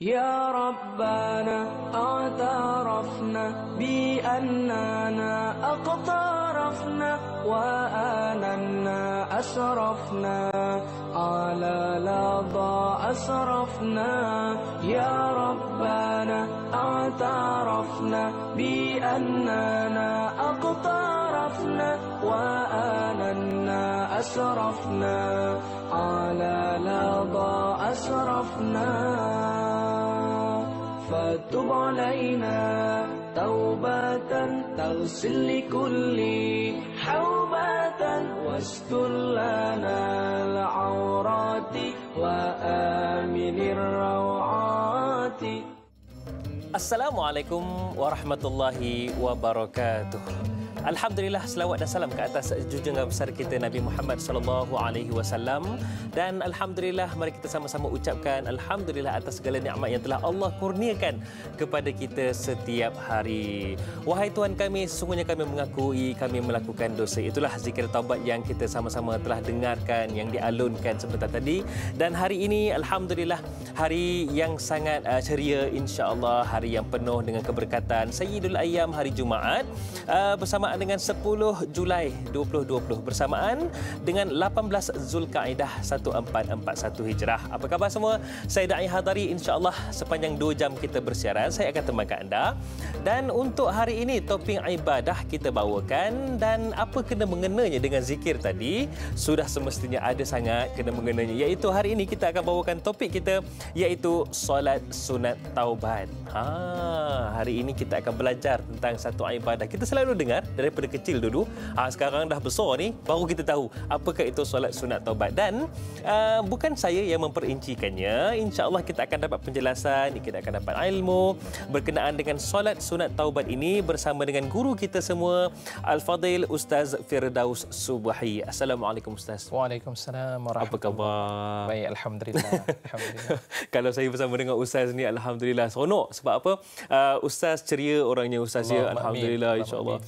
يا ربنا اعترفنا بأننا اقترفنا وأننا أسرفنا على لظى أسرفنا يا ربنا اعترفنا بأننا اقترفنا وأننا أسرفنا على لظى أسرفنا فتب علينا توبة تغسل لكل حوبة واستر لنا العورات وآمن الروعات السلام عليكم ورحمة الله وبركاته Alhamdulillah selawat dan salam ke atas junjungan besar kita Nabi Muhammad sallallahu alaihi wasallam dan alhamdulillah mari kita sama-sama ucapkan alhamdulillah atas segala nikmat yang telah Allah kurniakan kepada kita setiap hari. Wahai Tuhan kami, sungguhnya kami mengakui kami melakukan dosa. Itulah zikir taubat yang kita sama-sama telah dengarkan yang dialunkan sebentar tadi dan hari ini alhamdulillah hari yang sangat uh, ceria insya-Allah, hari yang penuh dengan keberkatan. Sayyidul Ayyam hari Jumaat uh, bersama bersamaan dengan 10 Julai 2020 bersamaan dengan 18 Zulkaidah 1441 Hijrah. Apa khabar semua? Saya Da'i Hadari insya-Allah sepanjang 2 jam kita bersiaran saya akan temankan anda. Dan untuk hari ini topik ibadah kita bawakan dan apa kena mengenanya dengan zikir tadi sudah semestinya ada sangat kena mengenanya iaitu hari ini kita akan bawakan topik kita iaitu solat sunat taubat. Ha, hari ini kita akan belajar tentang satu ibadah. Kita selalu dengar daripada kecil dulu uh, sekarang dah besar ni baru kita tahu apakah itu solat sunat taubat dan uh, bukan saya yang memperincikannya insyaallah kita akan dapat penjelasan kita akan dapat ilmu berkenaan dengan solat sunat taubat ini bersama dengan guru kita semua al-fadil ustaz firdaus subahi assalamualaikum ustaz waalaikumsalam warahmatullahi wabarakatuh baik alhamdulillah alhamdulillah kalau saya bersama dengan ustaz ni alhamdulillah seronok sebab apa uh, ustaz ceria orangnya ustaz ya alhamdulillah insyaallah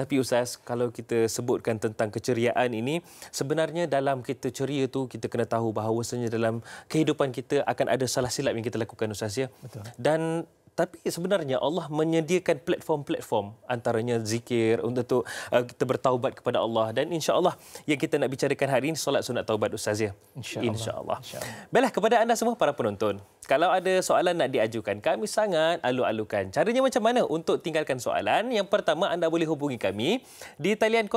tapi Ustaz, kalau kita sebutkan tentang keceriaan ini, sebenarnya dalam kita ceria tu kita kena tahu bahawa sebenarnya dalam kehidupan kita akan ada salah silap yang kita lakukan Ustaz ya. Betul. Dan tapi sebenarnya Allah menyediakan platform-platform antaranya zikir untuk uh, kita bertaubat kepada Allah dan insya-Allah yang kita nak bicarakan hari ini solat sunat taubat ustaz ya insya-Allah insya insya-Allah baiklah kepada anda semua para penonton kalau ada soalan nak diajukan kami sangat alu-alukan caranya macam mana untuk tinggalkan soalan yang pertama anda boleh hubungi kami di talian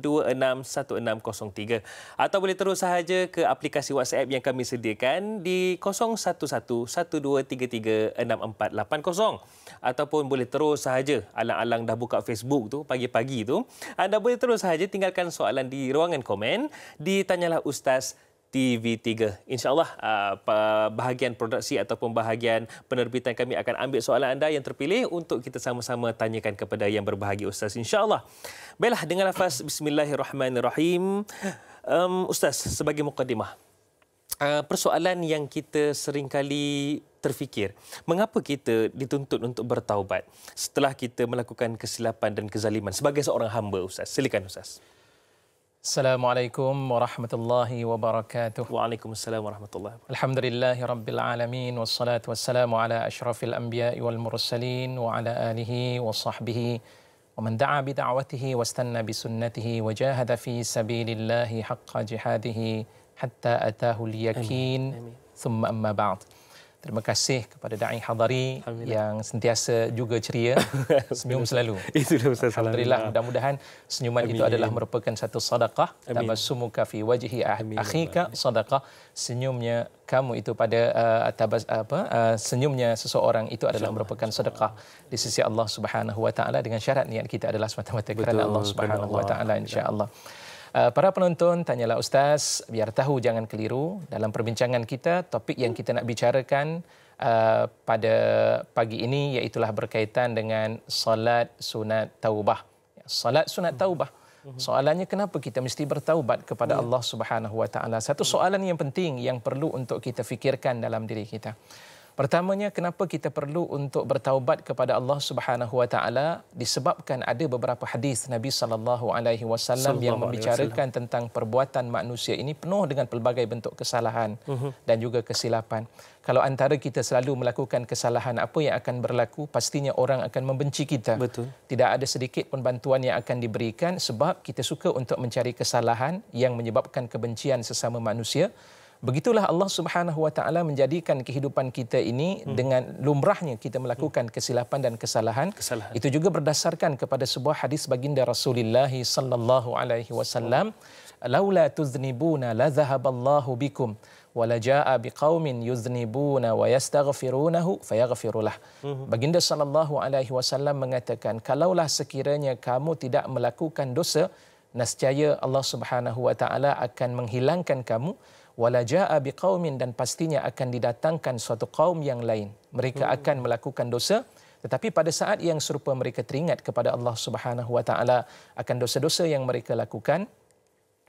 0377261603 atau boleh terus sahaja ke aplikasi WhatsApp yang kami sediakan di 0111233 0377108480 ataupun boleh terus sahaja alang-alang dah buka Facebook tu pagi-pagi tu anda boleh terus sahaja tinggalkan soalan di ruangan komen ditanyalah ustaz TV3. Allah uh, bahagian produksi ataupun bahagian penerbitan kami akan ambil soalan anda yang terpilih untuk kita sama-sama tanyakan kepada yang berbahagia Ustaz. Insya Allah. Baiklah, dengan lafaz Bismillahirrahmanirrahim. Um, Ustaz, sebagai mukaddimah, uh, persoalan yang kita seringkali terfikir mengapa kita dituntut untuk bertaubat setelah kita melakukan kesilapan dan kezaliman sebagai seorang hamba ustaz silakan ustaz Assalamualaikum warahmatullahi wabarakatuh. Waalaikumsalam warahmatullahi wabarakatuh. Alhamdulillahi rabbil alamin wassalatu wassalamu ala asyrafil anbiya'i wal mursalin wa ala alihi wa sahbihi wa man da'a bi da'watihi wastanna bi sunnatihi wa jahada fi sabilillahi haqqa jihadihi hatta atahu liyakin. yakin thumma amma ba'd. Terima kasih kepada Da'i Hadari yang sentiasa juga ceria, senyum selalu. Itulah Ustaz Salam. Alhamdulillah, mudah-mudahan senyuman Amin. itu adalah merupakan satu sadaqah. Tabassumuka fi wajhi ah- akhika sadaqah. Senyumnya kamu itu pada uh, eh, tabas, apa uh, senyumnya seseorang itu adalah merupakan sedekah di sisi Allah Subhanahu wa taala dengan syarat niat kita adalah semata-mata kerana Allah Subhanahu wa taala insya-Allah. insya allah Eh, para penonton tanyalah ustaz biar tahu jangan keliru dalam perbincangan kita topik yang kita nak bicarakan uh, pada pagi ini iaitu berkaitan dengan salat sunat taubah Salat sunat taubah soalannya kenapa kita mesti bertaubat kepada Allah Subhanahu wa taala satu soalan yang penting yang perlu untuk kita fikirkan dalam diri kita Pertamanya kenapa kita perlu untuk bertaubat kepada Allah Subhanahu wa taala disebabkan ada beberapa hadis Nabi sallallahu alaihi wasallam yang membicarakan tentang perbuatan manusia ini penuh dengan pelbagai bentuk kesalahan uh-huh. dan juga kesilapan. Kalau antara kita selalu melakukan kesalahan apa yang akan berlaku pastinya orang akan membenci kita. Betul. Tidak ada sedikit pun bantuan yang akan diberikan sebab kita suka untuk mencari kesalahan yang menyebabkan kebencian sesama manusia. Begitulah Allah Subhanahu Wa Taala menjadikan kehidupan kita ini hmm. dengan lumrahnya kita melakukan hmm. kesilapan dan kesalahan. kesalahan. Itu juga berdasarkan kepada sebuah hadis baginda Rasulullah Sallallahu Alaihi Wasallam. Laula tuznibuna la zahab Allah bikum wa la jaa'a biqaumin yuznibuna wa yastaghfirunahu fayaghfirulah. Hmm. Baginda sallallahu alaihi wasallam mengatakan kalaulah sekiranya kamu tidak melakukan dosa nescaya Allah Subhanahu wa taala akan menghilangkan kamu wala jaa biqaumin dan pastinya akan didatangkan suatu kaum yang lain mereka hmm. akan melakukan dosa tetapi pada saat yang serupa mereka teringat kepada Allah Subhanahu wa taala akan dosa-dosa yang mereka lakukan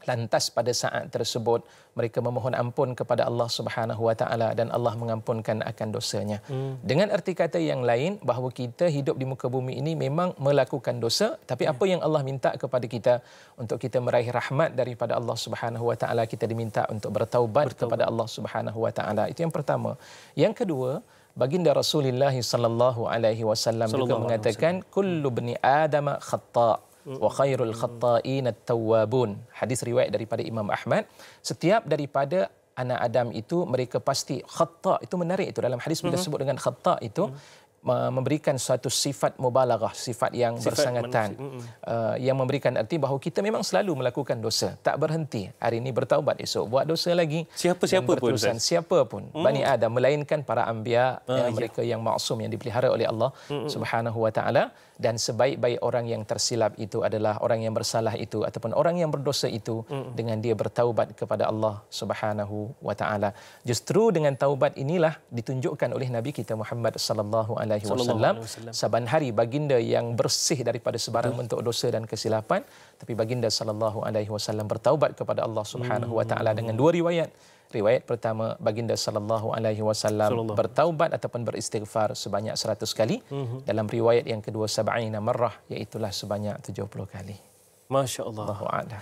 lantas pada saat tersebut mereka memohon ampun kepada Allah Subhanahu wa taala dan Allah mengampunkan akan dosanya. Hmm. Dengan erti kata yang lain bahawa kita hidup di muka bumi ini memang melakukan dosa tapi yeah. apa yang Allah minta kepada kita untuk kita meraih rahmat daripada Allah Subhanahu wa taala kita diminta untuk bertaubat kepada Allah Subhanahu wa taala. Itu yang pertama. Yang kedua Baginda Rasulullah sallallahu alaihi wasallam juga mengatakan kullu bani adama khata' wa khairul khattain at-tawwabun hadis riwayat daripada Imam Ahmad setiap daripada anak Adam itu mereka pasti khatta itu menarik itu dalam hadis bila hmm. sebut dengan khatta itu hmm. memberikan suatu sifat mubalaghah sifat yang sifat bersangatan uh, hmm. eh, yang memberikan erti bahawa kita memang selalu melakukan dosa tak berhenti hari ini bertaubat esok buat dosa lagi siapa-siapa pun siapa pun mm. bani adam melainkan para anbiya uh, ah, eh, yang mereka yeah. yang maksum yang dipelihara oleh Allah mm-hmm. subhanahu wa taala dan sebaik-baik orang yang tersilap itu adalah orang yang bersalah itu ataupun orang yang berdosa itu mm dengan dia bertaubat kepada Allah Subhanahu wa taala. Justru dengan taubat inilah ditunjukkan oleh Nabi kita Muhammad sallallahu alaihi wasallam saban hari baginda yang bersih daripada sebarang Betul. bentuk dosa dan kesilapan tapi baginda sallallahu alaihi wasallam bertaubat kepada Allah Subhanahu wa taala dengan dua riwayat riwayat pertama baginda sallallahu alaihi wasallam bertaubat ataupun beristighfar sebanyak 100 kali mm-hmm. dalam riwayat yang kedua sab'ina marrah iaitu sebanyak 70 kali masyaallah Allahu a'lam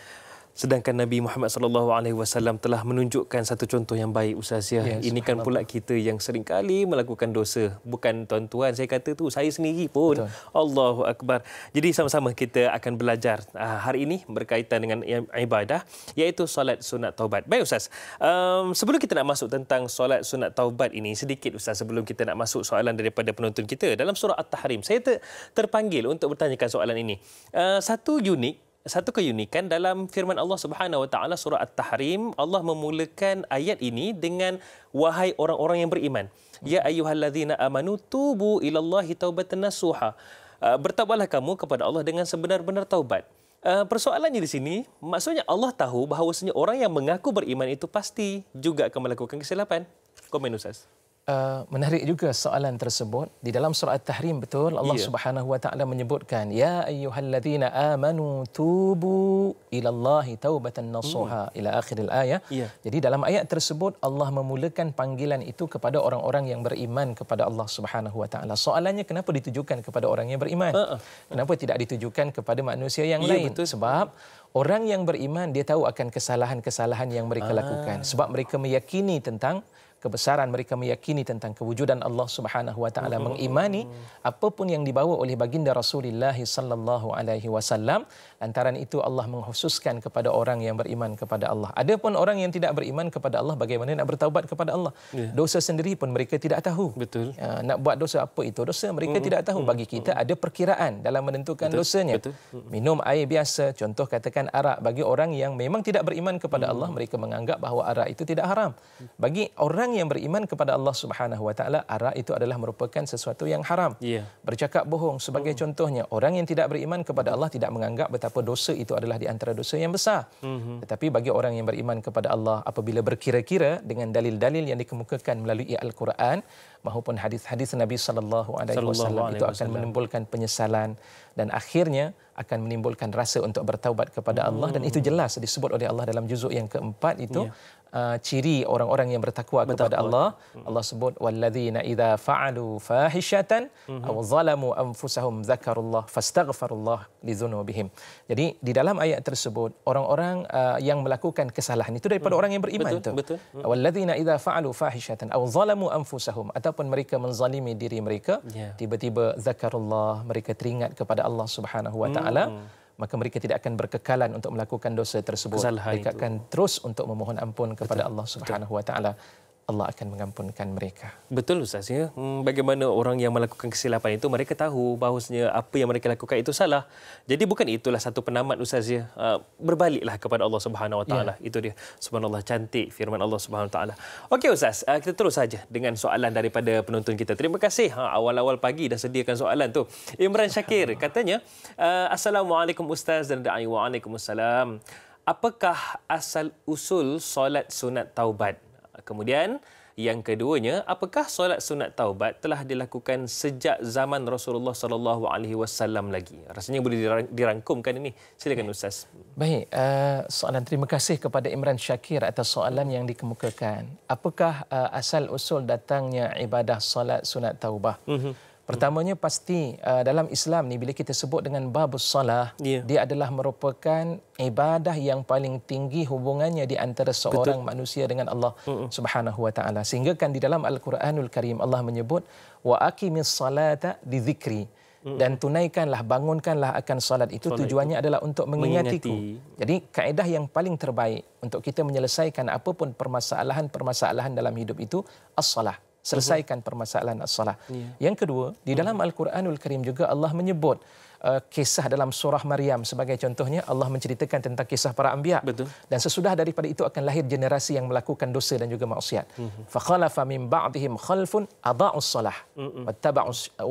sedangkan Nabi Muhammad SAW telah menunjukkan satu contoh yang baik ustaz ya ini kan pula kita yang sering kali melakukan dosa bukan tuan-tuan saya kata tu saya sendiri pun Betul. Allahu akbar jadi sama-sama kita akan belajar ah, hari ini berkaitan dengan ibadah iaitu solat sunat taubat baik ustaz um, sebelum kita nak masuk tentang solat sunat taubat ini sedikit ustaz sebelum kita nak masuk soalan daripada penonton kita dalam surah at-tahrim saya ter- terpanggil untuk bertanyakan soalan ini uh, satu unik satu keunikan dalam firman Allah Subhanahu Wa Taala surah At-Tahrim Allah memulakan ayat ini dengan wahai orang-orang yang beriman ya ayyuhallazina amanu tubu ilallahi taubatan nasuha uh, ah, bertaubatlah kamu kepada Allah dengan sebenar-benar taubat Uh, persoalannya di sini, maksudnya Allah tahu bahawasanya orang yang mengaku beriman itu pasti juga akan melakukan kesilapan. Komen Ustaz. Eh, menarik juga soalan tersebut di dalam surah At-Tahrim betul Allah yeah. Subhanahu wa taala menyebutkan ya ayyuhalladzina amanu tubu ilallahi taubatan nasuha mm. ila akhiril ayat. Yeah. Jadi dalam ayat tersebut Allah memulakan panggilan itu kepada orang-orang yang beriman kepada Allah Subhanahu wa taala. Soalannya kenapa ditujukan kepada orang yang beriman? Uh-uh. Kenapa tidak ditujukan kepada manusia yang yeah, lain? Betul. Sebab orang yang beriman dia tahu akan kesalahan-kesalahan yang mereka uh. lakukan sebab mereka meyakini tentang kebesaran mereka meyakini tentang kewujudan Allah Subhanahu wa taala mengimani apapun yang dibawa oleh baginda Rasulullah sallallahu alaihi wasallam lantaran itu Allah menghususkan kepada orang yang beriman kepada Allah adapun orang yang tidak beriman kepada Allah bagaimana nak bertaubat kepada Allah ya. dosa sendiri pun mereka tidak tahu betul ya, nak buat dosa apa itu dosa mereka hmm, tidak tahu hmm, bagi kita hmm. ada perkiraan dalam menentukan betul. dosanya betul. minum air biasa contoh katakan arak bagi orang yang memang tidak beriman kepada Allah mereka menganggap bahawa arak itu tidak haram bagi orang orang yang beriman kepada Allah Subhanahu Wa Taala arak itu adalah merupakan sesuatu yang haram. Yeah. Bercakap bohong sebagai mm. contohnya orang yang tidak beriman kepada Allah tidak menganggap betapa dosa itu adalah di antara dosa yang besar. hmm Tetapi bagi orang yang beriman kepada Allah apabila berkira-kira dengan dalil-dalil yang dikemukakan melalui Al-Quran maupun hadis-hadis Nabi Sallallahu Alaihi Wasallam itu akan menimbulkan penyesalan dan akhirnya akan menimbulkan rasa untuk bertaubat kepada Allah dan itu hmm. jelas disebut oleh Allah dalam juzuk yang keempat itu ya. uh, ciri orang-orang yang bertakwa, bertakwa kepada Allah hmm. Allah sebut walladzina idza fa'alu fahishatan hmm. aw zalamu anfusahum zakarullah fastaghfirullah lidzunubihim jadi di dalam ayat tersebut orang-orang uh, yang melakukan kesalahan itu daripada hmm. orang yang beriman betul, tu betul walladzina idza fa'alu fahishatan aw zalamu anfusahum ataupun mereka menzalimi diri mereka ya. tiba-tiba zakarullah mereka teringat kepada Allah Subhanahu wa taala oh. maka mereka tidak akan berkekalan untuk melakukan dosa tersebut mereka akan terus untuk memohon ampun kepada Betul. Allah Subhanahu wa taala Allah akan mengampunkan mereka. Betul Ustaz. Ya? Hmm, bagaimana orang yang melakukan kesilapan itu, mereka tahu bahawasanya apa yang mereka lakukan itu salah. Jadi bukan itulah satu penamat Ustaz. Ya? Ah, berbaliklah kepada Allah Subhanahu Wa Taala. Ya. Itu dia. Subhanallah cantik firman Allah Subhanahu Wa Taala. Okey Ustaz, ah, kita terus saja dengan soalan daripada penonton kita. Terima kasih. Ah, awal-awal pagi dah sediakan soalan tu. Imran Shakir katanya, Assalamualaikum Ustaz dan Waalaikumsalam. Apakah asal-usul solat sunat taubat? Kemudian yang keduanya, apakah solat sunat taubat telah dilakukan sejak zaman Rasulullah sallallahu alaihi wasallam lagi? Rasanya boleh dirangkumkan ini. Silakan ustaz. Baik, eh, soalan terima kasih kepada Imran Syakir atas soalan yang dikemukakan. Apakah eh, asal usul datangnya ibadah solat sunat taubat? Mm-hmm. Pertamanya pasti uh, dalam Islam ni bila kita sebut dengan babus salah yeah. dia adalah merupakan ibadah yang paling tinggi hubungannya di antara seorang Betul. manusia dengan Allah uh-uh. Subhanahu wa taala. Sehingga kan di dalam Al-Quranul Karim Allah menyebut wa aqimis salata di zikri dan tunaikanlah bangunkanlah akan salat itu solat tujuannya itu adalah untuk mengingatiku. mengingati jadi kaedah yang paling terbaik untuk kita menyelesaikan apapun permasalahan-permasalahan dalam hidup itu as-salat selesaikan mhm. permasalahan as-salah. Yeah. Yang kedua, di dalam mhm. Al-Quranul Karim juga Allah menyebut Eh, kisah dalam surah Maryam sebagai contohnya Allah menceritakan tentang kisah para anbiya Betul. dan sesudah daripada itu akan lahir generasi yang melakukan dosa dan juga maksiat mhm. fa khalafa min ba'dihim khalfun adaa'us salah mhm.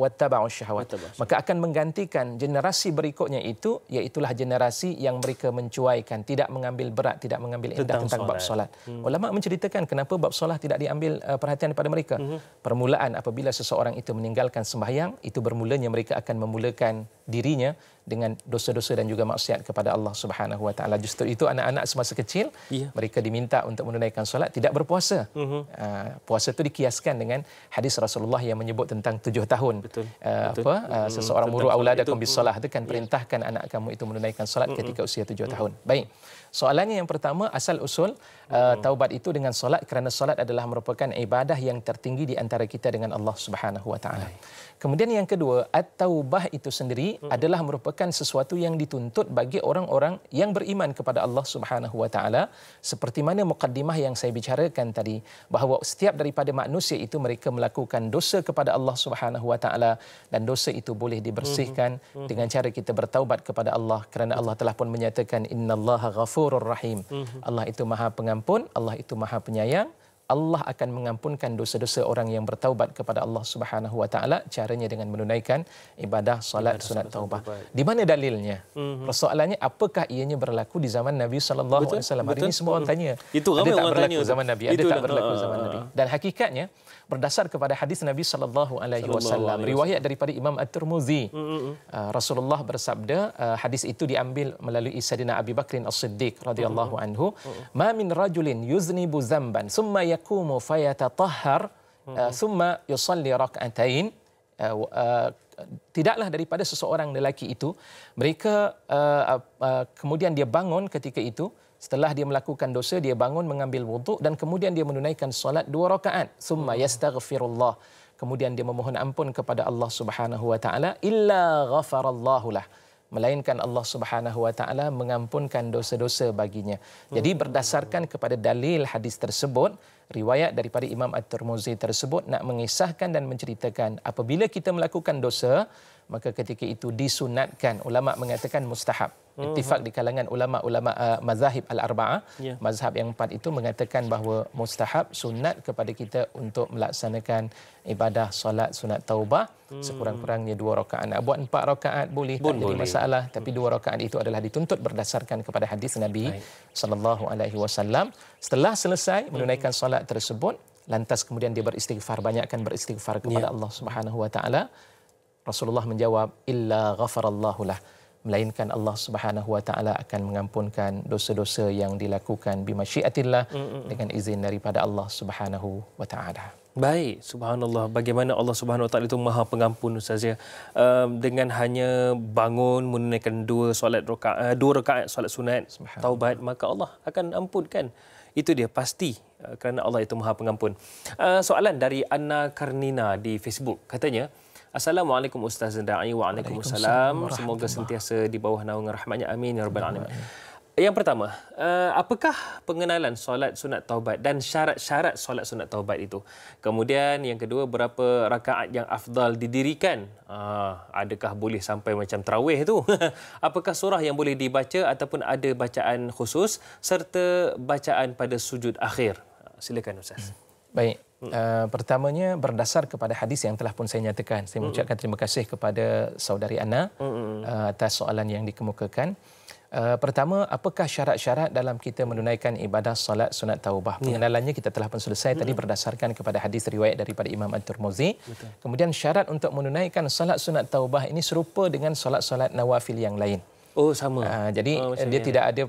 wattaba'u syahawat maka akan menggantikan generasi berikutnya itu iaitulah generasi yang mereka mencuaikan tidak mengambil berat tidak mengambil indah tentang, tentang solat. bab solat hmm. ulama menceritakan kenapa bab solat tidak diambil uh, perhatian daripada mereka hmm. permulaan apabila seseorang itu meninggalkan sembahyang itu bermulanya mereka akan memulakan di dirinya dengan dosa-dosa dan juga maksiat kepada Allah Subhanahu Wa Taala. Justru itu anak-anak semasa kecil yeah. mereka diminta untuk menunaikan solat tidak berpuasa. Uh-huh. Uh, puasa itu dikiaskan dengan hadis Rasulullah yang menyebut tentang tujuh tahun. Betul. Uh, Betul. Apa uh, seseorang muru auladakum bis solat itu kan perintahkan yeah. anak kamu itu menunaikan solat uh-huh. ketika usia tujuh uh-huh. tahun. Baik soalannya yang pertama asal usul uh, oh. taubat itu dengan solat kerana solat adalah merupakan ibadah yang tertinggi di antara kita dengan Allah Subhanahu Wa Taala. Kemudian yang kedua, at-taubah itu sendiri hmm. adalah merupakan sesuatu yang dituntut bagi orang-orang yang beriman kepada Allah Subhanahu wa taala seperti mana mukadimah yang saya bicarakan tadi bahawa setiap daripada manusia itu mereka melakukan dosa kepada Allah Subhanahu wa taala dan dosa itu boleh dibersihkan hmm, hmm, dengan cara kita bertaubat kepada Allah kerana Allah telah pun menyatakan innallaha ghafur Ghafurur Rahim. Mhm. Allah itu Maha Pengampun, Allah itu Maha Penyayang. Allah akan mengampunkan dosa-dosa orang yang bertaubat kepada Allah Subhanahu wa taala caranya dengan menunaikan ibadah solat ibadah, sunat taubat. Di mana dalilnya? Mm-hmm. Persoalannya apakah ianya berlaku di zaman Nabi sallallahu alaihi wasallam? Hari Ini semua orang mhm. tanya. Itu ramai orang berlaku tanya. zaman Nabi, ada Itulah. tak berlaku zaman ah, Nabi. Ah, ah. Dan hakikatnya berdasar kepada hadis Nabi sallallahu alaihi wasallam riwayat daripada Imam At-Tirmizi mm -hmm. uh, Rasulullah bersabda uh, hadis itu diambil melalui Sayyidina Abi Bakr As-Siddiq radhiyallahu mm, mm, anhu mm -hmm. ma min rajulin yuznibu zamban summa yakumu fayatatahhar uh, summa uh, yusalli rak'atain uh, uh, tidaklah daripada seseorang lelaki itu mereka uh, uh, uh kemudian dia bangun ketika itu Setelah dia melakukan dosa, dia bangun mengambil wuduk dan kemudian dia menunaikan solat dua rakaat. Summa yastaghfirullah. Kemudian dia memohon ampun kepada Allah Subhanahu wa taala illa ghafarallahu lah melainkan Allah Subhanahu wa taala mengampunkan dosa-dosa baginya. Jadi hmm. berdasarkan kepada dalil hadis tersebut, riwayat daripada Imam At-Tirmizi tersebut nak mengisahkan dan menceritakan apabila kita melakukan dosa, maka ketika itu disunatkan ulama mengatakan mustahab hmm. ittifaq di kalangan ulama-ulama uh, mazhab al-arbaah yeah. mazhab yang empat itu mengatakan bahawa mustahab sunat kepada kita untuk melaksanakan ibadah solat sunat taubah hmm. sekurang-kurangnya dua rakaat nak buat empat rakaat boleh Bun, tak boleh. jadi masalah tapi dua rakaat itu adalah dituntut berdasarkan kepada hadis Nabi sallallahu alaihi wasallam setelah selesai hmm. menunaikan solat tersebut lantas kemudian dia beristighfar banyakkan beristighfar kepada yeah. Allah Subhanahu wa taala Rasulullah menjawab illa ghafarallahu lah melainkan Allah Subhanahu wa taala akan mengampunkan dosa-dosa yang dilakukan bimasyiatillah dengan izin daripada Allah Subhanahu wa taala. Baik, subhanallah bagaimana Allah Subhanahu wa taala itu Maha Pengampun ustaz ya. Um, dengan hanya bangun menunaikan dua solat rakaat uh, eh, dua rakaat solat sunat taubat maka Allah akan ampunkan. Itu dia pasti uh, kerana Allah itu Maha Pengampun. Uh, soalan dari Anna Karnina di Facebook katanya Assalamualaikum Ustaz Zendai. Waalaikumsalam. Semoga sentiasa di bawah naungan rahmatnya. Amin. Ya Rabbal Alamin. Yang pertama, eh, apakah pengenalan solat sunat taubat dan syarat-syarat solat sunat taubat itu? Kemudian yang kedua, berapa rakaat yang afdal didirikan? Ah, adakah boleh sampai macam terawih itu? Apakah surah yang boleh dibaca ataupun ada bacaan khusus serta bacaan pada sujud akhir? Silakan Ustaz. Hmm, baik, Uh, pertamanya berdasar kepada hadis yang telah pun saya nyatakan. Saya mengucapkan terima kasih kepada saudari Ana uh, atas soalan yang dikemukakan. Uh, pertama, apakah syarat-syarat dalam kita menunaikan ibadah salat sunat taubah? Ya. Pengenalannya kita telah pun selesai Mm-mm. tadi berdasarkan kepada hadis riwayat daripada Imam At-Tirmizi. Kemudian syarat untuk menunaikan salat sunat taubah ini serupa dengan salat-salat nawafil yang lain. Oh sama. Ha, jadi oh, dia tidak ada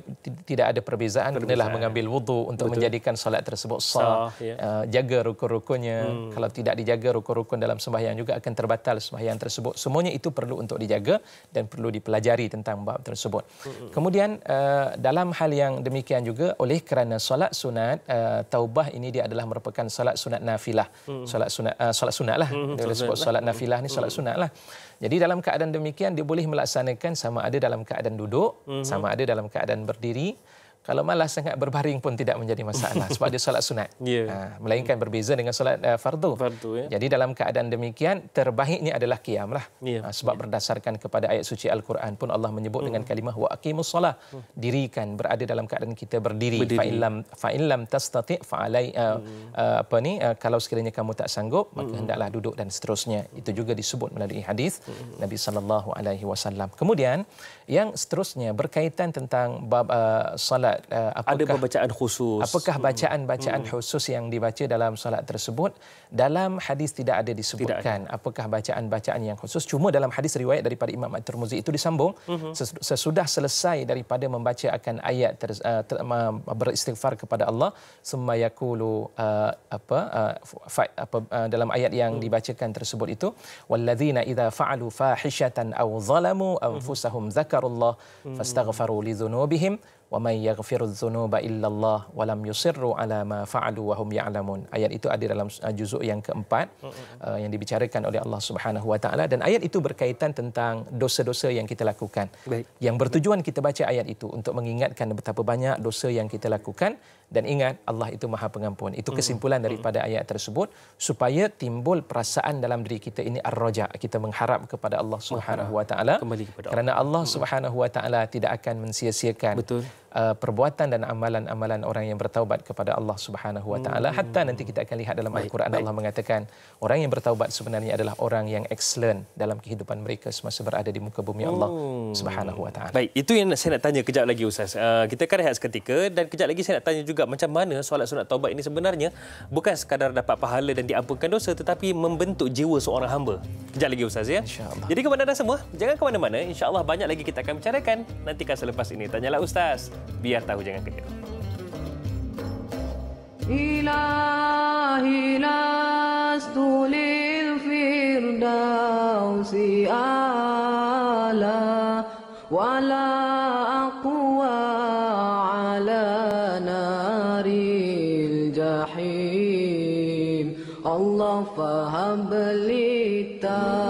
tidak ada perbezaan kena lah mengambil wudu untuk Betul. menjadikan solat tersebut sah. So, yeah. uh, ya. ah, jaga rukun-rukunnya. Hmm. Kalau tidak dijaga rukun-rukun dalam sembahyang juga akan terbatal sembahyang tersebut. Semuanya itu perlu untuk dijaga dan perlu dipelajari tentang bab tersebut. Hmm. Kemudian uh, dalam hal yang demikian juga oleh kerana solat sunat uh, taubah ini dia adalah merupakan solat sunat nafilah. Hmm. Solat sunat uh, solat sunatlah. Hmm. Dia disebut solat hmm. nafilah ni solat hmm. sunatlah. Jadi dalam keadaan demikian dia boleh melaksanakan sama ada dalam keadaan duduk, mm-hmm. sama ada dalam keadaan berdiri, kalau malas sangat berbaring pun tidak menjadi masalah sebab dia solat sunat. Yeah. Ha, melainkan berbeza dengan solat uh, fardu. fardu yeah. Jadi dalam keadaan demikian terbaiknya adalah qiyam lah. Yeah. Ha, sebab yeah. berdasarkan kepada ayat suci Al-Quran pun Allah menyebut mm. dengan hmm. kalimah wa aqimus solah. Mm. Dirikan berada dalam keadaan kita berdiri. Fainlam Fa illam fa illam uh, mm. uh, apa ni uh, kalau sekiranya kamu tak sanggup maka hmm. hendaklah duduk dan seterusnya. Mm. Itu juga disebut melalui hadis mm. Nabi saw. Kemudian yang seterusnya berkaitan tentang bab uh, solat uh, apakah ada bacaan khusus apakah bacaan-bacaan hmm. hmm. khusus yang dibaca dalam solat tersebut dalam hadis tidak ada disebutkan tidak ada. apakah bacaan-bacaan yang khusus cuma dalam hadis riwayat daripada Imam At-Tirmizi itu disambung hmm. sesudah selesai daripada membaca akan ayat ter, uh, ter, uh, beristighfar kepada Allah summa yaqulu uh, apa uh, fa, uh, dalam ayat yang hmm. dibacakan tersebut itu wallazina idza fa'alu fahishatan aw zalamu hmm. anfusahum hmm. ذكروا الله فاستغفروا لذنوبهم ومن يغفر الذنوب الا الله ولم يصروا على ما فعلوا وهم يعلمون ayat itu ada dalam uh, juzuk yang keempat uh, yang dibicarakan oleh Allah Subhanahu wa taala dan ayat itu berkaitan tentang dosa-dosa yang kita lakukan yang bertujuan kita baca ayat itu untuk mengingatkan betapa banyak dosa yang kita lakukan dan ingat Allah itu Maha Pengampun. Itu hmm. kesimpulan hmm. daripada ayat tersebut supaya timbul perasaan dalam diri kita ini ar-raja. Kita mengharap kepada Allah Subhanahu Kembali kepada Allah. Kerana Allah hmm. Subhanahu tidak akan mensia Betul. Uh, perbuatan dan amalan-amalan orang yang bertaubat kepada Allah Subhanahu Wa Taala. Hmm. Hatta nanti kita akan lihat dalam Al-Quran baik, Allah mengatakan orang yang bertaubat sebenarnya adalah orang yang excellent dalam kehidupan mereka semasa berada di muka bumi Allah hmm. Subhanahu Wa Taala. Baik, itu yang saya nak tanya kejap lagi Ustaz. Uh, kita akan rehat seketika dan kejap lagi saya nak tanya juga macam mana solat sunat taubat ini sebenarnya bukan sekadar dapat pahala dan diampunkan dosa tetapi membentuk jiwa seorang hamba. Kejap lagi Ustaz ya. Jadi kepada anda semua, jangan ke mana-mana. InsyaAllah banyak lagi kita akan bicarakan nantikan selepas ini. Tanyalah Ustaz biar tahu jangan kecil. Allah faham belita hmm.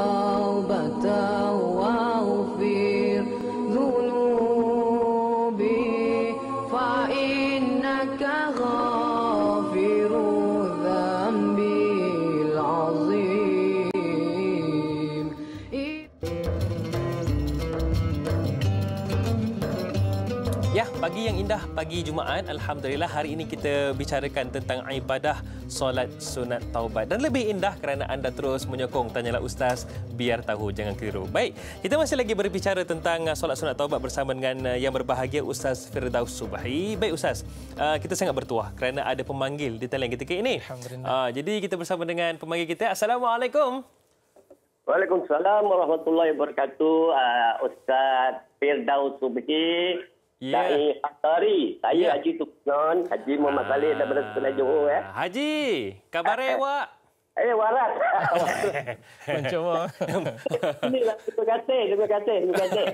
indah pagi Jumaat. Alhamdulillah hari ini kita bicarakan tentang ibadah solat sunat taubat. Dan lebih indah kerana anda terus menyokong Tanyalah Ustaz biar tahu jangan keliru. Baik, kita masih lagi berbicara tentang uh, solat sunat taubat bersama dengan uh, yang berbahagia Ustaz Firdaus Subahi. Baik Ustaz, uh, kita sangat bertuah kerana ada pemanggil di talian kita ini. Jadi kita bersama dengan pemanggil kita. Assalamualaikum. Waalaikumsalam warahmatullahi wabarakatuh. Ustaz Firdaus Subahi. Yeah. Dari Fatari. Saya yeah. Haji Tukjon, Haji Muhammad Saleh ah. daripada Sekolah Johor. Eh. Haji, kabar eh, Wak? Eh, warat. Mencuba. Inilah, terima kasih. Terima kasih. Terima kasih.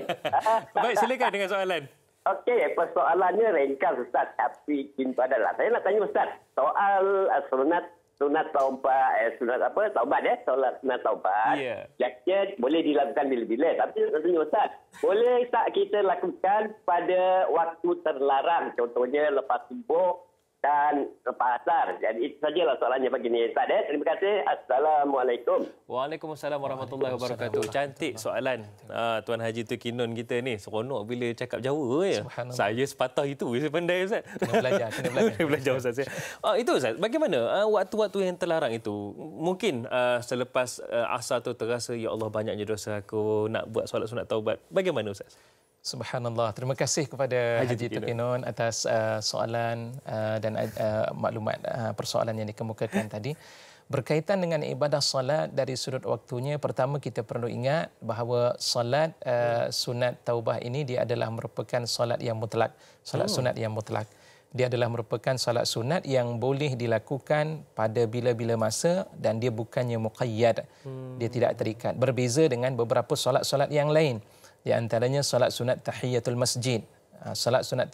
Baik, silakan dengan soalan. Okey, persoalannya ringkas Ustaz. Tapi, kini adalah. Saya nak tanya Ustaz. Soal sunat sunat taubat eh, sunat apa taubat eh solat sunat taubat yeah. Ya, boleh dilakukan bila-bila tapi tentunya ustaz boleh tak kita lakukan pada waktu terlarang contohnya lepas subuh dan ke pasar. Jadi itu sajalah soalannya bagi ni. Ustaz eh? terima kasih. Assalamualaikum. Waalaikumsalam warahmatullahi wabarakatuh. Cantik soalan uh, Tuan Haji Tukinun kita ni. Seronok bila cakap Jawa ya. Saya sepatah itu saya pandai Ustaz. Kena belajar, kena belajar. belajar Ustaz. Uh, itu Ustaz, bagaimana ah, waktu-waktu yang terlarang itu? Mungkin uh, selepas uh, asar tu terasa ya Allah banyaknya dosa aku nak buat solat sunat taubat. Bagaimana Ustaz? Subhanallah. Terima kasih kepada Haji, Haji Tukinon atas uh, soalan uh, dan uh, maklumat uh, persoalan yang dikemukakan tadi. Berkaitan dengan ibadah salat dari sudut waktunya, pertama kita perlu ingat bahawa salat uh, sunat taubah ini dia adalah merupakan salat yang mutlak. Salat oh. sunat yang mutlak. Dia adalah merupakan salat sunat yang boleh dilakukan pada bila-bila masa dan dia bukannya muqayyad. Hmm. Dia tidak terikat. Berbeza dengan beberapa salat-salat yang lain di antaranya salat sunat tahiyatul masjid. Ha, salat sunat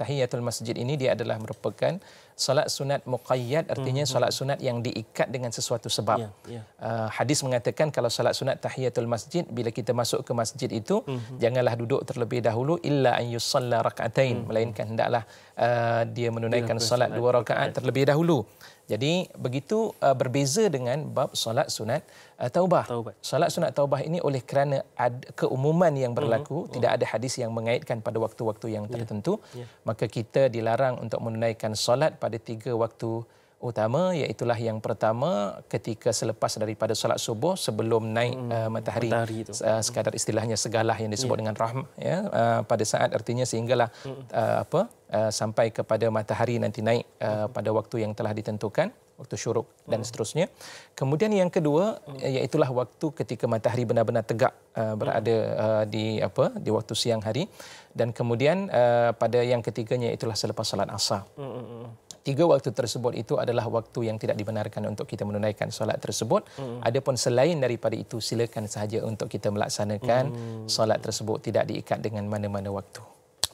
tahiyatul masjid ini dia adalah merupakan salat sunat muqayyad artinya hmm, hmm, salat hmm. sunat yang diikat dengan sesuatu sebab. Ya, ya. Uh, hadis mengatakan kalau salat sunat tahiyatul masjid bila kita masuk ke masjid itu mm-hmm. janganlah duduk terlebih dahulu illa an yusalla rak'atain mm-hmm. melainkan hendaklah uh, dia menunaikan ya, solat dua rakaat terlebih dahulu. Jadi begitu uh, berbeza dengan bab solat sunat uh, taubah. taubah. Solat sunat taubah ini oleh kerana ad, keumuman yang berlaku, uh-huh. tidak ada hadis yang mengaitkan pada waktu-waktu yang ya. tertentu, yeah. Yeah. maka kita dilarang untuk menunaikan solat pada tiga waktu utama iaitulah yang pertama ketika selepas daripada solat subuh sebelum naik hmm, uh, matahari, matahari uh, sekadar istilahnya segala yang disebut yeah. dengan rahm ya uh, pada saat artinya sehinggalah hmm. uh, apa uh, sampai kepada matahari nanti naik uh, hmm. pada waktu yang telah ditentukan waktu syuruk hmm. dan seterusnya kemudian yang kedua hmm. iaitulah waktu ketika matahari benar-benar tegak uh, berada uh, di apa di waktu siang hari dan kemudian uh, pada yang ketiganya itulah selepas solat asar hmm. hmm, hmm tiga waktu tersebut itu adalah waktu yang tidak dibenarkan untuk kita menunaikan solat tersebut. Hmm. Adapun selain daripada itu silakan sahaja untuk kita melaksanakan hmm. solat tersebut tidak diikat dengan mana-mana waktu.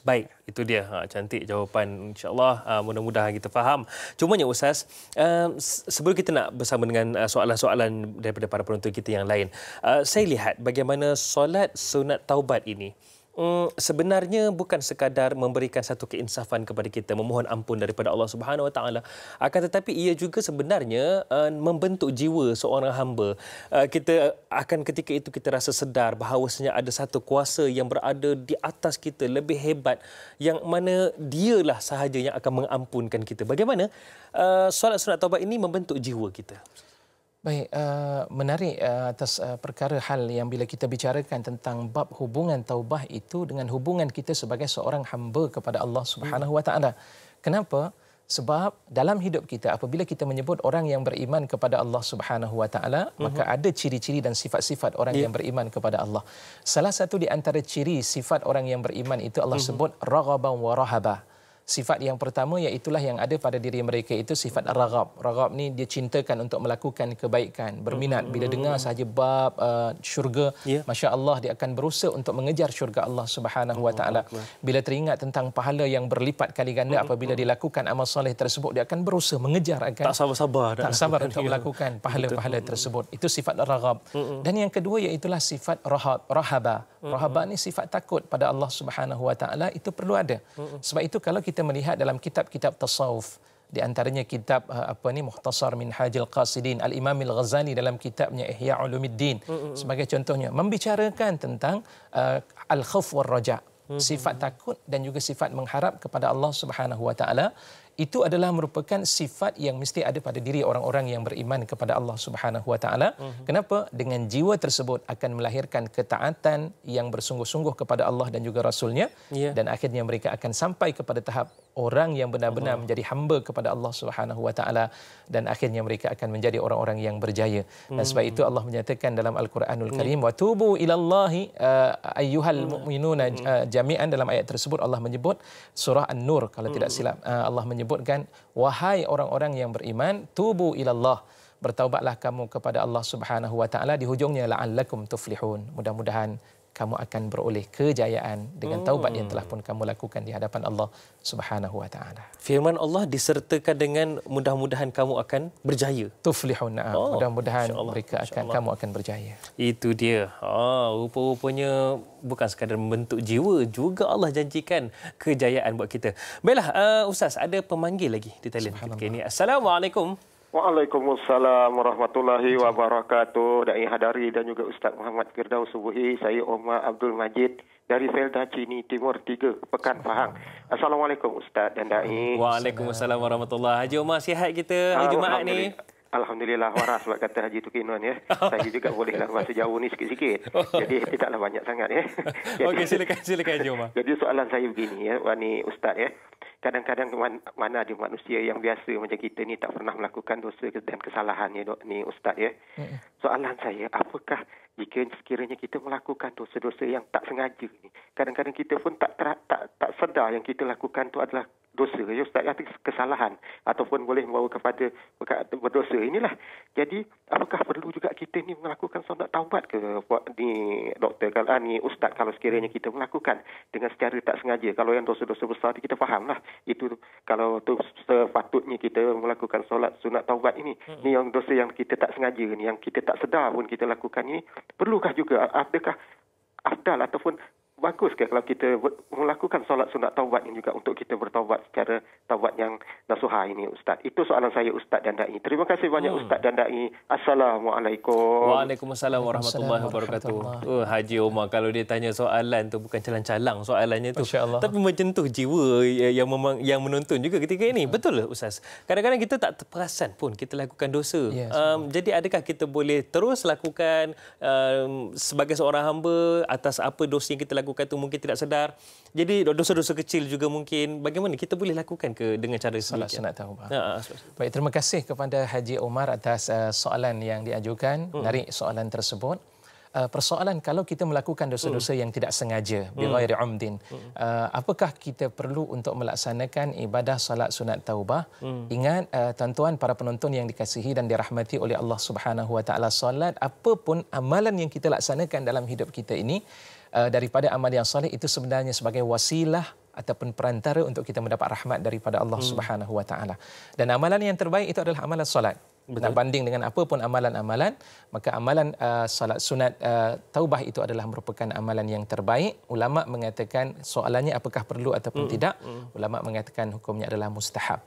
Baik, itu dia. Ha, cantik jawapan insyaAllah. Ha, mudah-mudahan kita faham. Cuma ya Ustaz, uh, sebelum kita nak bersama dengan uh, soalan-soalan daripada para penonton kita yang lain, uh, saya lihat bagaimana solat sunat taubat ini Hmm, sebenarnya bukan sekadar memberikan satu keinsafan kepada kita memohon ampun daripada Allah Subhanahu Wa Taala akan tetapi ia juga sebenarnya uh, membentuk jiwa seorang hamba uh, kita akan ketika itu kita rasa sedar bahawasanya ada satu kuasa yang berada di atas kita lebih hebat yang mana dialah sahaja yang akan mengampunkan kita bagaimana uh, solat sunat taubat ini membentuk jiwa kita Baik, uh, menarik uh, atas uh, perkara hal yang bila kita bicarakan tentang bab hubungan taubah itu dengan hubungan kita sebagai seorang hamba kepada Allah Subhanahu Wa Taala. Kenapa? Sebab dalam hidup kita apabila kita menyebut orang yang beriman kepada Allah Subhanahu Wa Taala, mhm. maka ada ciri-ciri dan sifat-sifat orang yeah. yang beriman kepada Allah. Salah satu di antara ciri sifat orang yang beriman itu Allah uh-huh. sebut raghaban wa rahabah sifat yang pertama iaitu yang ada pada diri mereka itu sifat ragab. Ragab ni dia cintakan untuk melakukan kebaikan, berminat bila hmm. dengar sahaja bab uh, syurga, yeah. masya-Allah dia akan berusaha untuk mengejar syurga Allah Subhanahu Wa Taala. Bila teringat tentang pahala yang berlipat kali ganda hmm. apabila dilakukan amal soleh tersebut dia akan berusaha mengejar akan tak sabar-sabar tak sabar untuk ya. melakukan pahala-pahala hmm. tersebut. Itu sifat ragab. Dan yang kedua iaitu sifat rahab, rahaba. Rahaba ni sifat takut pada Allah Subhanahu Wa Taala itu perlu ada. Sebab itu kalau kita kita melihat dalam kitab-kitab tasawuf di antaranya kitab uh, apa ni Muhtasar min Hajil Qasidin Al Imam Al Ghazali dalam kitabnya Ihya Ulumuddin sebagai contohnya membicarakan tentang uh, al khawf war raja sifat takut dan juga sifat mengharap kepada Allah Subhanahu wa taala itu adalah merupakan sifat yang mesti ada pada diri orang-orang yang beriman kepada Allah Subhanahu wa taala. Mhm. Kenapa? Dengan jiwa tersebut akan melahirkan ketaatan yang bersungguh-sungguh kepada Allah dan juga rasulnya yeah. dan akhirnya mereka akan sampai kepada tahap orang yang benar-benar menjadi hamba kepada Allah Subhanahu wa taala dan akhirnya mereka akan menjadi orang-orang yang berjaya. Dan hmm. sebab itu Allah menyatakan dalam Al-Quranul hmm. Karim hmm. wa tubu ilallahi uh, ayyuhal hmm. mu'minuna eh, jami'an dalam ayat tersebut Allah menyebut surah An-Nur kalau tidak silap eh, Allah menyebutkan wahai orang-orang yang beriman tubu ilallah bertaubatlah kamu kepada Allah Subhanahu wa taala di hujungnya la'allakum tuflihun. Mudah-mudahan kamu akan beroleh kejayaan dengan hmm. taubat yang telah pun kamu lakukan di hadapan Allah Subhanahu wa taala. Firman Allah disertakan dengan mudah-mudahan kamu akan berjaya. Tuflihun Oh, mudah-mudahan mereka akan kamu akan berjaya. Itu dia. Oh, rupa-rupanya bukan sekadar membentuk jiwa juga Allah janjikan kejayaan buat kita. Baiklah, uh, ustaz ada pemanggil lagi di talian. Okay, ini. Assalamualaikum. Waalaikumsalam warahmatullahi wabarakatuh. Dan hadari dan juga Ustaz Muhammad Firdaus Subuhi. Saya Omar Abdul Majid dari Felda Cini Timur 3 Pekan Pahang. Assalamualaikum Ustaz dan Da'i. Waalaikumsalam warahmatullahi Haji Omar sihat kita hari Jumaat ni. Alhamdulillah waras sebab kata Haji Tukinon ya. Oh. Saya juga bolehlah lah masa jauh ni sikit-sikit. Oh. Jadi tidaklah banyak sangat ya. Okey silakan silakan Haji Omar. Jadi soalan saya begini ya. Wani Ustaz ya kadang-kadang mana ada manusia yang biasa macam kita ni tak pernah melakukan dosa dan kesalahan ya, ni ustaz ya. Soalan saya, apakah jika sekiranya kita melakukan dosa-dosa yang tak sengaja ni, kadang-kadang kita pun tak tak tak sedar yang kita lakukan tu adalah dosa ya ustaz ya kesalahan ataupun boleh membawa kepada berdosa inilah jadi apakah perlu juga kita ni melakukan solat taubat ke di doktor kalau ah, ni ustaz kalau sekiranya kita melakukan dengan secara tak sengaja kalau yang dosa-dosa besar kita fahamlah itu kalau tu sepatutnya kita melakukan solat sunat taubat ini hmm. ni yang dosa yang kita tak sengaja ni yang kita tak sedar pun kita lakukan ini perlukah juga adakah afdal ataupun bagus ke kalau kita melakukan solat sunat taubat ini juga untuk kita bertaubat secara taubat yang nasuha ini Ustaz. Itu soalan saya Ustaz dan Da'i. Terima kasih banyak hmm. Ustaz dan Da'i. Assalamualaikum. Waalaikumsalam warahmatullahi wabarakatuh. Oh, Haji Omar kalau dia tanya soalan tu bukan calang-calang soalannya tu. Tapi menjentuh jiwa ya, yang memang, yang menonton juga ketika ini. Hmm. Betul lah Ustaz? Kadang-kadang kita tak terperasan pun kita lakukan dosa. Yes, um, jadi adakah kita boleh terus lakukan um, sebagai seorang hamba atas apa dosa yang kita lakukan lakukan itu mungkin tidak sedar. Jadi dosa-dosa kecil juga mungkin. Bagaimana kita boleh lakukan ke dengan cara salat sunat nak tahu. Ha, ha Baik, terima kasih kepada Haji Omar atas uh, soalan yang diajukan. Hmm. Dari soalan tersebut. Uh, persoalan kalau kita melakukan dosa-dosa mm. yang tidak sengaja bilaire mm. umdin uh, hmm. eh, apakah kita perlu untuk melaksanakan ibadah salat sunat taubah mm. ingat uh, tuan-tuan para penonton yang dikasihi dan dirahmati oleh Allah Subhanahu wa taala solat apapun amalan yang kita laksanakan dalam hidup kita ini Eh, daripada amal yang soleh itu sebenarnya sebagai wasilah ataupun perantara untuk kita mendapat rahmat daripada Allah hmm. Subhanahu wa taala. Dan amalan yang terbaik itu adalah amalan solat. Betul. Dan banding dengan apa pun amalan-amalan, maka amalan uh, solat sunat uh, taubah itu adalah merupakan amalan yang terbaik. Ulama mengatakan soalannya apakah perlu ataupun hmm. tidak? Hmm. Ulama mengatakan hukumnya adalah mustahab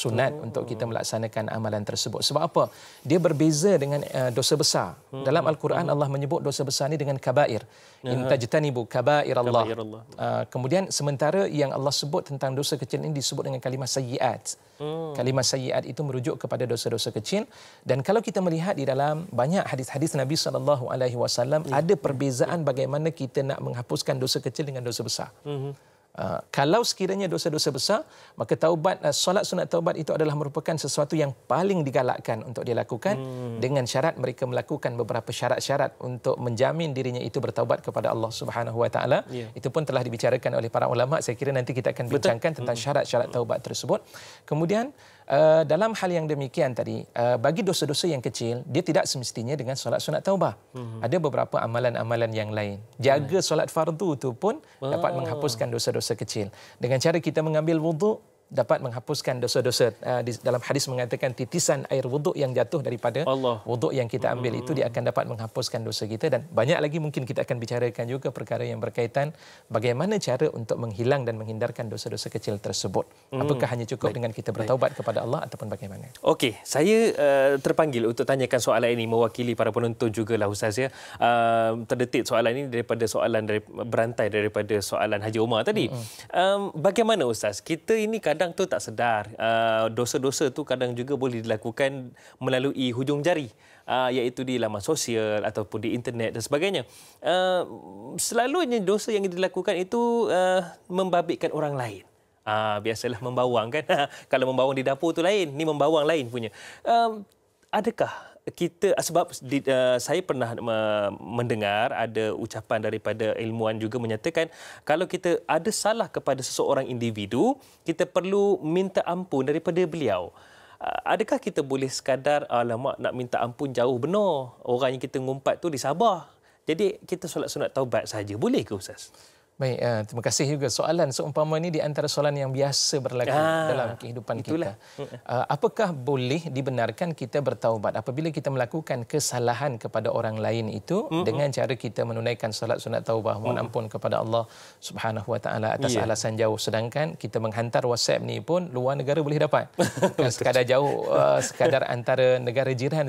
sunat oh. untuk kita melaksanakan amalan tersebut. Sebab apa? Dia berbeza dengan uh, dosa besar. Hmm. Dalam Al-Quran hmm. Allah menyebut dosa besar ini dengan kabair. Ya. bu, kabair Allah. Kabair Allah. Uh, ah, kemudian sementara yang Allah sebut tentang dosa kecil ini disebut dengan kalimah sayyiat. Hmm. Kalimah sayyiat itu merujuk kepada dosa-dosa kecil dan kalau kita melihat di dalam banyak hadis-hadis Nabi saw alaihi hmm. ada perbezaan bagaimana kita nak menghapuskan dosa kecil dengan dosa besar. Hmm. Ah, kalau sekiranya dosa-dosa besar, maka taubat uh, solat sunat taubat itu adalah merupakan sesuatu yang paling digalakkan untuk dilakukan hmm. dengan syarat mereka melakukan beberapa syarat-syarat untuk menjamin dirinya itu bertaubat kepada Allah Subhanahu Wa Taala. Ya. Itu pun telah dibicarakan oleh para ulama. Saya kira nanti kita akan bincangkan tentang hmm. syarat-syarat taubat tersebut. Kemudian Eh, dalam hal yang demikian tadi uh, bagi dosa-dosa yang kecil dia tidak semestinya dengan solat sunat taubah. Hmm. Ada beberapa amalan-amalan yang lain. Jaga solat fardu tu pun wow. dapat oh. menghapuskan dosa-dosa kecil. Dengan cara kita mengambil wuduk dapat menghapuskan dosa-dosa. Uh, dalam hadis mengatakan titisan air wuduk yang jatuh daripada wuduk yang kita ambil hmm. itu dia akan dapat menghapuskan dosa kita dan banyak lagi mungkin kita akan bicarakan juga perkara yang berkaitan bagaimana cara untuk menghilang dan menghindarkan dosa-dosa kecil tersebut. Hmm. Apakah hanya cukup Baik. dengan kita bertaubat kepada Allah ataupun bagaimana? Okey, saya uh, terpanggil untuk tanyakan soalan ini mewakili para penonton juga lah Ustaz ya. Uh, terdetik soalan ini daripada soalan dari berantai daripada soalan Haji Umar tadi. Hmm. Um, bagaimana Ustaz? Kita ini kadang kadang tu tak sedar. Ah, dosa-dosa tu kadang juga boleh dilakukan melalui hujung jari. Uh, iaitu di laman sosial ataupun di internet dan sebagainya. Uh, selalunya dosa yang dilakukan itu uh, membabitkan orang lain. Uh, biasalah membawang kan. Kalau membawang di dapur tu lain, ni membawang lain punya. Uh, adakah kita sebab di, uh, saya pernah uh, mendengar ada ucapan daripada ilmuwan juga menyatakan kalau kita ada salah kepada seseorang individu kita perlu minta ampun daripada beliau eh, adakah kita boleh sekadar alamak nak minta ampun jauh benar orang yang kita ngumpat tu di Sabah jadi kita solat sunat taubat saja boleh ke ustaz Baik, uh, terima kasih juga. Soalan seumpama ini di antara soalan yang biasa berlaku ah, dalam kehidupan itulah. kita. Uh, eh, apakah boleh dibenarkan kita bertaubat apabila kita melakukan kesalahan kepada orang lain itu mm -hmm. dengan cara kita menunaikan salat sunat taubah, mohon mm -hmm. ampun kepada Allah Subhanahu Wa Taala atas yeah. alasan jauh. Sedangkan kita menghantar WhatsApp ni pun luar negara boleh dapat. sekadar jauh, uh, sekadar antara negara jiran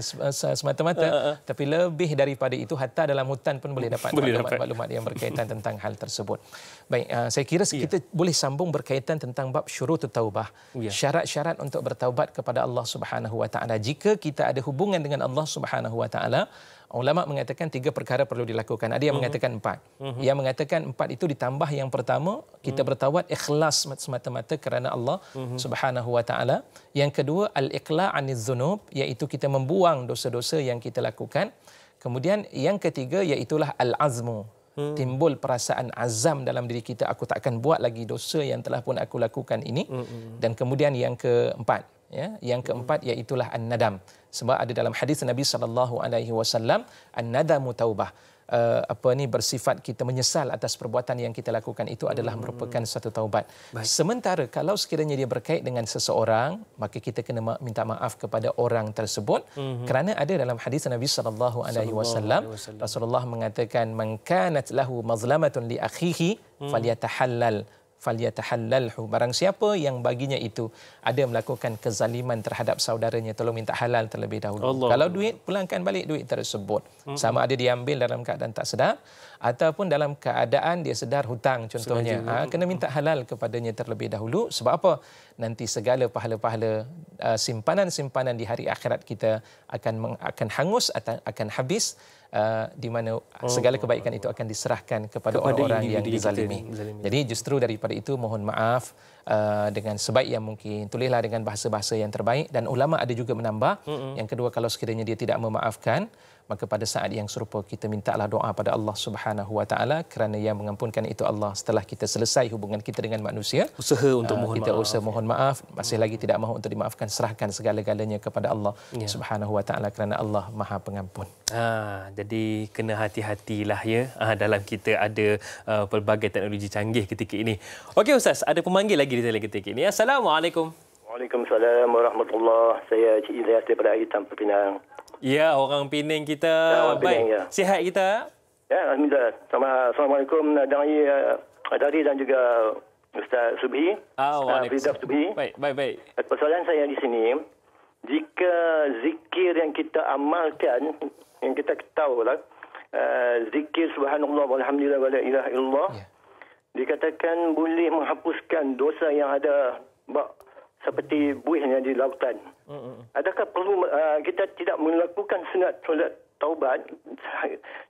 semata-mata. Uh, uh. Tapi lebih daripada itu, hatta dalam hutan pun boleh dapat maklumat-maklumat yang berkaitan tentang hal tersebut tersebut. Baik, uh, saya kira ya. kita boleh sambung berkaitan tentang bab syurut taubah. Ya. Syarat-syarat untuk bertaubat kepada Allah Subhanahu Wa Taala. Jika kita ada hubungan dengan Allah Subhanahu Wa Taala, ulama mengatakan tiga perkara perlu dilakukan. Ada yang uh-huh. mengatakan empat. Uh-huh. Yang mengatakan empat itu ditambah yang pertama, kita uh-huh. bertaubat ikhlas semata-mata kerana Allah uh-huh. Subhanahu Wa Taala. Yang kedua, al-iqla' anil zunub, iaitu kita membuang dosa-dosa yang kita lakukan. Kemudian yang ketiga, iaitulah al-azmu hmm. timbul perasaan azam dalam diri kita aku tak akan buat lagi dosa yang telah pun aku lakukan ini hmm. dan kemudian yang keempat ya yang keempat hmm. iaitu an-nadam sebab ada dalam hadis Nabi sallallahu alaihi wasallam an-nadamu taubah uh, apa ni bersifat kita menyesal atas perbuatan yang kita lakukan itu adalah hmm. merupakan satu taubat. Baik. Sementara kalau sekiranya dia berkait dengan seseorang, maka kita kena ma- minta maaf kepada orang tersebut hmm kerana ada dalam hadis Nabi sallallahu alaihi wasallam Rasulullah mengatakan man kanat lahu mazlamatun li akhihi mm. falyatahallal falyatahallalhu barang siapa yang baginya itu ada melakukan kezaliman terhadap saudaranya tolong minta halal terlebih dahulu Allah. kalau duit pulangkan balik duit tersebut mm-hmm. sama ada diambil dalam keadaan tak sedar ataupun dalam keadaan dia sedar hutang contohnya ha, kena minta halal kepadanya terlebih dahulu sebab apa nanti segala pahala-pahala uh, simpanan-simpanan di hari akhirat kita akan akan hangus atau akan habis Uh, di mana segala oh. kebaikan itu akan diserahkan kepada, kepada orang-orang yang dizalimi. Jadi justru daripada itu mohon maaf uh, dengan sebaik yang mungkin. Tulislah dengan bahasa-bahasa yang terbaik dan ulama ada juga menambah mm-hmm. yang kedua kalau sekiranya dia tidak memaafkan maka pada saat yang serupa kita mintalah doa pada Allah Subhanahu Wa Taala kerana yang mengampunkan itu Allah setelah kita selesai hubungan kita dengan manusia usaha untuk ah, mohon kita maaf mohon maaf masih lagi tidak mahu untuk dimaafkan serahkan segala-galanya kepada Allah ya. Subhanahu Wa Taala kerana Allah Maha Pengampun ha jadi kena hati-hatilah ya ha, dalam kita ada uh, pelbagai teknologi canggih ketika ini okey ustaz ada pemanggil lagi di telefon ketika ini assalamualaikum Waalaikumsalam warahmatullahi Saya Cik Izzah daripada Aitam Perpinang. Ya, orang Pening kita. Ya, Pening, Baik. Ya. Sihat kita? Ya, Alhamdulillah. Sama Assalamualaikum, eh, Dari, Dari dan juga Ustaz Subhi. Ah, oh, Ustaz Subhi. Baik, baik, baik. Eh, persoalan saya di sini, jika zikir yang kita amalkan, yang kita tahu lah, uh, eh, zikir subhanallah walhamdulillah wa la ilaha illallah, ya. dikatakan boleh menghapuskan dosa yang ada bak, seperti buihnya di lautan. Adakah perlu uh, kita tidak melakukan sunat solat taubat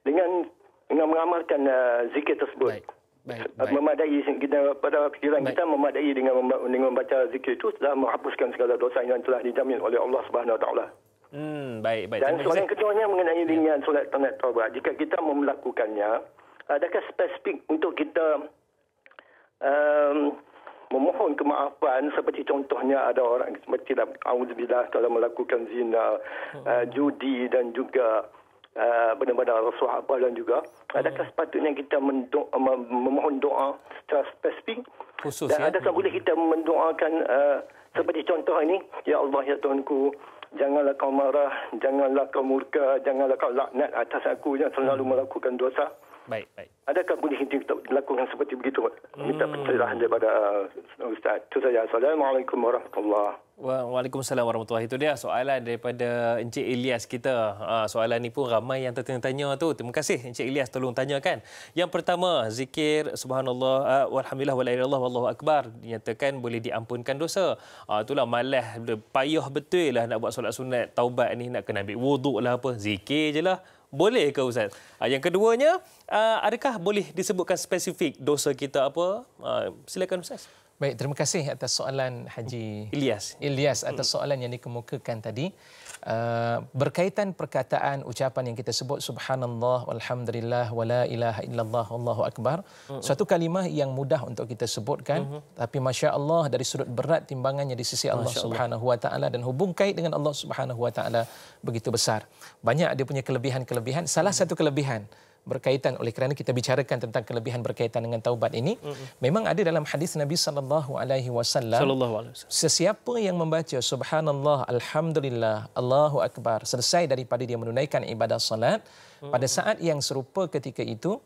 dengan dengan mengamalkan uh, zikir tersebut? Baik. Baik, uh, baik. Memadai kita pada fikiran kita memadai dengan membaca zikir itu telah menghapuskan segala dosa yang telah dijamin oleh Allah Subhanahu Wa Taala. Hmm, baik, baik. Dan soalan keduanya mengenai ya. dengan yeah. solat tanda taubat. Jika kita melakukannya, adakah spesifik untuk kita um, memohon kemaafan seperti contohnya ada orang seperti Auzubillah telah melakukan zina, oh. uh, judi dan juga uh, benda-benda rasuah apa dan juga adakah hmm. yang kita mendo- memohon doa secara spesifik Khusus, dan ya? adakah boleh kita mendoakan uh, seperti contoh ini Ya Allah Ya Tuhanku janganlah kau marah, janganlah kau murka, janganlah kau laknat atas aku yang selalu melakukan dosa. Baik, baik. Adakah boleh kita lakukan seperti begitu? Minta hmm. pencerahan daripada uh, Ustaz. Itu saja. Assalamualaikum warahmatullahi Waalaikumsalam warahmatullahi Itu dia soalan daripada Encik Ilyas kita. Ah, soalan ini pun ramai yang tertanya-tanya tu. Terima kasih Encik Ilyas tolong tanyakan. Yang pertama, zikir subhanallah, uh, walhamdulillah, walailallah, wallahu akbar. Dinyatakan boleh diampunkan dosa. Uh, itulah malah, payah betul lah nak buat solat sunat taubat ni. Nak kena ambil wuduk lah apa. Zikir je lah boleh ke Ustaz? Uh, yang keduanya, uh, adakah boleh disebutkan spesifik dosa kita apa? Uh, silakan Ustaz. Baik, terima kasih atas soalan Haji Ilyas. Ilyas atas hmm. soalan yang dikemukakan tadi. Uh, berkaitan perkataan ucapan yang kita sebut subhanallah Alhamdulillah, wala ilaha illallah Allahu akbar uh-huh. suatu kalimah yang mudah untuk kita sebutkan uh-huh. tapi masyaallah dari sudut berat timbangannya di sisi Allah subhanahu wa taala dan hubung kait dengan Allah subhanahu wa taala begitu besar banyak dia punya kelebihan-kelebihan salah satu kelebihan berkaitan oleh kerana kita bicarakan tentang kelebihan berkaitan dengan taubat ini mm-hmm. memang ada dalam hadis Nabi sallallahu alaihi wasallam sesiapa yang membaca subhanallah alhamdulillah Allahu akbar selesai daripada dia menunaikan ibadah salat mm-hmm. pada saat yang serupa ketika itu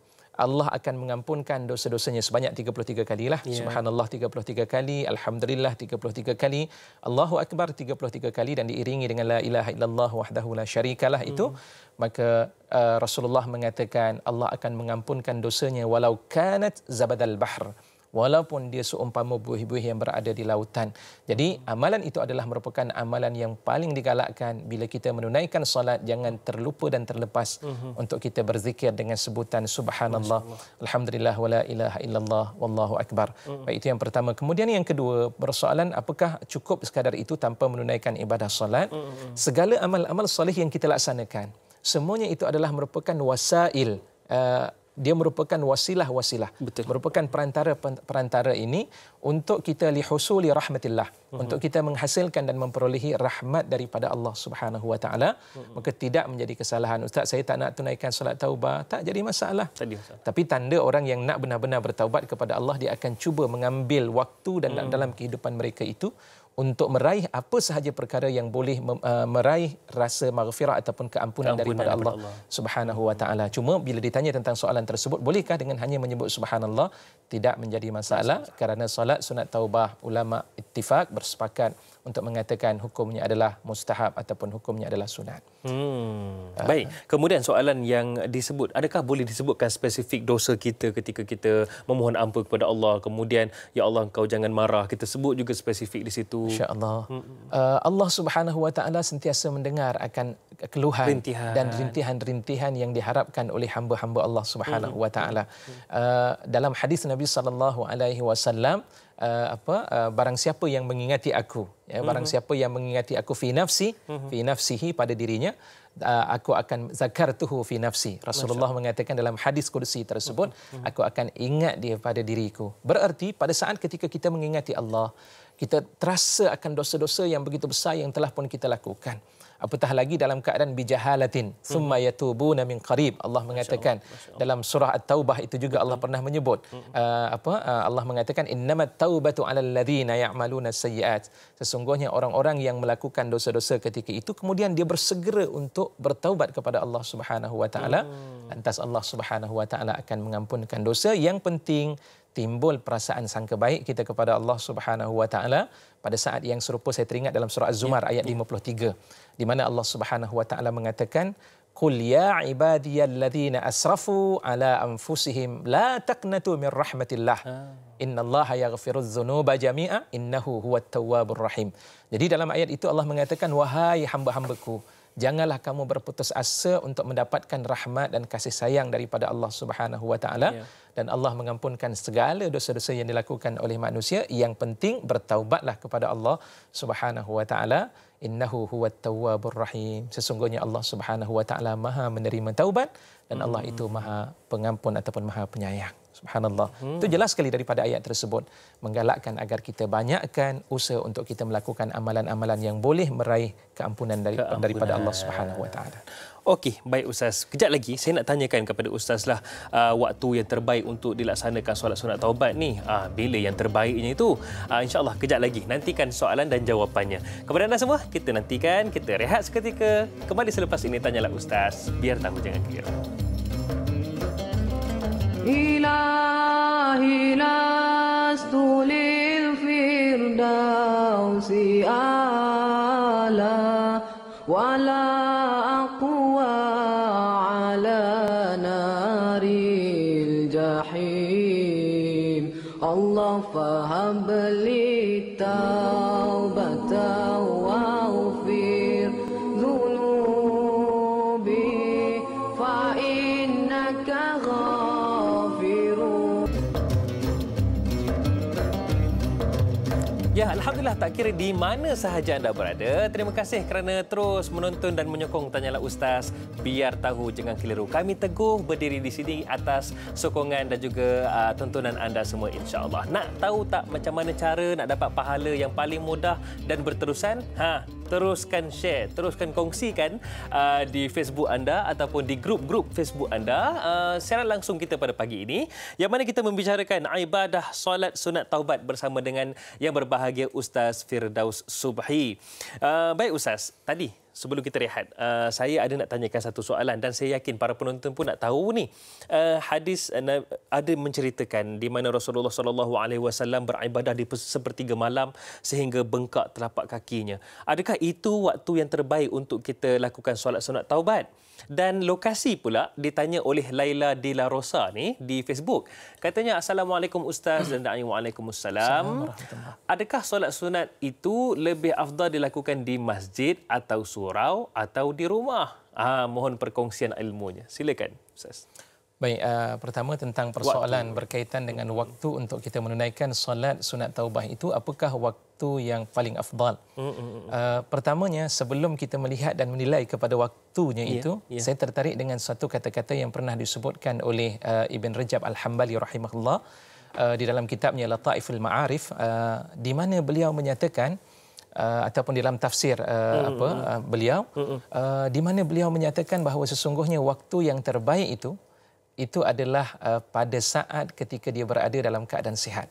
Allah akan mengampunkan dosa-dosanya sebanyak 33 kali lah. Yeah. Subhanallah 33 kali, Alhamdulillah 33 kali, Allahu Akbar 33 kali dan diiringi dengan La ilaha illallah wahdahu la syarikalah itu. Mm. Maka uh, Rasulullah mengatakan Allah akan mengampunkan dosanya walau kanat zabadal bahr walaupun dia seumpama buih-buih yang berada di lautan. Jadi amalan itu adalah merupakan amalan yang paling digalakkan bila kita menunaikan solat jangan terlupa dan terlepas uh-huh. untuk kita berzikir dengan sebutan subhanallah, alhamdulillah wala ilaha illallah wallahu akbar. Uh-huh. Baik itu yang pertama. Kemudian yang kedua, persoalan apakah cukup sekadar itu tanpa menunaikan ibadah solat? Uh-huh. Segala amal-amal soleh yang kita laksanakan, semuanya itu adalah merupakan wasail eh, dia merupakan wasilah-wasilah merupakan perantara-perantara ini untuk kita lihusuli rahmatillah uh-huh. untuk kita menghasilkan dan memperolehi rahmat daripada Allah Subhanahu wa taala mhm. maka tidak menjadi kesalahan ustaz saya tak nak tunaikan salat taubat tak jadi masalah tadi tapi tanda orang yang nak benar-benar bertaubat kepada Allah dia akan cuba mengambil waktu dan uh-huh. dalam kehidupan mereka itu untuk meraih apa sahaja perkara yang boleh uh, meraih rasa maghfirah ataupun keampunan, keampunan daripada, daripada Allah, Allah Subhanahu wa taala. Cuma bila ditanya tentang soalan tersebut bolehkah dengan hanya menyebut subhanallah tidak menjadi masalah kerana solat sunat taubah ulama ittifaq bersepakat untuk mengatakan hukumnya adalah mustahab ataupun hukumnya adalah sunat. Hmm. Ah. Baik, kemudian soalan yang disebut, adakah boleh disebutkan spesifik dosa kita ketika kita memohon ampun kepada Allah, kemudian ya Allah kau jangan marah, kita sebut juga spesifik di situ. Insya-Allah. Hmm. Uh, Allah Subhanahu wa taala sentiasa mendengar akan keluhan rintihan. dan rintihan-rintihan yang diharapkan oleh hamba-hamba Allah Subhanahu hmm. wa taala. Hmm. Uh, dalam hadis Nabi sallallahu alaihi wasallam uh, apa uh, barang siapa yang mengingati aku ya mm-hmm. siapa yang mengingati aku fi nafsi mm-hmm. fi nafsihi pada dirinya uh, aku akan zakartuhu fi nafsi Rasulullah Masya. mengatakan dalam hadis kursi tersebut mm-hmm. aku akan ingat dia pada diriku bererti pada saat ketika kita mengingati Allah kita terasa akan dosa-dosa yang begitu besar yang telah pun kita lakukan apatah lagi dalam keadaan bijahalatin hmm. summa yatubuna min qarib Allah mengatakan dalam surah at-taubah itu juga Allah pernah menyebut hmm. uh, apa uh, Allah mengatakan innamat taubatu 'alal ladzina ya'maluna sayyiat sesungguhnya orang-orang yang melakukan dosa-dosa ketika itu kemudian dia bersegera untuk bertaubat kepada Allah Subhanahu wa taala hmm. lantas Allah Subhanahu wa taala akan mengampunkan dosa yang penting timbul perasaan sangka baik kita kepada Allah Subhanahu wa taala pada saat yang serupa saya teringat dalam surah Az-Zumar ya, ayat ya. 53 di mana Allah Subhanahu wa taala mengatakan qul ya ibadiyalladzina asrafu ala anfusihim la taqnatu min rahmatillah ah. innallaha yaghfiruz dzunuba jami'a innahu huwat tawwabur rahim jadi dalam ayat itu Allah mengatakan wahai hamba-hambaku janganlah kamu berputus asa untuk mendapatkan rahmat dan kasih sayang daripada Allah Subhanahu wa taala ya. dan Allah mengampunkan segala dosa-dosa yang dilakukan oleh manusia yang penting bertaubatlah kepada Allah Subhanahu wa taala innahu huwat tawwabur rahim sesungguhnya Allah Subhanahu wa taala Maha menerima taubat dan Allah hmm. itu Maha pengampun ataupun Maha penyayang Subhanallah. Hmm. Itu jelas sekali daripada ayat tersebut. Menggalakkan agar kita banyakkan usaha untuk kita melakukan amalan-amalan yang boleh meraih keampunan, dari, keampunan. daripada Allah Subhanahu Wa Taala. Okey, baik Ustaz. Kejap lagi saya nak tanyakan kepada Ustaz lah uh, waktu yang terbaik untuk dilaksanakan solat sunat taubat ni. Uh, bila yang terbaiknya itu? Uh, InsyaAllah kejap lagi. Nantikan soalan dan jawapannya. Kepada anda semua, kita nantikan. Kita rehat seketika. Kembali selepas ini, tanyalah Ustaz. Biar tahu jangan kira. إلهي لست للفردوس أعلى ولا أقوى على نار الجحيم الله فهب لي التوبة Alhamdulillah tak kira di mana sahaja anda berada. Terima kasih kerana terus menonton dan menyokong Tanyalah Ustaz. Biar tahu jangan keliru. Kami teguh berdiri di sini atas sokongan dan juga uh, tontonan anda semua insyaAllah. Nak tahu tak macam mana cara nak dapat pahala yang paling mudah dan berterusan? Haa teruskan share, teruskan kongsikan uh, di Facebook anda ataupun di grup-grup Facebook anda. Uh, secara langsung kita pada pagi ini yang mana kita membicarakan ibadah solat sunat taubat bersama dengan yang berbahagia Ustaz Firdaus Subhi. Uh, baik Ustaz, tadi sebelum kita rehat, uh, saya ada nak tanyakan satu soalan dan saya yakin para penonton pun nak tahu ni. Uh, hadis uh, ada menceritakan di mana Rasulullah sallallahu alaihi wasallam beribadah di sepertiga malam sehingga bengkak telapak kakinya. Adakah itu waktu yang terbaik untuk kita lakukan solat sunat taubat? Dan lokasi pula ditanya oleh Laila De La Rosa ni di Facebook. Katanya, Assalamualaikum Ustaz dan Waalaikumsalam. Adakah solat sunat itu lebih afdal dilakukan di masjid atau surau atau di rumah? Ah, mohon perkongsian ilmunya. Silakan, Ustaz. Baik, uh, pertama tentang persoalan waktu. berkaitan dengan waktu untuk kita menunaikan solat sunat taubah itu, apakah waktu yang paling afdal? Mm, mm, mm, uh, pertamanya, sebelum kita melihat dan menilai kepada waktunya yeah, itu, yeah. saya tertarik dengan satu kata-kata yang pernah disebutkan oleh uh, Ibn Rajab Al-Hambali rahimahullah uh, di dalam kitabnya Lata'iful Ma'arif, uh, di mana beliau menyatakan, Uh, ataupun dalam tafsir uh, mm-hmm. apa uh, beliau mm-hmm. uh, di mana beliau menyatakan bahawa sesungguhnya waktu yang terbaik itu itu adalah uh, pada saat ketika dia berada dalam keadaan sihat.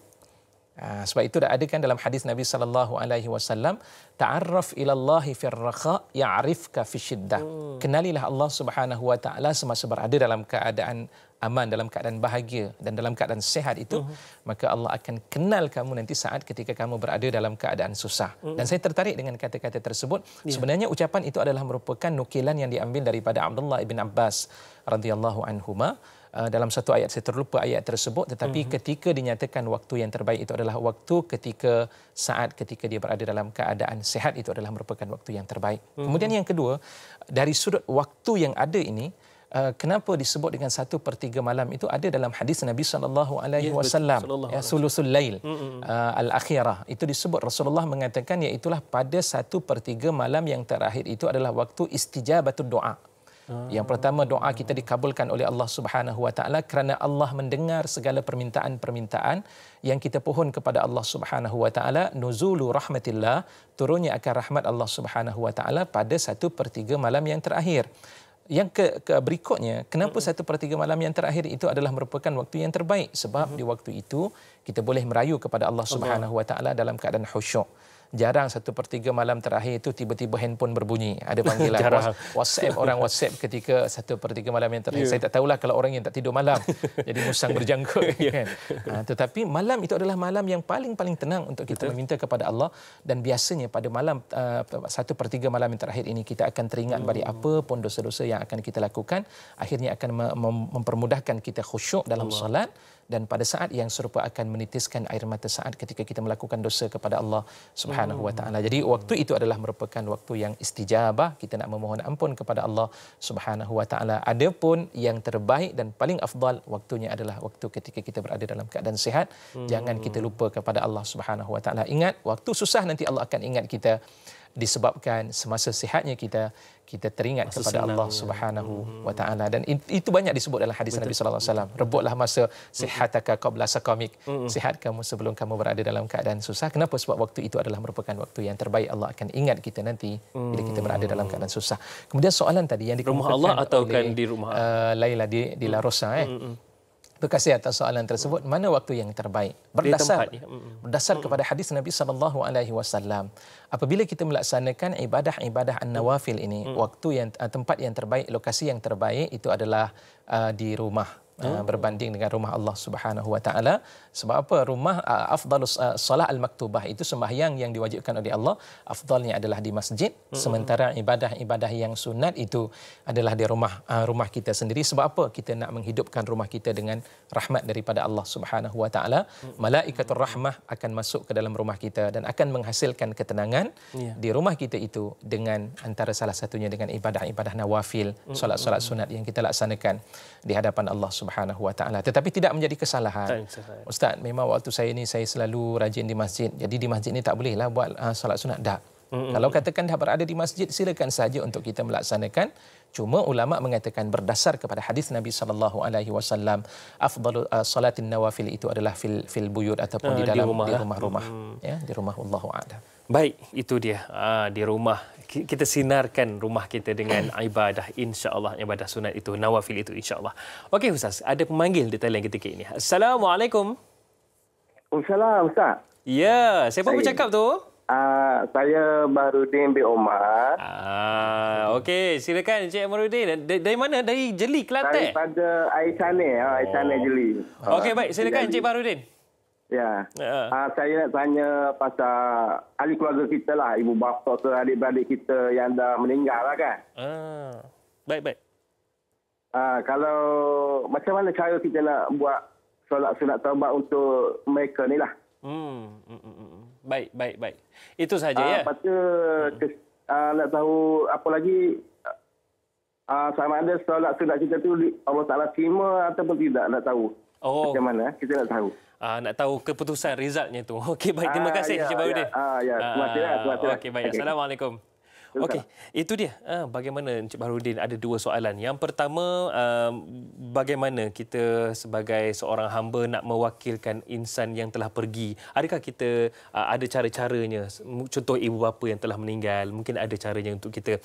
Uh, sebab itu dah ada kan dalam hadis Nabi sallallahu alaihi wasallam, ta'arraf ila Allah fil raha ya'rifka fi syiddah. Hmm. Kenalilah Allah Subhanahu wa taala semasa berada dalam keadaan aman dalam keadaan bahagia dan dalam keadaan sehat itu uh-huh. maka Allah akan kenal kamu nanti saat ketika kamu berada dalam keadaan susah uh-huh. dan saya tertarik dengan kata-kata tersebut yeah. sebenarnya ucapan itu adalah merupakan nukilan yang diambil daripada Abdullah bin Abbas radhiyallahu anhuma Uh, dalam satu ayat saya terlupa ayat tersebut tetapi mm-hmm. ketika dinyatakan waktu yang terbaik itu adalah waktu ketika saat ketika dia berada dalam keadaan sehat itu adalah merupakan waktu yang terbaik. Mm-hmm. Kemudian yang kedua, dari sudut waktu yang ada ini uh, kenapa disebut dengan satu per tiga malam itu ada dalam hadis Nabi saw. Alaihi ya sulusul lail uh, al akhirah itu disebut Rasulullah mengatakan iaitulah pada satu per tiga malam yang terakhir itu adalah waktu istijabatul doa Ah. Yang pertama doa kita dikabulkan oleh Allah Subhanahu Wa Taala kerana Allah mendengar segala permintaan-permintaan yang kita pohon kepada Allah Subhanahu Wa Taala nuzulu rahmatillah turunnya akan rahmat Allah Subhanahu Wa Taala pada satu pertiga malam yang terakhir. Yang ke, ke berikutnya, kenapa hmm. satu per tiga malam yang terakhir itu adalah merupakan waktu yang terbaik sebab uh-huh. di waktu itu kita boleh merayu kepada Allah Subhanahu Wa Taala dalam keadaan khusyuk jarang satu per tiga malam terakhir itu tiba-tiba handphone berbunyi. Ada panggilan was, WhatsApp, orang WhatsApp ketika satu per tiga malam yang terakhir. Yeah. Saya tak tahulah kalau orang yang tak tidur malam jadi musang berjangka. Ya. yeah. kan? ha, tetapi malam itu adalah malam yang paling-paling tenang untuk kita Betul. meminta kepada Allah. Dan biasanya pada malam uh, satu per tiga malam yang terakhir ini kita akan teringat hmm. balik apa pun dosa-dosa yang akan kita lakukan. Akhirnya akan mem- mempermudahkan kita khusyuk dalam Allah. solat dan pada saat yang serupa akan menitiskan air mata saat ketika kita melakukan dosa kepada Allah Subhanahu wa taala. Jadi waktu itu adalah merupakan waktu yang istijabah, kita nak memohon ampun kepada Allah Subhanahu wa taala. Adapun yang terbaik dan paling afdal waktunya adalah waktu ketika kita berada dalam keadaan sihat. Jangan kita lupa kepada Allah Subhanahu wa taala. Ingat waktu susah nanti Allah akan ingat kita disebabkan semasa sihatnya kita kita teringat masa kepada senang. Allah Subhanahu hmm. wa taala dan itu banyak disebut dalam hadis Betul. Nabi sallallahu alaihi wasallam rebutlah masa sihataka qabla saqamik hmm. sihat kamu sebelum kamu berada dalam keadaan susah kenapa sebab waktu itu adalah merupakan waktu yang terbaik Allah akan ingat kita nanti hmm. bila kita berada dalam hmm. keadaan susah kemudian soalan tadi yang di rumah Allah atau kan di rumah uh, Laila di di hmm. La Rosa eh hmm. Terima kasih atas soalan tersebut. Mana waktu yang terbaik? Berdasar berdasar kepada hadis Nabi sallallahu alaihi wasallam. Apabila kita melaksanakan ibadah-ibadah an-nawafil ini, mm. waktu yang eh, tempat yang terbaik, lokasi yang terbaik itu adalah uh, di rumah hmm. berbanding dengan rumah Allah Subhanahu Wa Taala. Sebab apa? Rumah uh, ah, afdal uh, ah, solat al-maktubah itu sembahyang yang diwajibkan oleh Allah, afdalnya adalah di masjid. Hmm. Sementara ibadah-ibadah yang sunat itu adalah di rumah uh, rumah kita sendiri. Sebab apa? Kita nak menghidupkan rumah kita dengan rahmat daripada Allah Subhanahu Wa Taala. Hmm. Malaikatur rahmah akan masuk ke dalam rumah kita dan akan menghasilkan ketenangan yeah. di rumah kita itu dengan antara salah satunya dengan ibadah-ibadah nawafil, hmm. solat-solat sunat yang kita laksanakan di hadapan Allah Subhanahu Subhanahu Wa Taala. Tetapi tidak menjadi kesalahan. Ustaz, memang waktu saya ini saya selalu rajin di masjid. Jadi di masjid ini tak bolehlah buat uh, solat sunat. Tak. Mm-hmm. Kalau katakan dah berada di masjid, silakan saja untuk kita melaksanakan. Cuma ulama mengatakan berdasar kepada hadis Nabi sallallahu alaihi wasallam afdalu uh, salatin nawafil itu adalah fil fil buyut ataupun uh, di dalam di lah. rumah-rumah ya di rumah Allahu a'lam. Baik, itu dia. Uh, di rumah kita sinarkan rumah kita dengan ibadah insya Allah, ibadah sunat itu nawafil itu insya Allah. Okey ustaz, ada pemanggil di talian ketika ini. Assalamualaikum. Assalamualaikum ustaz. Ya, siapa pun cakap tu? Uh, saya Marudin bin Omar. Ah, okey, silakan Cik Marudin. Dari, dari mana? Dari Jeli Kelantan. Daripada Aisane, ah, Aisane oh. Jeli. Okey, baik, silakan Cik Marudin. Jeli. Ya. Yeah. Ya. Uh, saya nak tanya pasal ahli keluarga kita lah, ibu bapa ke adik-beradik kita yang dah meninggal lah kan. Ah. Baik, baik. Uh, kalau macam mana cara kita nak buat solat sunat taubat untuk mereka ni lah. Hmm. hmm, hmm, hmm. Baik, baik, baik. Itu saja uh, ya. Lepas tu, hmm. uh, nak tahu apa lagi uh, sama ada solat sunat kita tu Allah Ta'ala terima ataupun tidak nak tahu. Oh. Macam mana? Eh? Kita nak tahu. Uh, nak tahu keputusan resultnya tu. Okey, baik. Terima ah, kasih, uh, Encik Baudin. Ya, ya. Ah, ya. Terima kasih. Uh, Okey, baik. Assalamualaikum. Okey, itu dia. Ah, bagaimana Encik Baharudin ada dua soalan. Yang pertama, ah, bagaimana kita sebagai seorang hamba nak mewakilkan insan yang telah pergi? Adakah kita ah, ada cara-caranya? Contoh ibu bapa yang telah meninggal, mungkin ada caranya untuk kita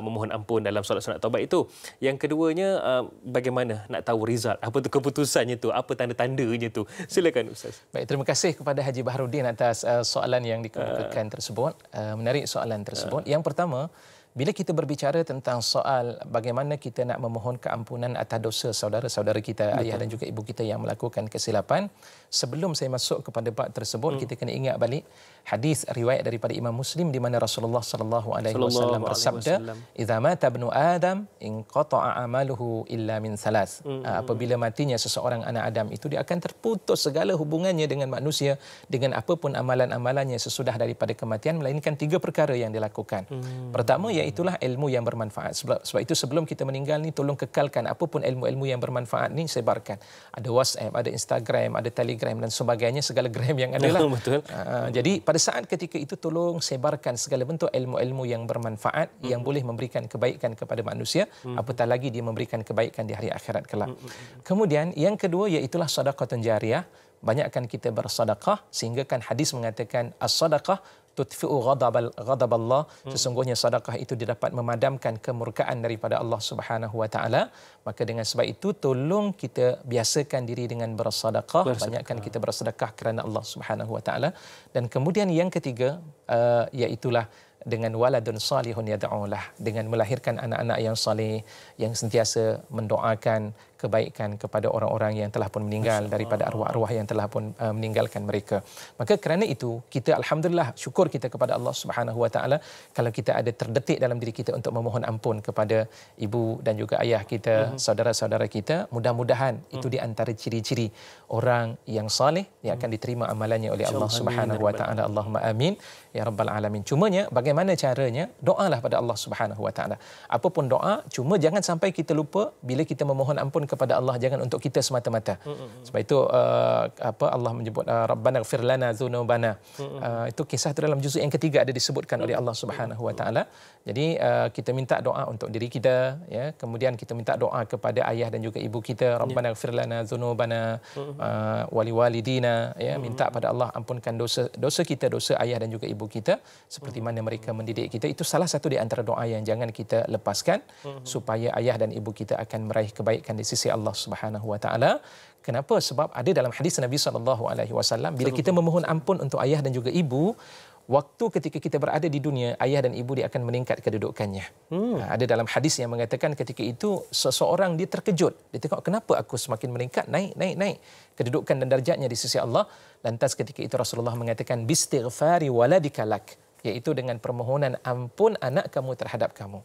memohon ampun dalam solat-solat taubat itu. Yang keduanya, bagaimana nak tahu result? Apa tu keputusannya tu? Apa tanda-tandanya tu? Silakan Ustaz. Baik, terima kasih kepada Haji Baharudin atas soalan yang dikemukakan tersebut. Menarik soalan tersebut. Yang pertama, pertama, bila kita berbicara tentang soal bagaimana kita nak memohon keampunan atas dosa saudara-saudara kita, Betul. ayah dan juga ibu kita yang melakukan kesilapan, sebelum saya masuk kepada bab tersebut hmm. kita kena ingat balik hadis riwayat daripada Imam Muslim di mana Rasulullah sallallahu alaihi wasallam bersabda idza mata ibnu adam in qata'a amaluhu illa min salas hmm, hmm, ah, hmm. apabila matinya seseorang anak adam itu dia akan terputus segala hubungannya dengan manusia dengan apapun amalan-amalannya sesudah daripada kematian melainkan tiga perkara yang dilakukan hmm. pertama iaitu ilmu yang bermanfaat sebab sebab itu sebelum kita meninggal ni tolong kekalkan apapun ilmu-ilmu yang bermanfaat ni sebarkan ada WhatsApp ada Instagram ada Telegram telegram dan sebagainya segala gram yang ada oh, lah. Ya, betul. Uh, jadi pada saat ketika itu tolong sebarkan segala bentuk ilmu-ilmu yang bermanfaat hmm yang boleh memberikan kebaikan kepada manusia hmm apatah lagi dia memberikan kebaikan di hari akhirat kelak. hmm, hmm, hmm, hmm. Kemudian yang kedua iaitu sedekah jariah. Banyakkan kita bersedekah sehingga kan hadis mengatakan as-sadaqah tutfi'u ghadabal ghadab Allah sesungguhnya sedekah itu dapat memadamkan kemurkaan daripada Allah Subhanahu wa taala maka dengan sebab itu tolong kita biasakan diri dengan bersedekah banyakkan kita bersedekah kerana Allah Subhanahu wa taala dan kemudian yang ketiga uh, dengan waladun salihun yad'ulah dengan melahirkan anak-anak yang saleh yang sentiasa mendoakan kebaikan kepada orang-orang yang telah pun meninggal daripada arwah-arwah yang telah pun uh, meninggalkan mereka. Maka kerana itu kita alhamdulillah syukur kita kepada Allah Subhanahu Wa Taala kalau kita ada terdetik dalam diri kita untuk memohon ampun kepada ibu dan juga ayah kita, mm-hmm. saudara-saudara kita, mudah-mudahan mm-hmm. itu di antara ciri-ciri orang yang saleh yang mhm. akan diterima amalannya oleh Allah Subhanahu Wa Taala. Allahumma amin ya rabbal alamin. cuma nya bagaimana caranya? Doalah pada Allah Subhanahu Wa Taala. Apapun doa, cuma jangan sampai kita lupa bila kita memohon ampun kepada kepada Allah jangan untuk kita semata-mata. Mm-hmm. Sebab itu uh, apa Allah menyebut uh, Rabbana ighfir lana dzunubana. Mm-hmm. Uh, itu kisah dalam juzuk yang ketiga ada disebutkan mm-hmm. oleh Allah Subhanahu wa taala. Jadi uh, kita minta doa untuk diri kita ya. Kemudian kita minta doa kepada ayah dan juga ibu kita. Ya. Rabbana ighfir lana dzunubana uh, wali walidina ya mm-hmm. minta pada Allah ampunkan dosa dosa kita, dosa ayah dan juga ibu kita seperti mm-hmm. mana mereka mendidik kita. Itu salah satu di antara doa yang jangan kita lepaskan mm-hmm. supaya ayah dan ibu kita akan meraih kebaikan di sisi sisi Allah Subhanahu Wa Taala. Kenapa? Sebab ada dalam hadis Nabi Sallallahu Alaihi Wasallam bila kita memohon ampun untuk ayah dan juga ibu, waktu ketika kita berada di dunia, ayah dan ibu dia akan meningkat kedudukannya. Hmm. Ha, ada dalam hadis yang mengatakan ketika itu seseorang dia terkejut. Dia tengok kenapa aku semakin meningkat, naik, naik, naik kedudukan dan darjatnya di sisi Allah. Lantas ketika itu Rasulullah mengatakan bistighfari waladikalak iaitu dengan permohonan ampun anak kamu terhadap kamu.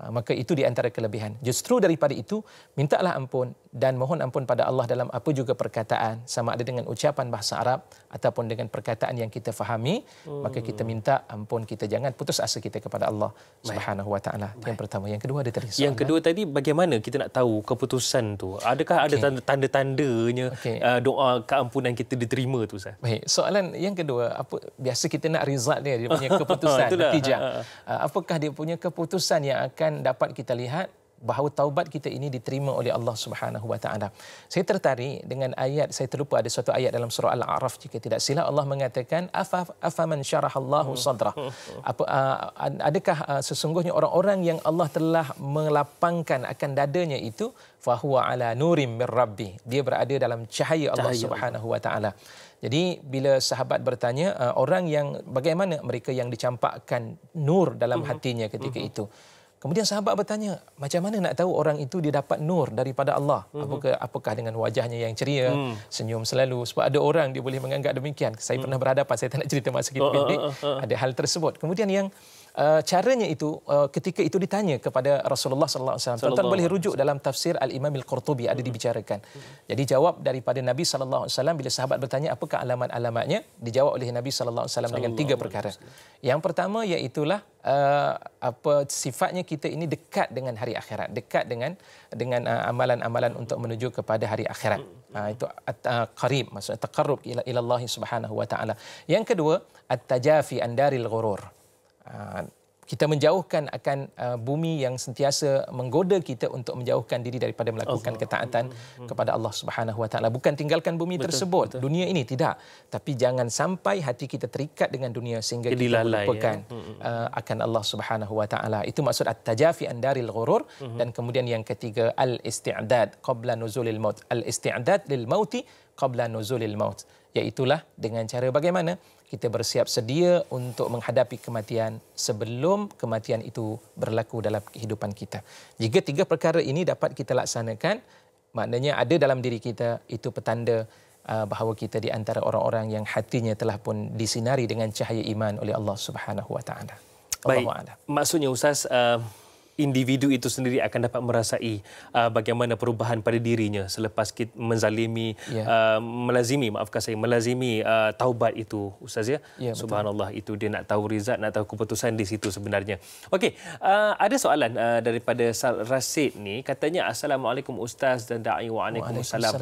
Ah, maka itu di antara kelebihan. Justru daripada itu, mintalah ampun dan mohon ampun pada Allah dalam apa juga perkataan, sama ada dengan ucapan bahasa Arab ataupun dengan perkataan yang kita fahami, hmm. maka kita hmm. minta ampun kita jangan putus asa kita kepada Allah Subhanahu wa taala. Yang pertama, yang kedua ada tadi. Soalan. Yang kedua kan? tadi bagaimana kita nak tahu keputusan tu? Adakah ada okay. tanda-tandanya okay. Ah, doa keampunan kita diterima tu Ustaz? Baik, soalan yang kedua, apa biasa kita nak result dia dia punya ah, keputusan, nantijah. Apakah dia punya keputusan yang akan akan dapat kita lihat bahawa taubat kita ini diterima oleh Allah Subhanahu wa taala. Saya tertarik dengan ayat saya terlupa ada satu ayat dalam surah Al-A'raf jika tidak silap Allah mengatakan afa afaman syarahallahu sadra. Apa uh, adakah uh, sesungguhnya orang-orang yang Allah telah melapangkan akan dadanya itu fahuwa ala nurim mir rabbi. Dia berada dalam cahaya Allah cahaya. Subhanahu wa taala. Jadi bila sahabat bertanya uh, orang yang bagaimana mereka yang dicampakkan nur dalam mhm. hatinya ketika uh-huh. itu Kemudian sahabat bertanya, macam mana nak tahu orang itu dia dapat nur daripada Allah? Mhm. Apakah, apakah dengan wajahnya yang ceria, hmm. senyum selalu? Sebab ada orang dia boleh menganggap demikian. Saya hmm. pernah berhadapan, saya tak nak cerita masa oh, oh, kita pendek, oh, ada hal tersebut. Kemudian yang Uh, caranya itu uh, ketika itu ditanya kepada Rasulullah sallallahu alaihi wasallam. Tuan boleh rujuk dalam tafsir Al-Imam Al-Qurtubi ada hmm. dibicarakan. Hmm. Jadi jawab daripada Nabi sallallahu alaihi wasallam bila sahabat bertanya apakah alamat-alamatnya, dijawab oleh Nabi sallallahu alaihi wasallam dengan tiga perkara. Yang pertama iaitu uh, eh, apa sifatnya kita ini dekat dengan hari akhirat, dekat dengan dengan uh, amalan-amalan untuk menuju kepada hari akhirat. Ha, itu at, uh, maksudnya taqarrub ila ilallahi subhanahu wa taala. Yang kedua at-tajafi andaril ghurur. Ah, kita menjauhkan akan ah, bumi yang sentiasa menggoda kita untuk menjauhkan diri daripada melakukan ketaatan hmm, hmm, hmm. kepada Allah Subhanahu Wa Taala bukan tinggalkan bumi betul, tersebut betul. dunia ini tidak tapi jangan sampai hati kita terikat dengan dunia sehingga kita lupakan ya. Ah, akan Allah Subhanahu Wa Taala itu maksud at-tajafi andaril ghurur dan kemudian yang ketiga al-isti'dad qabla nuzulil maut al-isti'dad lil mauti qabla nuzulil maut yaitulah dengan cara bagaimana kita bersiap sedia untuk menghadapi kematian sebelum kematian itu berlaku dalam kehidupan kita. Jika tiga perkara ini dapat kita laksanakan, maknanya ada dalam diri kita itu petanda uh, bahawa kita di antara orang-orang yang hatinya telah pun disinari dengan cahaya iman oleh Allah Subhanahu Wa Taala. Baik. Maksudnya Ustaz, uh individu itu sendiri akan dapat merasai uh, bagaimana perubahan pada dirinya selepas kita menzalimi yeah. uh, melazimi maafkan saya melazimi uh, taubat itu ustaz ya yeah, ya, subhanallah betul. itu dia nak tahu rizat nak tahu keputusan di situ sebenarnya okey uh, ada soalan uh, daripada Sal Rasid ni katanya assalamualaikum ustaz dan dai wa alaikumussalam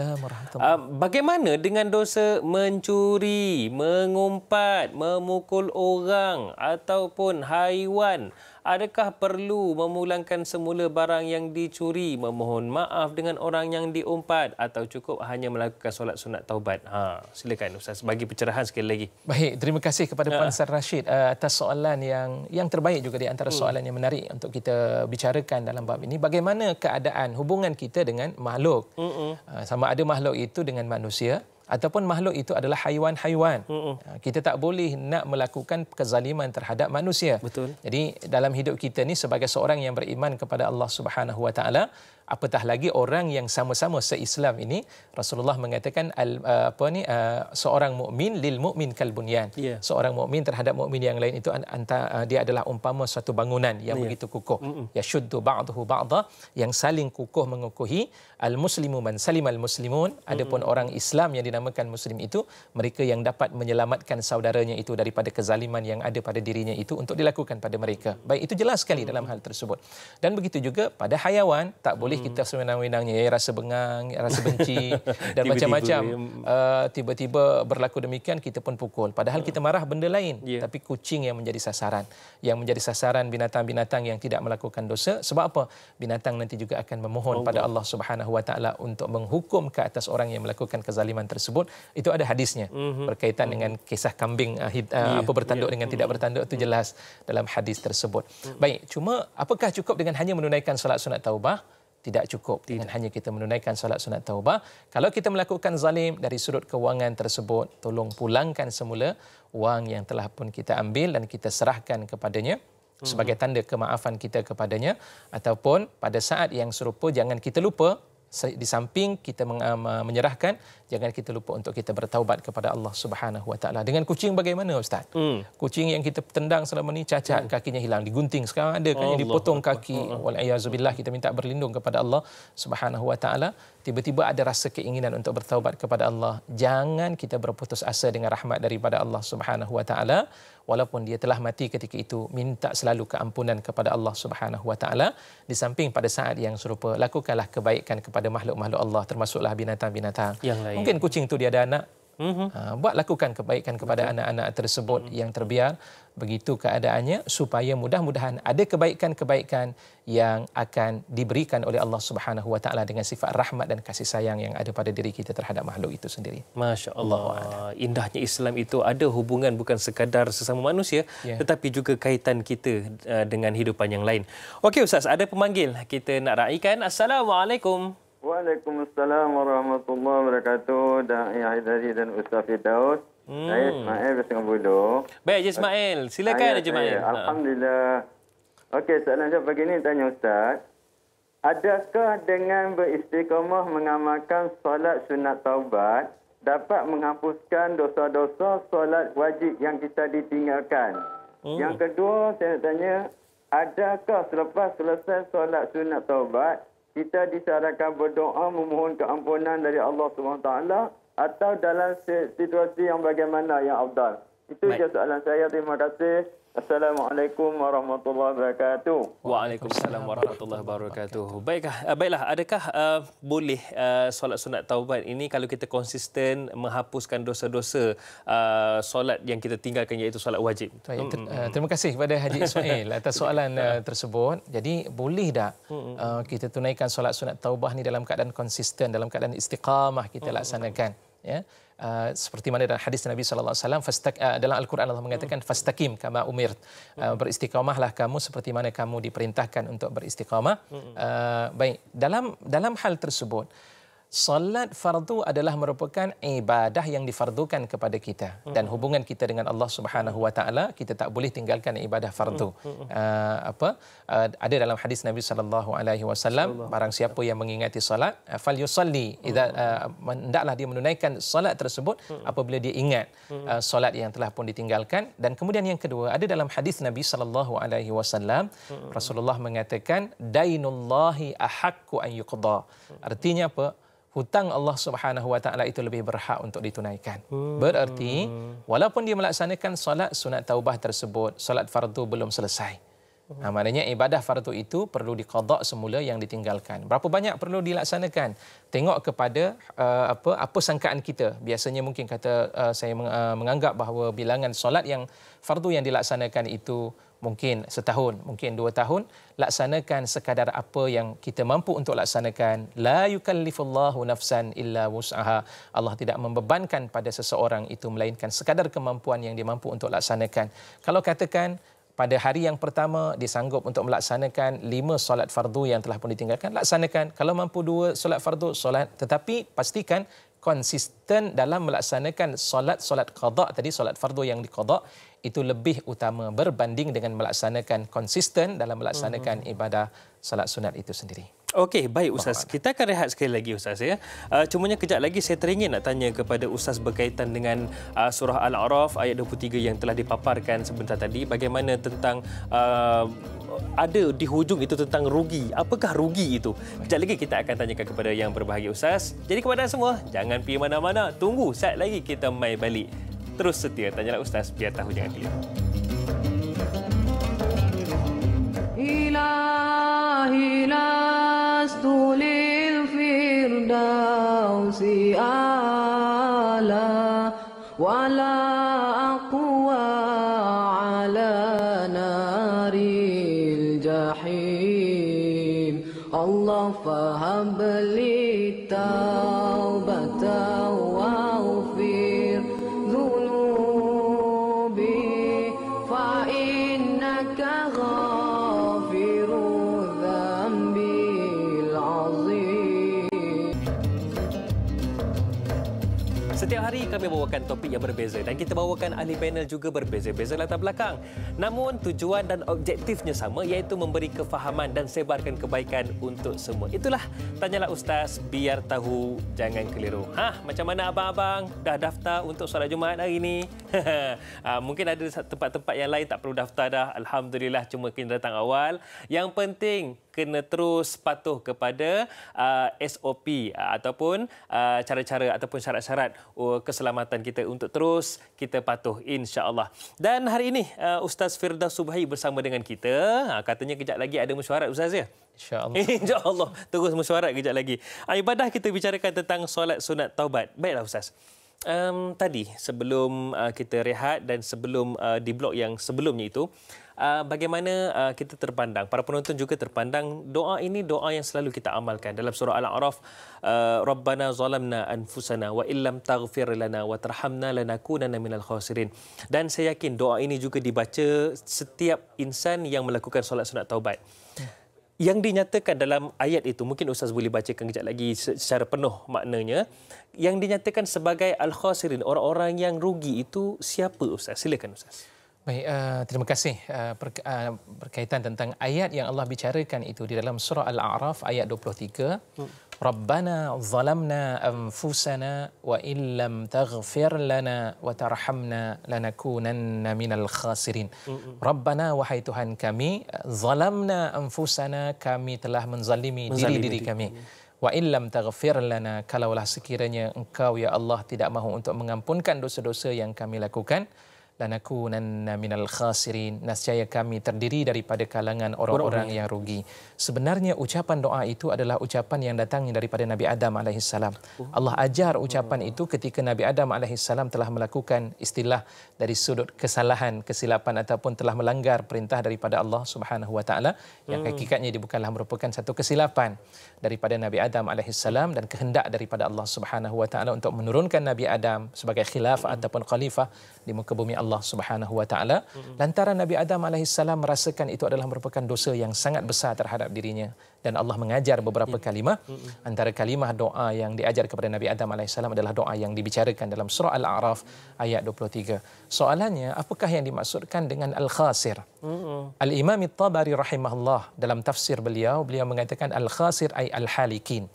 uh, bagaimana dengan dosa mencuri mengumpat memukul orang ataupun haiwan Adakah perlu memulangkan semula barang yang dicuri, memohon maaf dengan orang yang diumpat atau cukup hanya melakukan solat sunat taubat? Ha, silakan Ustaz bagi pencerahan sekali lagi. Baik, terima kasih kepada Puan Ustaz ha. Rashid eh, atas soalan yang yang terbaik juga di antara hmm. soalan yang menarik untuk kita bicarakan dalam bab ini. Bagaimana keadaan hubungan kita dengan makhluk? Eh, sama ada makhluk itu dengan manusia ataupun makhluk itu adalah haiwan-haiwan. Uh-uh. Kita tak boleh nak melakukan kezaliman terhadap manusia. Betul. Jadi dalam hidup kita ni sebagai seorang yang beriman kepada Allah Subhanahu Wa Taala, apatah lagi orang yang sama-sama seislam ini Rasulullah mengatakan al uh, apa ni uh, seorang mukmin lil mukmin kal bunyan yeah. seorang mukmin terhadap mukmin yang lain itu anta uh, dia adalah umpama suatu bangunan yang yeah. begitu kukuh ya syuddu ba'dahu ba'dha yang saling kukuh mengukuhi al muslimu man salimal muslimun adapun Mm-mm. orang Islam yang dinamakan muslim itu mereka yang dapat menyelamatkan saudaranya itu daripada kezaliman yang ada pada dirinya itu untuk dilakukan pada mereka baik itu jelas sekali dalam hal tersebut dan begitu juga pada hayawan tak boleh pilih hmm. kita sewenang-wenangnya ya, rasa bengang rasa benci dan macam-macam eh, tiba-tiba uh, berlaku demikian kita pun pukul padahal hmm. kita marah benda lain yeah. tapi kucing yang menjadi sasaran yang menjadi sasaran binatang-binatang yang tidak melakukan dosa sebab apa binatang nanti juga akan memohon Allah. pada Allah Subhanahu wa taala untuk menghukum ke atas orang yang melakukan kezaliman tersebut itu ada hadisnya mm-hmm. berkaitan mm-hmm. dengan kisah kambing uh, hid, uh, eh, yeah. apa bertanduk yeah. dengan mm-hmm. tidak mhm. bertanduk itu mhm. jelas dalam hadis tersebut mm-hmm. baik cuma apakah cukup dengan hanya menunaikan solat sunat taubah tidak cukup tidak. dengan hanya kita menunaikan solat sunat taubah. Kalau kita melakukan zalim dari sudut kewangan tersebut, tolong pulangkan semula wang yang telah pun kita ambil dan kita serahkan kepadanya sebagai hmm. tanda kemaafan kita kepadanya ataupun pada saat yang serupa jangan kita lupa di samping kita ah, menyerahkan jangan kita lupa untuk kita bertaubat kepada Allah Subhanahu Wa Taala dengan kucing bagaimana ustaz hmm. kucing yang kita tendang selama ni cacat hmm. kakinya hilang digunting sekarang ada kan yang dipotong kaki hmm, hmm. wallahi kita minta berlindung kepada Allah Subhanahu Wa Taala tiba-tiba ada rasa keinginan untuk bertaubat kepada Allah jangan kita berputus asa dengan rahmat daripada Allah Subhanahu Wa Taala walaupun dia telah mati ketika itu minta selalu keampunan kepada Allah Subhanahu wa taala di samping pada saat yang serupa lakukanlah kebaikan kepada makhluk-makhluk Allah termasuklah binatang-binatang mungkin kucing tu dia ada anak Mm-hmm. Ha, buat lakukan kebaikan kepada okay. anak-anak tersebut mm-hmm. yang terbiar begitu keadaannya supaya mudah-mudahan ada kebaikan-kebaikan yang akan diberikan oleh Allah Subhanahu Wa dengan sifat rahmat dan kasih sayang yang ada pada diri kita terhadap makhluk itu sendiri. Masya Allah, Allah. indahnya Islam itu ada hubungan bukan sekadar sesama manusia yeah. tetapi juga kaitan kita uh, dengan hidupan yang lain. Okey Ustaz, ada pemanggil kita nak raikan. Assalamualaikum. Waalaikumsalam warahmatullahi wabarakatuh. Da'i eh, Aizazi dan Ustaz Fidaud, Hmm. Saya Ismail dari Singapura. Baik, Encik Ismail. Silakan, Encik Ismail. Ha. Alhamdulillah. Okey, soalan saya pagi ini tanya Ustaz. Adakah dengan beristiqamah mengamalkan solat sunat taubat dapat menghapuskan dosa-dosa solat wajib yang kita ditinggalkan? Hmm. Yang kedua, saya nak tanya, adakah selepas selesai solat sunat taubat, kita disarankan berdoa memohon keampunan dari Allah SWT atau dalam situasi yang bagaimana yang afdal. Itu saja soalan saya. Terima kasih. Assalamualaikum warahmatullahi wabarakatuh. Waalaikumsalam warahmatullahi wabarakatuh. Baiklah, eh, baiklah. Adakah uh, boleh uh, solat sunat taubat ini kalau kita konsisten menghapuskan dosa-dosa uh, solat yang kita tinggalkan iaitu solat wajib? Baik, ter uh, terima kasih kepada Haji Ismail atas soalan uh, tersebut. Jadi boleh tak uh, kita tunaikan solat sunat taubat ini dalam keadaan konsisten, dalam keadaan istiqamah kita laksanakan? Ya. Yeah? uh, seperti mana dalam hadis Nabi sallallahu alaihi wasallam ah, dalam Al-Quran Allah mengatakan hmm. fastakim kama umirt uh, ah, beristiqamahlah kamu seperti mana kamu diperintahkan untuk beristiqomah. hmm. uh, baik dalam dalam hal tersebut Salat fardu adalah merupakan ibadah yang difardukan kepada kita dan hubungan kita dengan Allah Subhanahu Wa Taala kita tak boleh tinggalkan ibadah fardu. Uh, apa uh, ada dalam hadis Nabi Sallallahu Alaihi Wasallam barang siapa yang mengingati salat ah, fal yusalli idza hendaklah uh, dia menunaikan salat tersebut apabila dia ingat uh, salat yang telah pun ditinggalkan dan kemudian yang kedua ada dalam hadis Nabi Sallallahu Alaihi Wasallam Rasulullah mengatakan dainullahi ahakku an yuqda. Artinya apa? hutang Allah Subhanahu wa taala itu lebih berhak untuk ditunaikan. Hmm. Berarti walaupun dia melaksanakan solat sunat taubah tersebut, solat fardu belum selesai. Hmm. Nah, maknanya ibadah fardu itu perlu dikodok semula yang ditinggalkan. Berapa banyak perlu dilaksanakan? Tengok kepada uh, apa apa sangkaan kita. Biasanya mungkin kata uh, saya uh, menganggap bahawa bilangan solat yang fardu yang dilaksanakan itu mungkin setahun, mungkin dua tahun, laksanakan sekadar apa yang kita mampu untuk laksanakan. La yukallifullahu nafsan illa wus'aha. Allah tidak membebankan pada seseorang itu melainkan sekadar kemampuan yang dia mampu untuk laksanakan. Kalau katakan pada hari yang pertama disanggup untuk melaksanakan lima solat fardu yang telah pun ditinggalkan, laksanakan. Kalau mampu dua solat fardu, solat. Tetapi pastikan konsisten dalam melaksanakan solat-solat qada tadi solat fardu yang diqada itu lebih utama berbanding dengan melaksanakan konsisten dalam melaksanakan mhm. ibadah solat sunat itu sendiri. Okey, baik Ustaz. Kita akan rehat sekali lagi Ustaz. Ya. Uh, cumanya kejap lagi saya teringin nak tanya kepada Ustaz berkaitan dengan uh, surah Al-A'raf ayat 23 yang telah dipaparkan sebentar tadi. Bagaimana tentang uh, ada di hujung itu tentang rugi. Apakah rugi itu? Kejap lagi kita akan tanyakan kepada yang berbahagia Ustaz. Jadi kepada semua, jangan pergi mana-mana. Tunggu saat lagi kita mai balik. Terus setia, tanyalah Ustaz biar tahu jangan pilih. Ilah, ilah. لست للفردوس أعلى ولا أقوى على نار الجحيم الله فهب لي التوبة kami bawakan topik yang berbeza dan kita bawakan ahli panel juga berbeza-beza latar belakang. Namun tujuan dan objektifnya sama iaitu memberi kefahaman dan sebarkan kebaikan untuk semua. Itulah tanyalah ustaz biar tahu jangan keliru. Ha, macam mana abang-abang dah daftar untuk solat Jumaat hari ini? Ah, mungkin ada tempat-tempat yang lain tak perlu daftar dah. Alhamdulillah cuma kena datang awal. Yang penting kena terus patuh kepada uh, SOP uh, ataupun uh, cara-cara ataupun syarat-syarat uh, keselamatan kita untuk terus kita patuh insya-Allah. Dan hari ini uh, Ustaz Firdaus Subhai bersama dengan kita, uh, katanya kejap lagi ada mesyuarat Ustaz ya. InsyaAllah. InsyaAllah. Terus mesyuarat kejap lagi. Ah, ibadah kita bicarakan tentang solat sunat taubat. Baiklah Ustaz. Um, tadi sebelum uh, kita rehat dan sebelum uh, di blog yang sebelumnya itu, Ah, bagaimana uh, kita terpandang para penonton juga terpandang doa ini doa yang selalu kita amalkan dalam surah al-a'raf uh, rabbana zalamna anfusana wa illam taghfir lana wa tarhamna lanakunanna minal khasirin dan saya yakin doa ini juga dibaca setiap insan yang melakukan solat sunat taubat yang dinyatakan dalam ayat itu mungkin ustaz boleh bacakan kejap lagi secara penuh maknanya yang dinyatakan sebagai al-khasirin orang-orang yang rugi itu siapa ustaz silakan ustaz Baik, uh, terima kasih uh, eh, ber, uh, eh, berkaitan tentang ayat yang Allah bicarakan itu di dalam surah Al-A'raf ayat 23. Hmm. Rabbana zalamna anfusana wa illam taghfir lana wa tarhamna lanakunanna minal khasirin. Hmm, hmm. Rabbana wahai Tuhan kami zalamna anfusana kami telah menzalimi, diri diri kami. Hmm. Wa illam taghfir lana kalaulah sekiranya engkau ya Allah tidak mahu untuk mengampunkan dosa-dosa yang kami lakukan dan aku nanna minal khasirin nascaya kami terdiri daripada kalangan orang-orang yang rugi sebenarnya ucapan doa itu adalah ucapan yang datangnya daripada Nabi Adam alaihi salam Allah ajar ucapan itu ketika Nabi Adam alaihi salam telah melakukan istilah dari sudut kesalahan kesilapan ataupun telah melanggar perintah daripada Allah Subhanahu wa taala yang hmm. hakikatnya dia bukanlah merupakan satu kesilapan daripada Nabi Adam alaihi salam dan kehendak daripada Allah Subhanahu wa taala untuk menurunkan Nabi Adam sebagai khilaf ataupun khalifah di muka bumi Allah Allah Subhanahu Wa Taala. Lantaran Nabi Adam alaihissalam merasakan itu adalah merupakan dosa yang sangat besar terhadap dirinya dan Allah mengajar beberapa hmm. kalimah. Hmm. Antara kalimah doa yang diajar kepada Nabi Adam alaihissalam adalah doa yang dibicarakan dalam surah Al-A'raf ayat 23. Soalannya, apakah yang dimaksudkan dengan al-khasir? Hmm. Al-Imam At-Tabari rahimahullah dalam tafsir beliau, beliau mengatakan al-khasir ay al-halikin.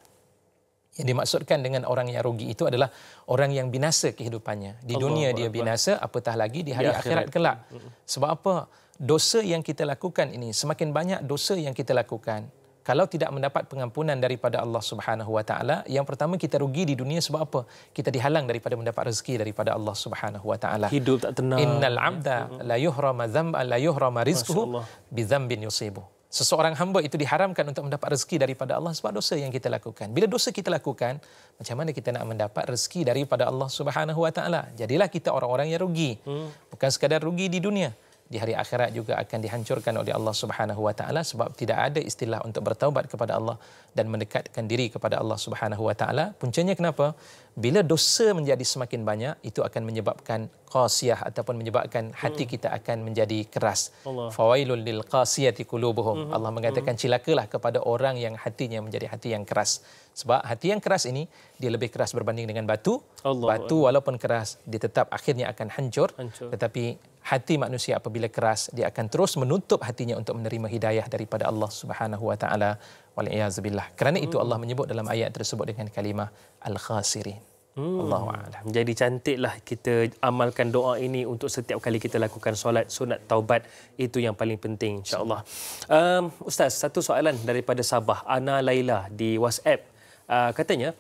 Yang dimaksudkan dengan orang yang rugi itu adalah orang yang binasa kehidupannya. Di Allah dunia Allah dia binasa, apatah lagi di hari di akhirat. akhirat kelak. Sebab apa? Dosa yang kita lakukan ini, semakin banyak dosa yang kita lakukan, kalau tidak mendapat pengampunan daripada Allah Subhanahu Wa Taala, yang pertama kita rugi di dunia sebab apa? Kita dihalang daripada mendapat rezeki daripada Allah Subhanahu Wa Taala. Hidup tak tenang. Innal abda la yuhrama dhamba la yuhrama rizquhu bi dhanbin yusibu seseorang hamba itu diharamkan untuk mendapat rezeki daripada Allah sebab dosa yang kita lakukan. Bila dosa kita lakukan, macam mana kita nak mendapat rezeki daripada Allah Subhanahu Wa Taala? Jadilah kita orang-orang yang rugi. Hmm. Bukan sekadar rugi di dunia, di hari akhirat juga akan dihancurkan oleh Allah Subhanahu wa taala sebab tidak ada istilah untuk bertaubat kepada Allah dan mendekatkan diri kepada Allah Subhanahu wa taala. Puncanya kenapa? Bila dosa menjadi semakin banyak, itu akan menyebabkan qasiyah ataupun menyebabkan hati hmm. kita akan menjadi keras. Fawailul lil qasiyati qulubuhum. Hmm. Allah mengatakan hmm. cilakalah kepada orang yang hatinya menjadi hati yang keras. Sebab hati yang keras ini dia lebih keras berbanding dengan batu. Batu walaupun keras dia tetap akhirnya akan hancur. Tetapi hati manusia apabila keras dia akan terus menutup hatinya untuk menerima hidayah daripada Allah Subhanahu wa taala wal iazbillah kerana itu Allah menyebut dalam ayat tersebut dengan kalimah al khasirin Hmm. Allahu a'lam. Jadi cantiklah kita amalkan doa ini untuk setiap kali kita lakukan solat sunat taubat itu yang paling penting insya-Allah. Um, ustaz, satu soalan daripada Sabah, Ana Laila di WhatsApp. Uh, katanya,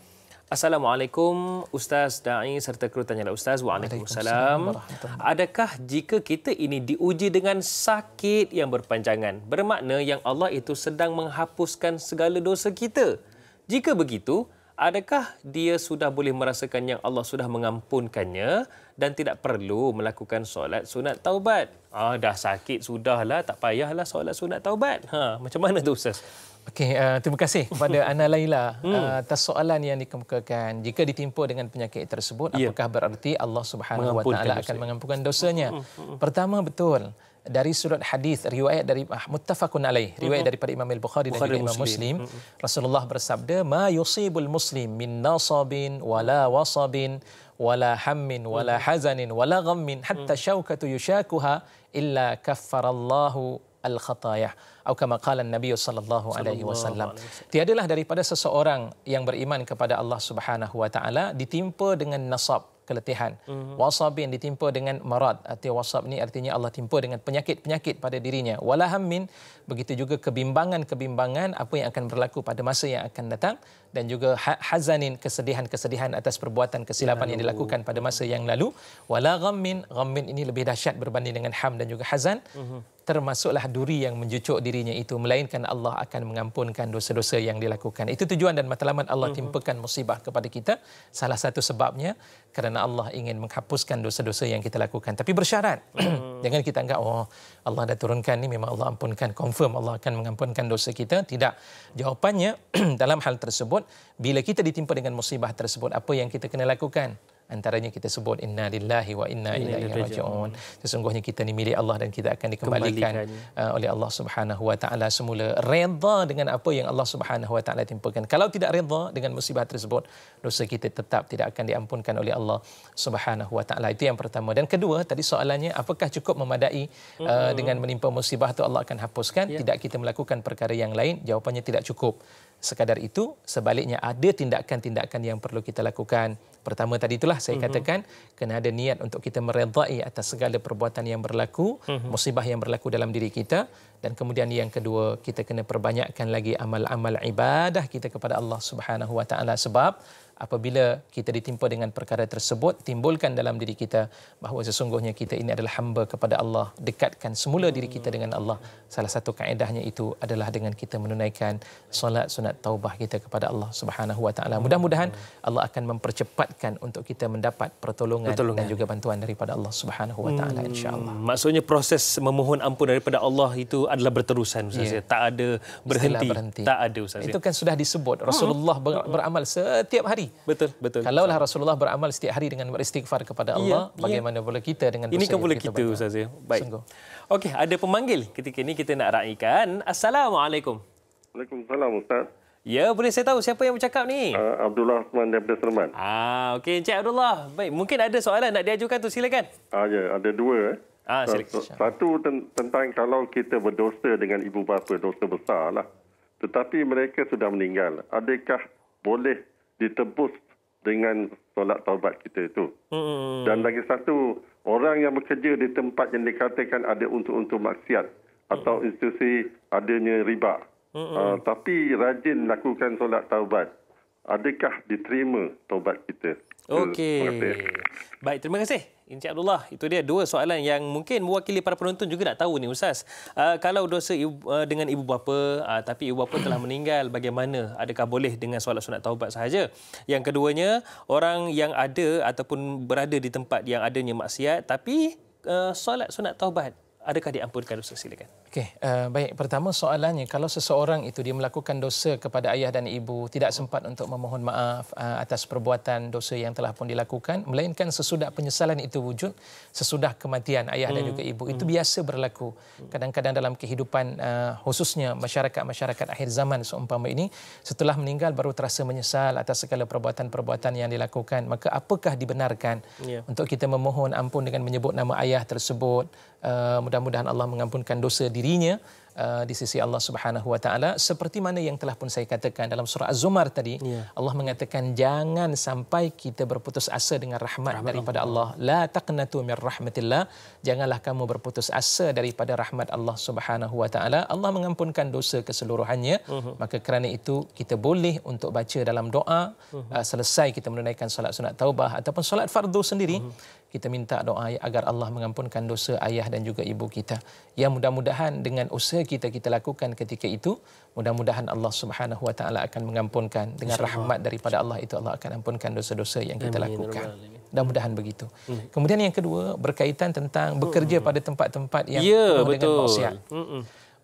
Assalamualaikum Ustaz Da'i serta kru tanya lah, Ustaz. Waalaikumsalam. Adakah jika kita ini diuji dengan sakit yang berpanjangan, bermakna yang Allah itu sedang menghapuskan segala dosa kita? Jika begitu, adakah dia sudah boleh merasakan yang Allah sudah mengampunkannya dan tidak perlu melakukan solat sunat taubat? Ah, dah sakit sudahlah, tak payahlah solat sunat taubat. Ha, macam mana tu Ustaz? Okey, uh, terima kasih kepada Ana Laila uh, hmm. atas soalan yang dikemukakan. Jika ditimpa dengan penyakit tersebut, yeah. apakah berarti Allah Subhanahu Wa Taala akan mengampunkan dosanya? Hmm, hmm, Pertama betul dari surat hadis riwayat dari ah, muttafaqun alaih riwayat daripada Imam Al-Bukhari dan juga Imam Muslim, Muslim Rasulullah bersabda ma yusibul muslim min nasabin wala wasabin wala hammin wala hazanin wala ghammin hatta syaukatu yushakuha illa kaffarallahu al-khataya atau kama qala Nabi sallallahu alaihi wasallam. Tiadalah daripada seseorang yang beriman kepada Allah Subhanahu wa taala ditimpa dengan nasab keletihan. Mm-hmm. Wasabin ditimpa dengan marad. Arti wasab ni artinya Allah timpa dengan penyakit-penyakit pada dirinya. Walahammin begitu juga kebimbangan-kebimbangan apa yang akan berlaku pada masa yang akan datang dan juga ha-, hazanin kesedihan-kesedihan atas perbuatan kesilapan yang dilakukan pada masa yang lalu wala ghammin ghammin ini lebih dahsyat berbanding dengan ham dan juga hazan mhm. termasuklah duri yang menjucuk dirinya itu melainkan Allah akan mengampunkan dosa-dosa yang dilakukan itu tujuan dan matlamat Allah mhm. timpakan musibah kepada kita salah satu sebabnya kerana Allah ingin menghapuskan dosa-dosa yang kita lakukan tapi bersyarat mhm. jangan kita anggap oh Allah dah turunkan ni memang Allah ampunkan confirm Allah akan mengampunkan dosa kita tidak jawapannya dalam hal tersebut bila kita ditimpa dengan musibah tersebut apa yang kita kena lakukan antaranya kita sebut inna lillahi wa inna ilaihi rajiun sesungguhnya kita ni milik Allah dan kita akan dikembalikan uh, oleh Allah Subhanahu wa taala semula redha dengan apa yang Allah Subhanahu wa taala timpakan kalau tidak redha dengan musibah tersebut dosa kita tetap tidak akan diampunkan oleh Allah Subhanahu wa taala itu yang pertama dan kedua tadi soalannya apakah cukup memadai uh, hmm. dengan menimpa musibah tu Allah akan hapuskan yeah. tidak kita melakukan perkara yang lain jawapannya tidak cukup sekadar itu sebaliknya ada tindakan-tindakan yang perlu kita lakukan pertama tadi itulah saya mhm. katakan mm-hmm. kena ada niat untuk kita meredai atas segala perbuatan yang berlaku mm-hmm. musibah yang berlaku dalam diri kita dan kemudian yang kedua kita kena perbanyakkan lagi amal-amal ibadah kita kepada Allah Subhanahu wa taala sebab apabila kita ditimpa dengan perkara tersebut timbulkan dalam diri kita bahawa sesungguhnya kita ini adalah hamba kepada Allah dekatkan semula diri kita dengan Allah salah satu kaedahnya itu adalah dengan kita menunaikan solat sunat taubah kita kepada Allah Subhanahu wa taala mudah-mudahan Allah akan mempercepatkan untuk kita mendapat pertolongan, pertolongan dan juga bantuan daripada Allah Subhanahu wa taala hmm. insyaallah maksudnya proses memohon ampun daripada Allah itu adalah berterusan ustaz yeah. tak ada berhenti. berhenti tak ada ustaz itu kan sudah disebut hmm. Rasulullah ber- hmm. beramal setiap hari Nabi. Betul, betul. Kalau betul. Rasulullah beramal setiap hari dengan beristighfar kepada Allah, ya, bagaimana ya. pula kita dengan dosa Ini kan pula kita, kita Ustaz. Ya? Baik. Okey, ada pemanggil ketika ini kita nak raikan. Assalamualaikum. Waalaikumsalam Ustaz. Ya, boleh saya tahu siapa yang bercakap ni? Uh, Abdullah Osman daripada Sermat. Ah, okey Encik Abdullah. Baik, mungkin ada soalan nak diajukan tu silakan. Ah, ya, ada dua eh. Ah, silakan. Satu tentang kalau kita berdosa dengan ibu bapa, dosa besarlah. Tetapi mereka sudah meninggal. Adakah boleh ditebus dengan solat taubat kita itu. Hmm. Dan lagi satu, orang yang bekerja di tempat yang dikatakan ada untuk-untuk maksiat atau institusi adanya riba. Hmm. Uh, tapi rajin lakukan solat taubat, adakah diterima taubat kita? Okey. Baik, terima kasih. Encik Abdullah, itu dia dua soalan yang mungkin mewakili para penonton juga nak tahu ni Ustaz. Uh, kalau dosa ibu, uh, dengan ibu bapa uh, tapi ibu bapa telah meninggal, bagaimana adakah boleh dengan solat sunat taubat sahaja? Yang keduanya, orang yang ada ataupun berada di tempat yang adanya maksiat tapi uh, solat sunat taubat adakah diampunkan Ustaz silakan. Okey, uh, baik. Pertama soalannya, kalau seseorang itu dia melakukan dosa kepada ayah dan ibu, tidak sempat untuk memohon maaf uh, atas perbuatan dosa yang telah pun dilakukan, melainkan sesudah penyesalan itu wujud, sesudah kematian ayah hmm. dan juga ibu, itu hmm. biasa berlaku. Hmm. Kadang-kadang dalam kehidupan uh, khususnya masyarakat-masyarakat akhir zaman seumpama ini, setelah meninggal baru terasa menyesal atas segala perbuatan-perbuatan yang dilakukan. Maka apakah dibenarkan yeah. untuk kita memohon ampun dengan menyebut nama ayah tersebut? Uh, mudah-mudahan Allah mengampunkan dosa di dirinya uh, di sisi Allah Subhanahu wa taala seperti mana yang telah pun saya katakan dalam surah Az-Zumar tadi ya. Allah mengatakan jangan sampai kita berputus asa dengan rahmat, rahmat daripada Allah. Allah la taqnatu mir rahmatillah janganlah kamu berputus asa daripada rahmat Allah Subhanahu wa taala Allah mengampunkan dosa keseluruhannya uh-huh. maka kerana itu kita boleh untuk baca dalam doa uh-huh. uh, selesai kita menunaikan solat sunat taubah ataupun solat fardu sendiri uh-huh kita minta doa agar Allah mengampunkan dosa ayah dan juga ibu kita. Ya mudah-mudahan dengan usaha kita kita lakukan ketika itu, mudah-mudahan Allah Subhanahu wa taala akan mengampunkan dengan rahmat daripada Allah itu Allah akan ampunkan dosa-dosa yang kita lakukan. Mudah-mudahan begitu. Hmm. Kemudian yang kedua berkaitan tentang hmm. bekerja pada tempat-tempat yang ya, dengan maksiat.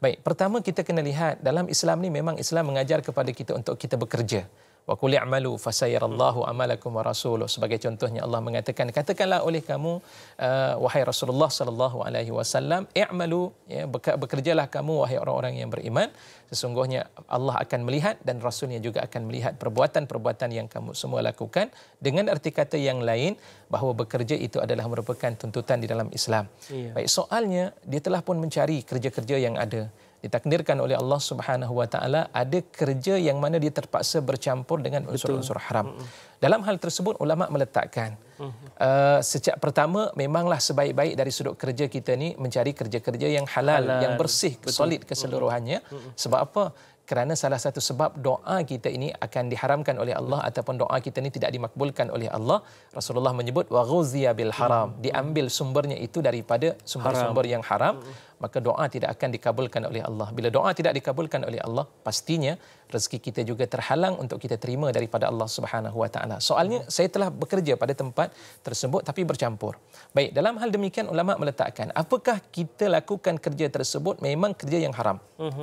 Baik, pertama kita kena lihat dalam Islam ni memang Islam mengajar kepada kita untuk kita bekerja wa qul i'malu fasayarallahu amalakum wa rasuluhu sebagai contohnya Allah mengatakan katakanlah oleh kamu uh, wahai Rasulullah sallallahu alaihi wasallam i'malu ya bekerjalah kamu wahai orang-orang yang beriman sesungguhnya Allah akan melihat dan rasulnya juga akan melihat perbuatan-perbuatan yang kamu semua lakukan dengan erti kata yang lain bahawa bekerja itu adalah merupakan tuntutan di dalam Islam. Iya. Baik soalnya dia telah pun mencari kerja-kerja yang ada ditakdirkan oleh Allah Subhanahu Wa Taala ada kerja yang mana dia terpaksa bercampur dengan unsur-unsur haram. Dalam hal tersebut ulama meletakkan mm-hmm. uh, sejak pertama memanglah sebaik-baik dari sudut kerja kita ni mencari kerja-kerja yang halal, halal. yang bersih, Betul. solid keseluruhannya. Sebab apa? kerana salah satu sebab doa kita ini akan diharamkan oleh Allah ataupun doa kita ini tidak dimakbulkan oleh Allah Rasulullah menyebut wa ghuziya bil haram diambil sumbernya itu daripada sumber-sumber yang haram maka doa tidak akan dikabulkan oleh Allah bila doa tidak dikabulkan oleh Allah pastinya rezeki kita juga terhalang untuk kita terima daripada Allah Subhanahu wa taala soalnya saya telah bekerja pada tempat tersebut tapi bercampur baik dalam hal demikian ulama meletakkan apakah kita lakukan kerja tersebut memang kerja yang haram uh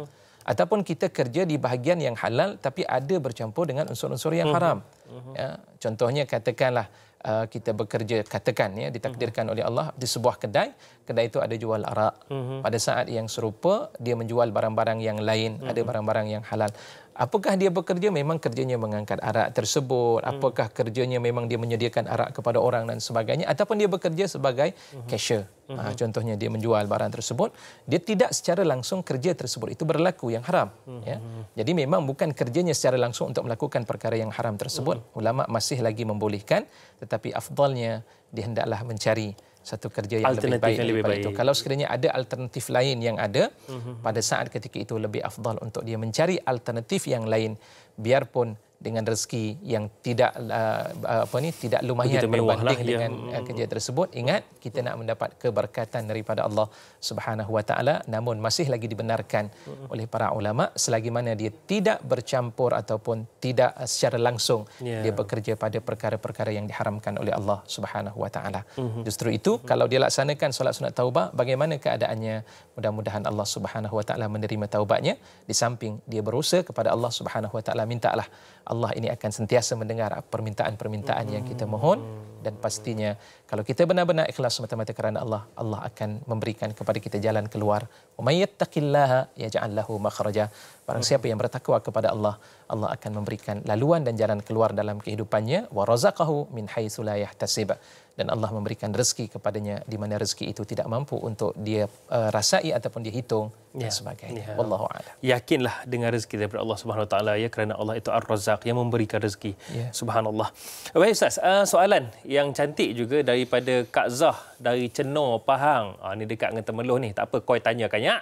ataupun kita kerja di bahagian yang halal tapi ada bercampur dengan unsur-unsur yang hmm. haram. Hmm. Ya, contohnya katakanlah uh, kita bekerja katakan ya ditakdirkan oleh Allah di sebuah kedai, kedai itu ada jual arak. Hmm. Pada saat yang serupa dia menjual barang-barang yang lain, ada barang-barang yang halal apakah dia bekerja memang kerjanya mengangkat arak tersebut hmm. apakah kerjanya memang dia menyediakan arak kepada orang dan sebagainya ataupun dia bekerja sebagai hmm. cashier Ha, contohnya dia menjual barang tersebut dia tidak secara langsung kerja tersebut itu berlaku yang haram hmm. ya jadi memang bukan kerjanya secara langsung untuk melakukan perkara yang haram tersebut ulama masih lagi membolehkan tetapi afdalnya dihendaklah mencari satu kerja yang alternatif lebih baik yang lebih baik. itu. Kalau sekiranya ada alternatif lain yang ada, mm-hmm. pada saat ketika itu lebih afdal untuk dia mencari alternatif yang lain biarpun dengan rezeki yang tidak uh, apa ni tidak lumayan berbanding lah dengan yang... Ah, hmm. kerja tersebut ingat kita nak mendapat keberkatan daripada Allah Subhanahu wa taala namun masih lagi dibenarkan hmm. oleh para ulama selagi mana dia tidak bercampur ataupun tidak secara langsung yeah. dia bekerja pada perkara-perkara yang diharamkan oleh Allah Subhanahu wa taala hmm. justru itu kalau dia laksanakan solat sunat taubat bagaimana keadaannya mudah-mudahan Allah Subhanahu wa taala menerima taubatnya di samping dia berusaha kepada Allah Subhanahu wa taala mintalah Allah ini akan sentiasa mendengar permintaan-permintaan yang kita mohon dan pastinya kalau kita benar-benar ikhlas semata-mata kerana Allah Allah akan memberikan kepada kita jalan keluar umayyattaqillaha yaj'al lahu makhraja barang siapa yang bertakwa kepada Allah Allah akan memberikan laluan dan jalan keluar dalam kehidupannya Warazakahu min haitsu la yahtasib dan Allah memberikan rezeki kepadanya di mana rezeki itu tidak mampu untuk dia uh, rasai ataupun dia hitung dan ya, sebagainya. Ya. Wallahu a'lam. Yakinlah dengan rezeki daripada Allah Subhanahu Wa Taala ya kerana Allah itu Ar-Razzaq yang memberikan rezeki. Ya. Subhanallah. Baik ustaz, uh, soalan yang cantik juga daripada Kak Zah dari Cenor, Pahang. Ah uh, ni dekat dengan Temeloh ni. Tak apa kau tanyakan ya.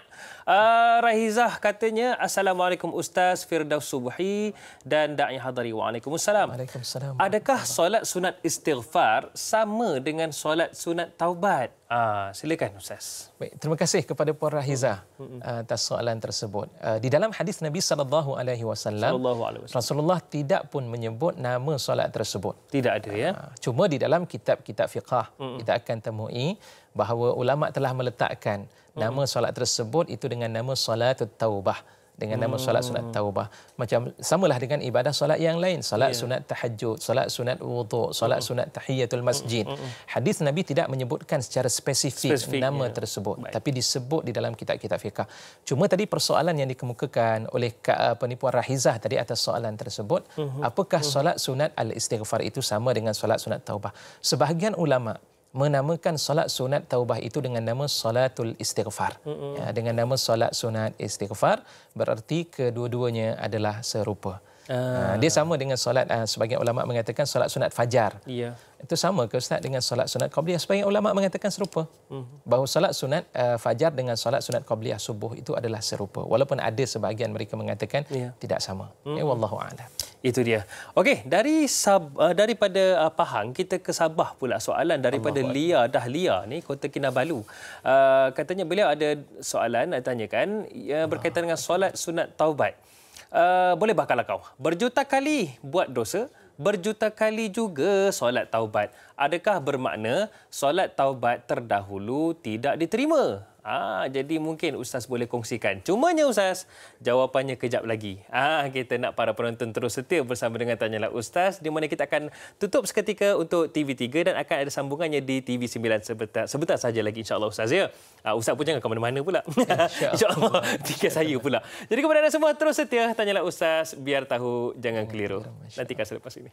Uh, Rahizah katanya Assalamualaikum Ustaz Firdaus Subuhi dan da'i hadari Waalaikumsalam Waalaikumsalam Adakah solat sunat istighfar sama dengan solat sunat taubat Uh, silakan Ustaz. Baik, terima kasih kepada Puan Rahizah ah, uh, atas soalan tersebut. Uh, di dalam hadis Nabi sallallahu alaihi wasallam Rasulullah tidak pun menyebut nama solat tersebut. Tidak ada ya. Uh, cuma di dalam kitab-kitab fiqah Mm-mm. kita akan temui bahawa ulama telah meletakkan Mm-mm. nama solat tersebut itu dengan nama solat taubah dengan nama solat sunat hmm. taubah macam samalah dengan ibadah solat yang lain solat yeah. sunat tahajud solat sunat wudu solat uh sunat tahiyatul masjid uh-huh. hadis nabi tidak menyebutkan secara spesifik, spesifik nama yeah. tersebut Baik. tapi disebut di dalam kitab-kitab fiqah cuma tadi persoalan yang dikemukakan oleh eh, penipu rahizah tadi atas soalan tersebut uh apakah uh solat sunat al-istighfar itu sama dengan solat sunat taubah sebahagian ulama menamakan solat sunat taubah itu dengan nama solatul istighfar. Mm-hmm. Ya, dengan nama solat sunat istighfar bererti kedua-duanya adalah serupa. Ah. ah. dia sama dengan solat ah, sebagian ulama mengatakan solat sunat fajar. Yeah itu sama ke Ustaz dengan solat sunat qabliyah? Sebagian ulama mengatakan serupa. Mm-hmm. Bahawa solat sunat uh, fajar dengan solat sunat qabliyah subuh itu adalah serupa. Walaupun ada sebahagian mereka mengatakan yeah. tidak sama. Mm-hmm. Eh, wallahu Itu dia. Okey, dari Sab, uh, daripada uh, Pahang kita ke Sabah pula soalan daripada Lia Dahlia ni Kota Kinabalu. Uh, katanya beliau ada soalan nak tanyakan uh, berkaitan dengan solat sunat taubat. Uh, boleh bakal lah kau. Berjuta kali buat dosa berjuta kali juga solat taubat. Adakah bermakna solat taubat terdahulu tidak diterima? Ah, jadi mungkin Ustaz boleh kongsikan. Cumanya Ustaz, jawapannya kejap lagi. Ah, kita nak para penonton terus setia bersama dengan Tanyalah Ustaz di mana kita akan tutup seketika untuk TV3 dan akan ada sambungannya di TV9 sebentar, sebentar saja lagi insyaAllah Ustaz. Ya? Ah, Ustaz pun jangan ke mana-mana pula. InsyaAllah insya tiga saya pula. Jadi kepada anda semua terus setia Tanyalah Ustaz biar tahu jangan keliru. Nanti kasih lepas ini.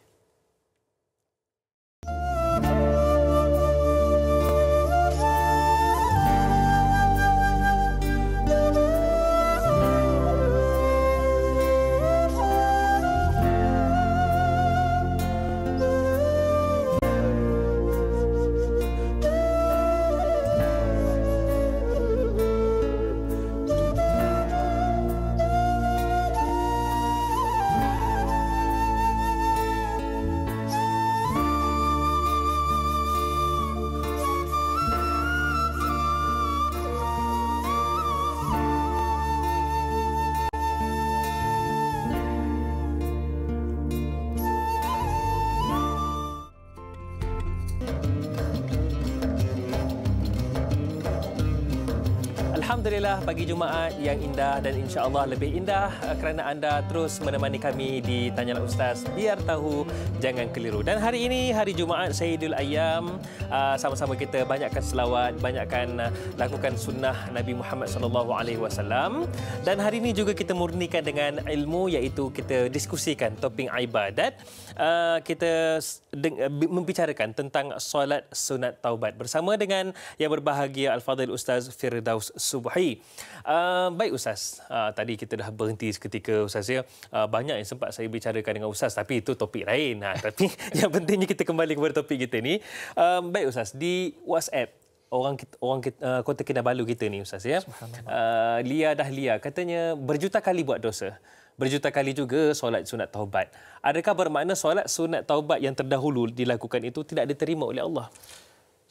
pagi Jumaat yang indah dan insya Allah lebih indah eh, kerana anda terus menemani kami di Tanya Ustaz. Biar tahu jangan keliru. Dan hari ini hari Jumaat Sayyidul Ayam ah, sama-sama kita banyakkan selawat, banyakkan eh, lakukan sunnah Nabi Muhammad SAW Dan hari ini juga kita murnikan dengan ilmu iaitu kita diskusikan topik ibadat uh, kita uh, membicarakan tentang solat sunat taubat bersama dengan yang berbahagia Al-Fadhil Ustaz Firdaus Subhi. Uh, baik Ustaz, uh, tadi kita dah berhenti seketika Ustaz ya. Uh, banyak yang sempat saya bicarakan dengan Ustaz tapi itu topik lain. Nah, ha, tapi yang pentingnya kita kembali kepada topik kita ni. Uh, baik Ustaz, di WhatsApp orang kita, orang kita, uh, Kota Kinabalu kita ni Ustaz ya. Uh, Lia Dahlia katanya berjuta kali buat dosa berjuta kali juga solat sunat taubat. Adakah bermakna solat sunat taubat yang terdahulu dilakukan itu tidak diterima oleh Allah?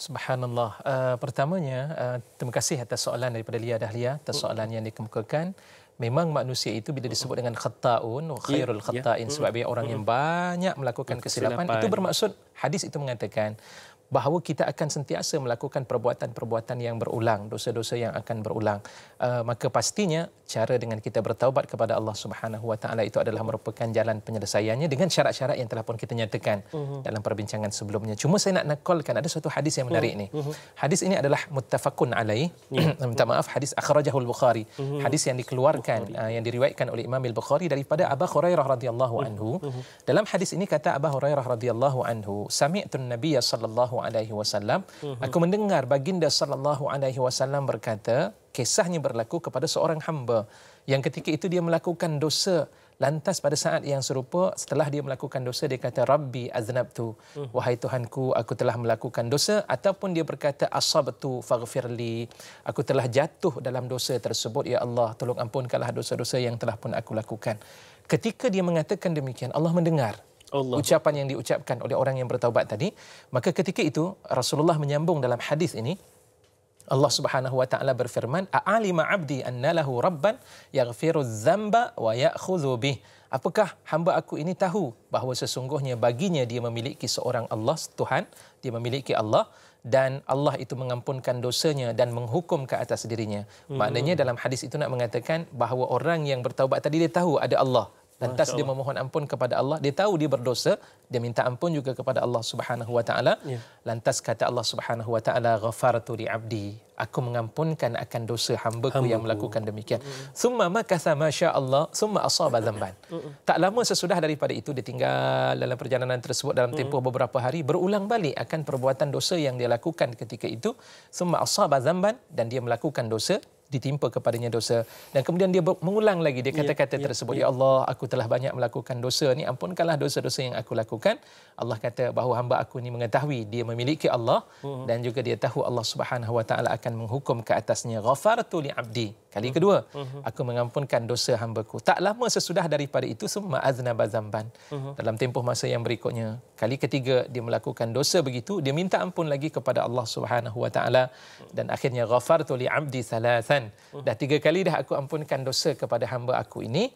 Subhanallah. Uh, pertamanya, uh, terima kasih atas soalan daripada Lia Dahlia, atas soalan yang dikemukakan. Memang manusia itu bila disebut dengan khata'un, ya, khairul ya. khata'in, sebab orang yang banyak melakukan kesilapan, itu bermaksud hadis itu mengatakan, bahawa kita akan sentiasa melakukan perbuatan-perbuatan yang berulang, dosa-dosa yang akan berulang. Uh, maka pastinya cara dengan kita bertaubat kepada Allah Subhanahu Wa Taala itu adalah merupakan jalan penyelesaiannya dengan syarat-syarat yang telah pun kita nyatakan uh-huh. dalam perbincangan sebelumnya. Cuma saya nak nakalkan ada satu hadis yang menarik uh-huh. Hadis ini adalah muttafaqun alaih. Yeah. Ya. Minta maaf, hadis akhrajahul Bukhari. Uh-huh. Hadis yang dikeluarkan uh, yang diriwayatkan oleh Imam Al-Bukhari daripada Abu Hurairah radhiyallahu anhu. Uh-huh. Dalam hadis ini kata Abu Hurairah radhiyallahu anhu, sami'tun Nabiyya sallallahu alaihi wasallam mhm. aku mendengar baginda sallallahu alaihi wasallam berkata kisahnya berlaku kepada seorang hamba yang ketika itu dia melakukan dosa lantas pada saat yang serupa setelah dia melakukan dosa dia kata rabbi aznabtu mhm. wahai tuhanku aku telah melakukan dosa ataupun dia berkata asabtu faghfirli aku telah jatuh dalam dosa tersebut ya Allah tolong ampunkanlah dosa-dosa yang telah pun aku lakukan ketika dia mengatakan demikian Allah mendengar Allah. ucapan yang diucapkan oleh orang yang bertaubat tadi maka ketika itu Rasulullah menyambung dalam hadis ini Allah Subhanahu wa taala berfirman a'alima 'abdi annalahu rabban yaghfiru dzamba wa ya'khudhu bih apakah hamba aku ini tahu bahawa sesungguhnya baginya dia memiliki seorang Allah Tuhan dia memiliki Allah dan Allah itu mengampunkan dosanya dan menghukum ke atas dirinya. Hmm. Maknanya dalam hadis itu nak mengatakan bahawa orang yang bertaubat tadi dia tahu ada Allah lantas dia memohon ampun kepada Allah dia tahu dia berdosa dia minta ampun juga kepada Allah Subhanahu wa taala ya. lantas kata Allah Subhanahu wa taala ghafartu li abdi aku mengampunkan akan dosa hamba ku yang melakukan demikian Semua summa makatha masyaallah summa asaba dhanban tak lama sesudah daripada itu dia tinggal dalam perjalanan tersebut dalam tempoh beberapa hari berulang balik akan perbuatan dosa yang dia lakukan ketika itu summa asaba dhanban dan dia melakukan dosa ditimpa kepadanya dosa dan kemudian dia mengulang lagi dia ya, kata-kata yeah, tersebut yeah, ya Allah aku telah banyak melakukan dosa ni ampunkanlah dosa-dosa yang aku lakukan Allah kata bahawa hamba aku ni mengetahui dia memiliki Allah uh-huh. dan juga dia tahu Allah Subhanahu wa taala akan menghukum ke atasnya ghafartu li abdi Kali hmm. kedua, hmm. aku mengampunkan dosa hamba ku Tak lama sesudah daripada itu, semua azna bazamban. Hmm. Dalam tempoh masa yang berikutnya. Kali ketiga, dia melakukan dosa begitu. Dia minta ampun lagi kepada Allah Subhanahu Wa Taala Dan akhirnya, ghafartu tuli abdi salasan. Hmm. Dah tiga kali dah aku ampunkan dosa kepada hamba aku ini.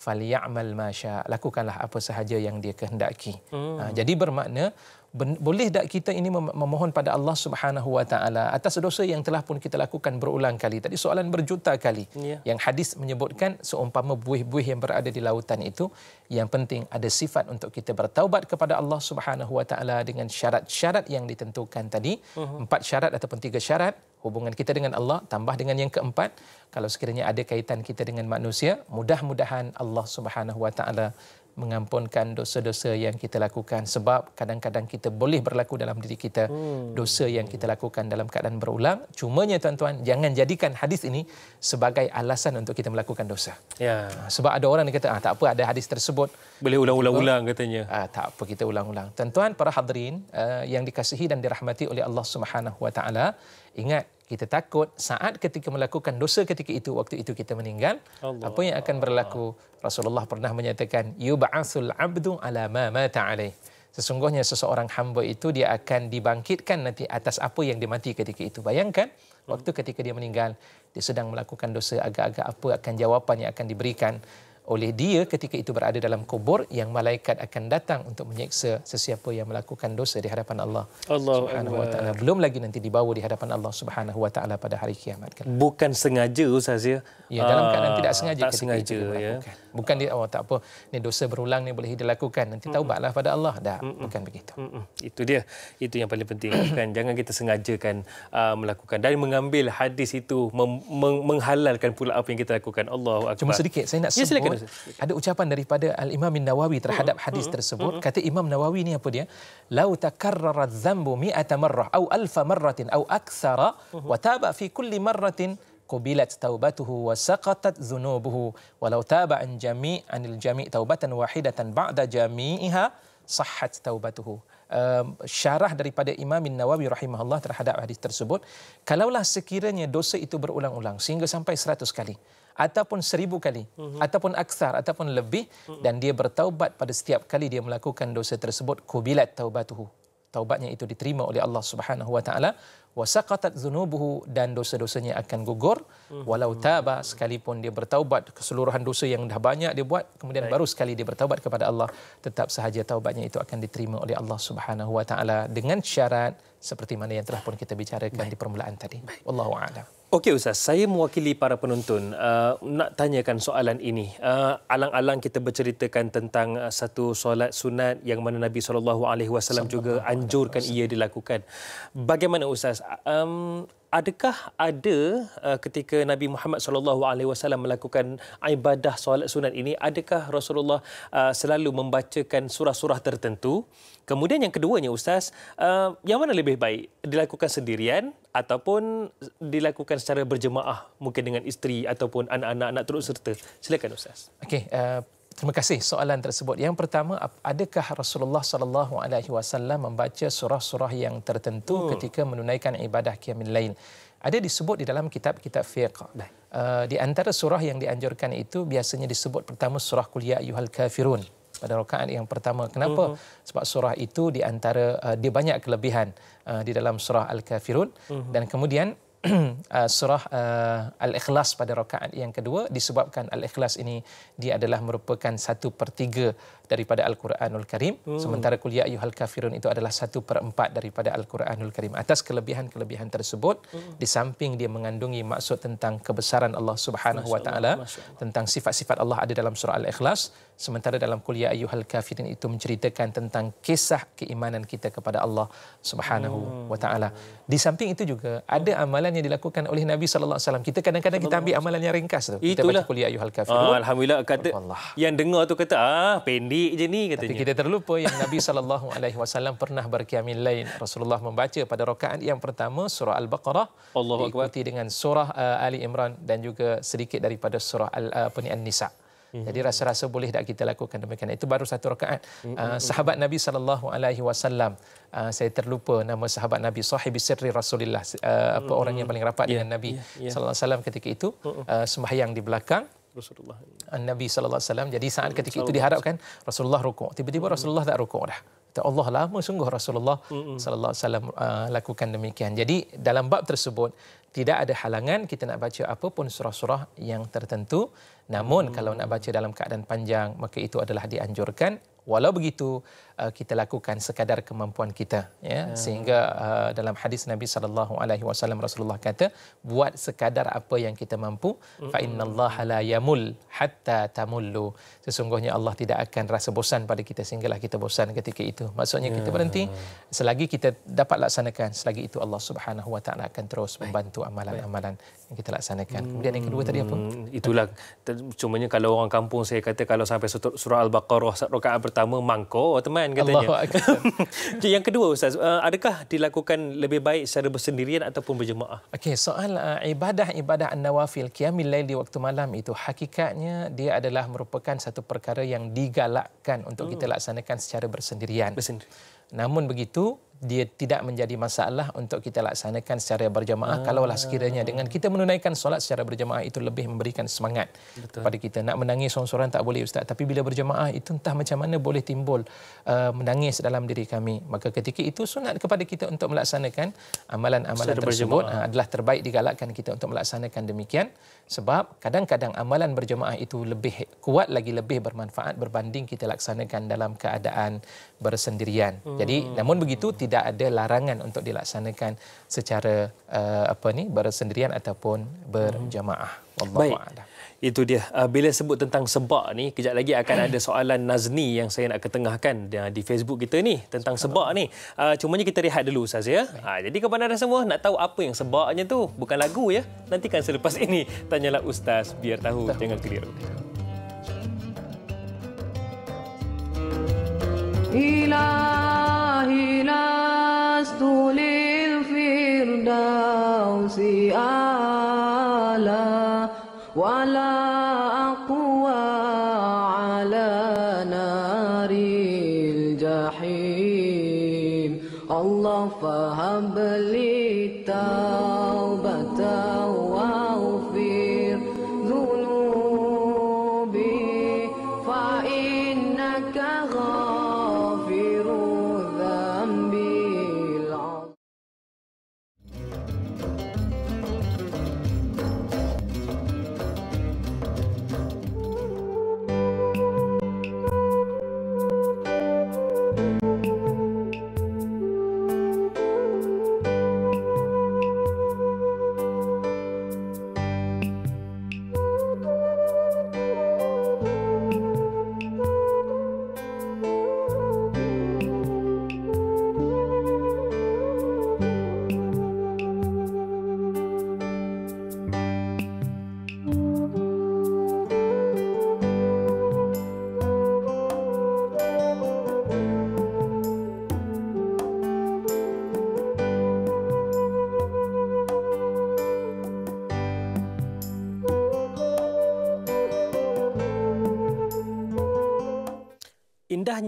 Faliya'mal masya. Lakukanlah apa sahaja yang dia kehendaki. Hmm. Ha, jadi bermakna, boleh tak kita ini memohon pada Allah Subhanahu Wa Taala atas dosa yang telah pun kita lakukan berulang kali tadi soalan berjuta kali ya. yang hadis menyebutkan seumpama buih-buih yang berada di lautan itu yang penting ada sifat untuk kita bertaubat kepada Allah Subhanahu Wa Taala dengan syarat-syarat yang ditentukan tadi uh-huh. empat syarat ataupun tiga syarat hubungan kita dengan Allah tambah dengan yang keempat kalau sekiranya ada kaitan kita dengan manusia mudah-mudahan Allah Subhanahu Wa Taala mengampunkan dosa-dosa yang kita lakukan sebab kadang-kadang kita boleh berlaku dalam diri kita hmm. dosa yang kita lakukan dalam keadaan berulang cumanya tuan-tuan jangan jadikan hadis ini sebagai alasan untuk kita melakukan dosa. Ya. Ah, sebab ada orang yang kata ah tak apa ada hadis tersebut boleh ulang-ulang-ulang katanya. Ah tak apa kita ulang-ulang. Tuan-tuan para hadirin uh, yang dikasihi dan dirahmati oleh Allah Subhanahu wa taala ingat kita takut saat ketika melakukan dosa ketika itu waktu itu kita meninggal Allah. apa yang akan berlaku Rasulullah pernah menyatakan yub'atsul 'abdu 'ala ma mata 'alaih sesungguhnya seseorang hamba itu dia akan dibangkitkan nanti atas apa yang dia mati ketika itu bayangkan waktu ketika dia meninggal dia sedang melakukan dosa agak-agak apa akan jawapan yang akan diberikan oleh dia ketika itu berada dalam kubur yang malaikat akan datang untuk menyeksa sesiapa yang melakukan dosa di hadapan Allah. Allah Subhanahu wa taala belum lagi nanti dibawa di hadapan Allah Subhanahu wa taala pada hari kiamat. Bukan sengaja ustaz ya. Ya dalam keadaan tidak ah, sengaja tak sengaja ya. Bukan dia oh, tak apa ni dosa berulang ni boleh dilakukan nanti taubatlah pada Allah dah bukan begitu. itu dia. Itu yang paling penting kan jangan kita sengajakan uh, melakukan dan mengambil hadis itu mem- meng- menghalalkan pula apa yang kita lakukan. Allahu akbar. Cuma sedikit saya nak ya, sebut. Ya, ada ucapan daripada Al Imam Nawawi terhadap uh-huh. hadis hmm, tersebut. uh Kata Imam Nawawi ni apa dia? Lau takarrara dhanbu mi'ata marrah au alfa marratin au aksara wa taba fi kulli marratin qubilat taubatuhu wa saqatat dhunubuhu walau taba an jami' an al jami' taubatan wahidatan ba'da jami'iha sahhat taubatuhu. Uh, syarah daripada Imam Nawawi rahimahullah terhadap hadis tersebut kalaulah sekiranya dosa itu berulang-ulang sehingga sampai 100 kali ataupun seribu kali uh-huh. ataupun aksar ataupun lebih uh-huh. dan dia bertaubat pada setiap kali dia melakukan dosa tersebut kubilat taubatuhu taubatnya itu diterima oleh Allah Subhanahu wa taala wasaqatat dzunubuhu dan dosa-dosanya akan gugur mhm. walau taba sekalipun dia bertaubat keseluruhan dosa yang dah banyak dia buat kemudian baru sekali dia bertaubat kepada Allah tetap sahaja taubatnya itu akan diterima oleh Allah Subhanahu wa taala dengan syarat seperti mana yang telah pun kita bicarakan Baik. di permulaan tadi Allahumma a'lam Okey Ustaz, saya mewakili para penonton uh, nak tanyakan soalan ini. Uh, alang-alang kita berceritakan tentang uh, satu solat sunat yang mana Nabi SAW juga anjurkan ia dilakukan. Bagaimana Ustaz, um, adakah ada uh, ketika Nabi Muhammad saw melakukan ibadah solat sunat ini adakah Rasulullah uh, selalu membacakan surah-surah tertentu kemudian yang keduanya ustaz uh, yang mana lebih baik dilakukan sendirian ataupun dilakukan secara berjemaah mungkin dengan isteri ataupun anak-anak nak turut serta silakan ustaz okey uh... Terima kasih soalan tersebut. Yang pertama, adakah Rasulullah sallallahu alaihi wasallam membaca surah-surah yang tertentu hmm. ketika menunaikan ibadah qiyamul lail? Ada disebut di dalam kitab-kitab fiqh. Uh, di antara surah yang dianjurkan itu biasanya disebut pertama surah Qul ya ayyuhal kafirun pada rakaat yang pertama. Kenapa? Uh-huh. Sebab surah itu di antara uh, dia banyak kelebihan uh, di dalam surah Al-Kafirun uh-huh. Hmm. dan kemudian Uh, surah uh, Al-Ikhlas pada rokaat yang kedua disebabkan Al-Ikhlas ini dia adalah merupakan satu pertiga daripada Al-Quranul Karim. Hmm. Sementara Qul Ayuhal ya Kafirun itu adalah satu per empat daripada Al-Quranul Karim. Atas kelebihan-kelebihan tersebut, hmm. di samping dia mengandungi maksud tentang kebesaran Allah Subhanahu Wa tentang sifat-sifat Allah ada dalam surah Al-Ikhlas. Sementara dalam Qul Ayuhal ya Kafirun itu menceritakan tentang kisah keimanan kita kepada Allah Subhanahu hmm. Di samping itu juga ada amalan yang dilakukan oleh Nabi Sallallahu Alaihi Wasallam. Kita kadang-kadang kita ambil amalan yang ringkas tu. Itulah. Kita baca Qul Ayuhal ya Kafirun. Ah, Alhamdulillah kata yang dengar tu kata ah pendek baik je ni katanya. Tapi kita terlupa yang Nabi sallallahu alaihi wasallam pernah berkiamin lain. Rasulullah membaca pada rakaat yang pertama surah Al-Baqarah diikuti dengan surah uh, Ali Imran dan juga sedikit daripada surah Al, uh, apa ni An-Nisa. Hmm. Jadi rasa-rasa boleh tak kita lakukan demikian. Itu baru satu rakaat. Hmm, uh, hmm, sahabat Nabi sallallahu alaihi wasallam. Uh, saya terlupa nama sahabat Nabi Sahib Sirri Rasulillah. Uh, apa orang yang paling rapat yeah, dengan Nabi ya, ya. sallallahu yeah, yeah. alaihi wasallam ketika itu uh, sembahyang di belakang. Rasulullah. Nabi sallallahu alaihi wasallam. Jadi saat ketika itu diharapkan Rasulullah rukuk. Tiba-tiba hmm. Rasulullah tak rukuk dah. Kata Allah lah, sungguh Rasulullah hmm. sallallahu alaihi wasallam uh, lakukan demikian. Jadi dalam bab tersebut tidak ada halangan kita nak baca apa pun surah-surah yang tertentu. Namun hmm. kalau nak baca dalam keadaan panjang maka itu adalah dianjurkan. Walau begitu Uh, kita lakukan sekadar kemampuan kita ya. ya sehingga uh, dalam hadis Nabi sallallahu alaihi wasallam Rasulullah kata buat sekadar apa yang kita mampu fa innallaha la yamul hatta tamullu sesungguhnya Allah tidak akan rasa bosan pada kita sehinggalah kita bosan ketika itu maksudnya ya. kita berhenti selagi kita dapat laksanakan selagi itu Allah Subhanahu wa taala akan terus membantu amalan-amalan yang kita laksanakan kemudian yang kedua tadi apa hmm, itulah cumanya kalau orang kampung saya kata kalau sampai surah al-baqarah rakaat pertama mangko teman Tuhan katanya. yang kedua Ustaz, uh, adakah dilakukan lebih baik secara bersendirian ataupun berjemaah? Okey, soal uh, ibadah-ibadah an-nawafil, qiyamil lail di waktu malam itu, hakikatnya dia adalah merupakan satu perkara yang digalakkan untuk hmm. kita laksanakan secara bersendirian. Bersendirian. Namun begitu, dia tidak menjadi masalah untuk kita laksanakan secara berjamaah ah, kalaulah sekiranya dengan kita menunaikan solat secara berjamaah itu lebih memberikan semangat betul. kepada kita nak menangis seorang-seorang tak boleh ustaz tapi bila berjamaah itu entah macam mana boleh timbul uh, menangis dalam diri kami maka ketika itu sunat kepada kita untuk melaksanakan amalan-amalan tersebut berjamaah. Ha, adalah terbaik digalakkan kita untuk melaksanakan demikian sebab kadang-kadang amalan berjemaah itu lebih kuat lagi lebih bermanfaat berbanding kita laksanakan dalam keadaan bersendirian. Hmm. Jadi namun begitu hmm. tidak ada larangan untuk dilaksanakan secara uh, apa ni bersendirian ataupun hmm. berjemaah. Hmm. Wallahu a'lam itu dia. Ah, bila sebut tentang sebak ni, kejap lagi akan ada soalan Nazni yang saya nak ketengahkan ah, di Facebook kita ni tentang sebak ni. Ah, cumanya kita rehat dulu Ustaz ya. Jadi kepada anda semua nak tahu apa yang sebaknya tu, bukan lagu ya. Nantikan selepas ini, tanyalah Ustaz biar tahu, tahu. jangan keliru. Ilah Allah. ولا أقوى على نار الجحيم الله فهب لي التوبة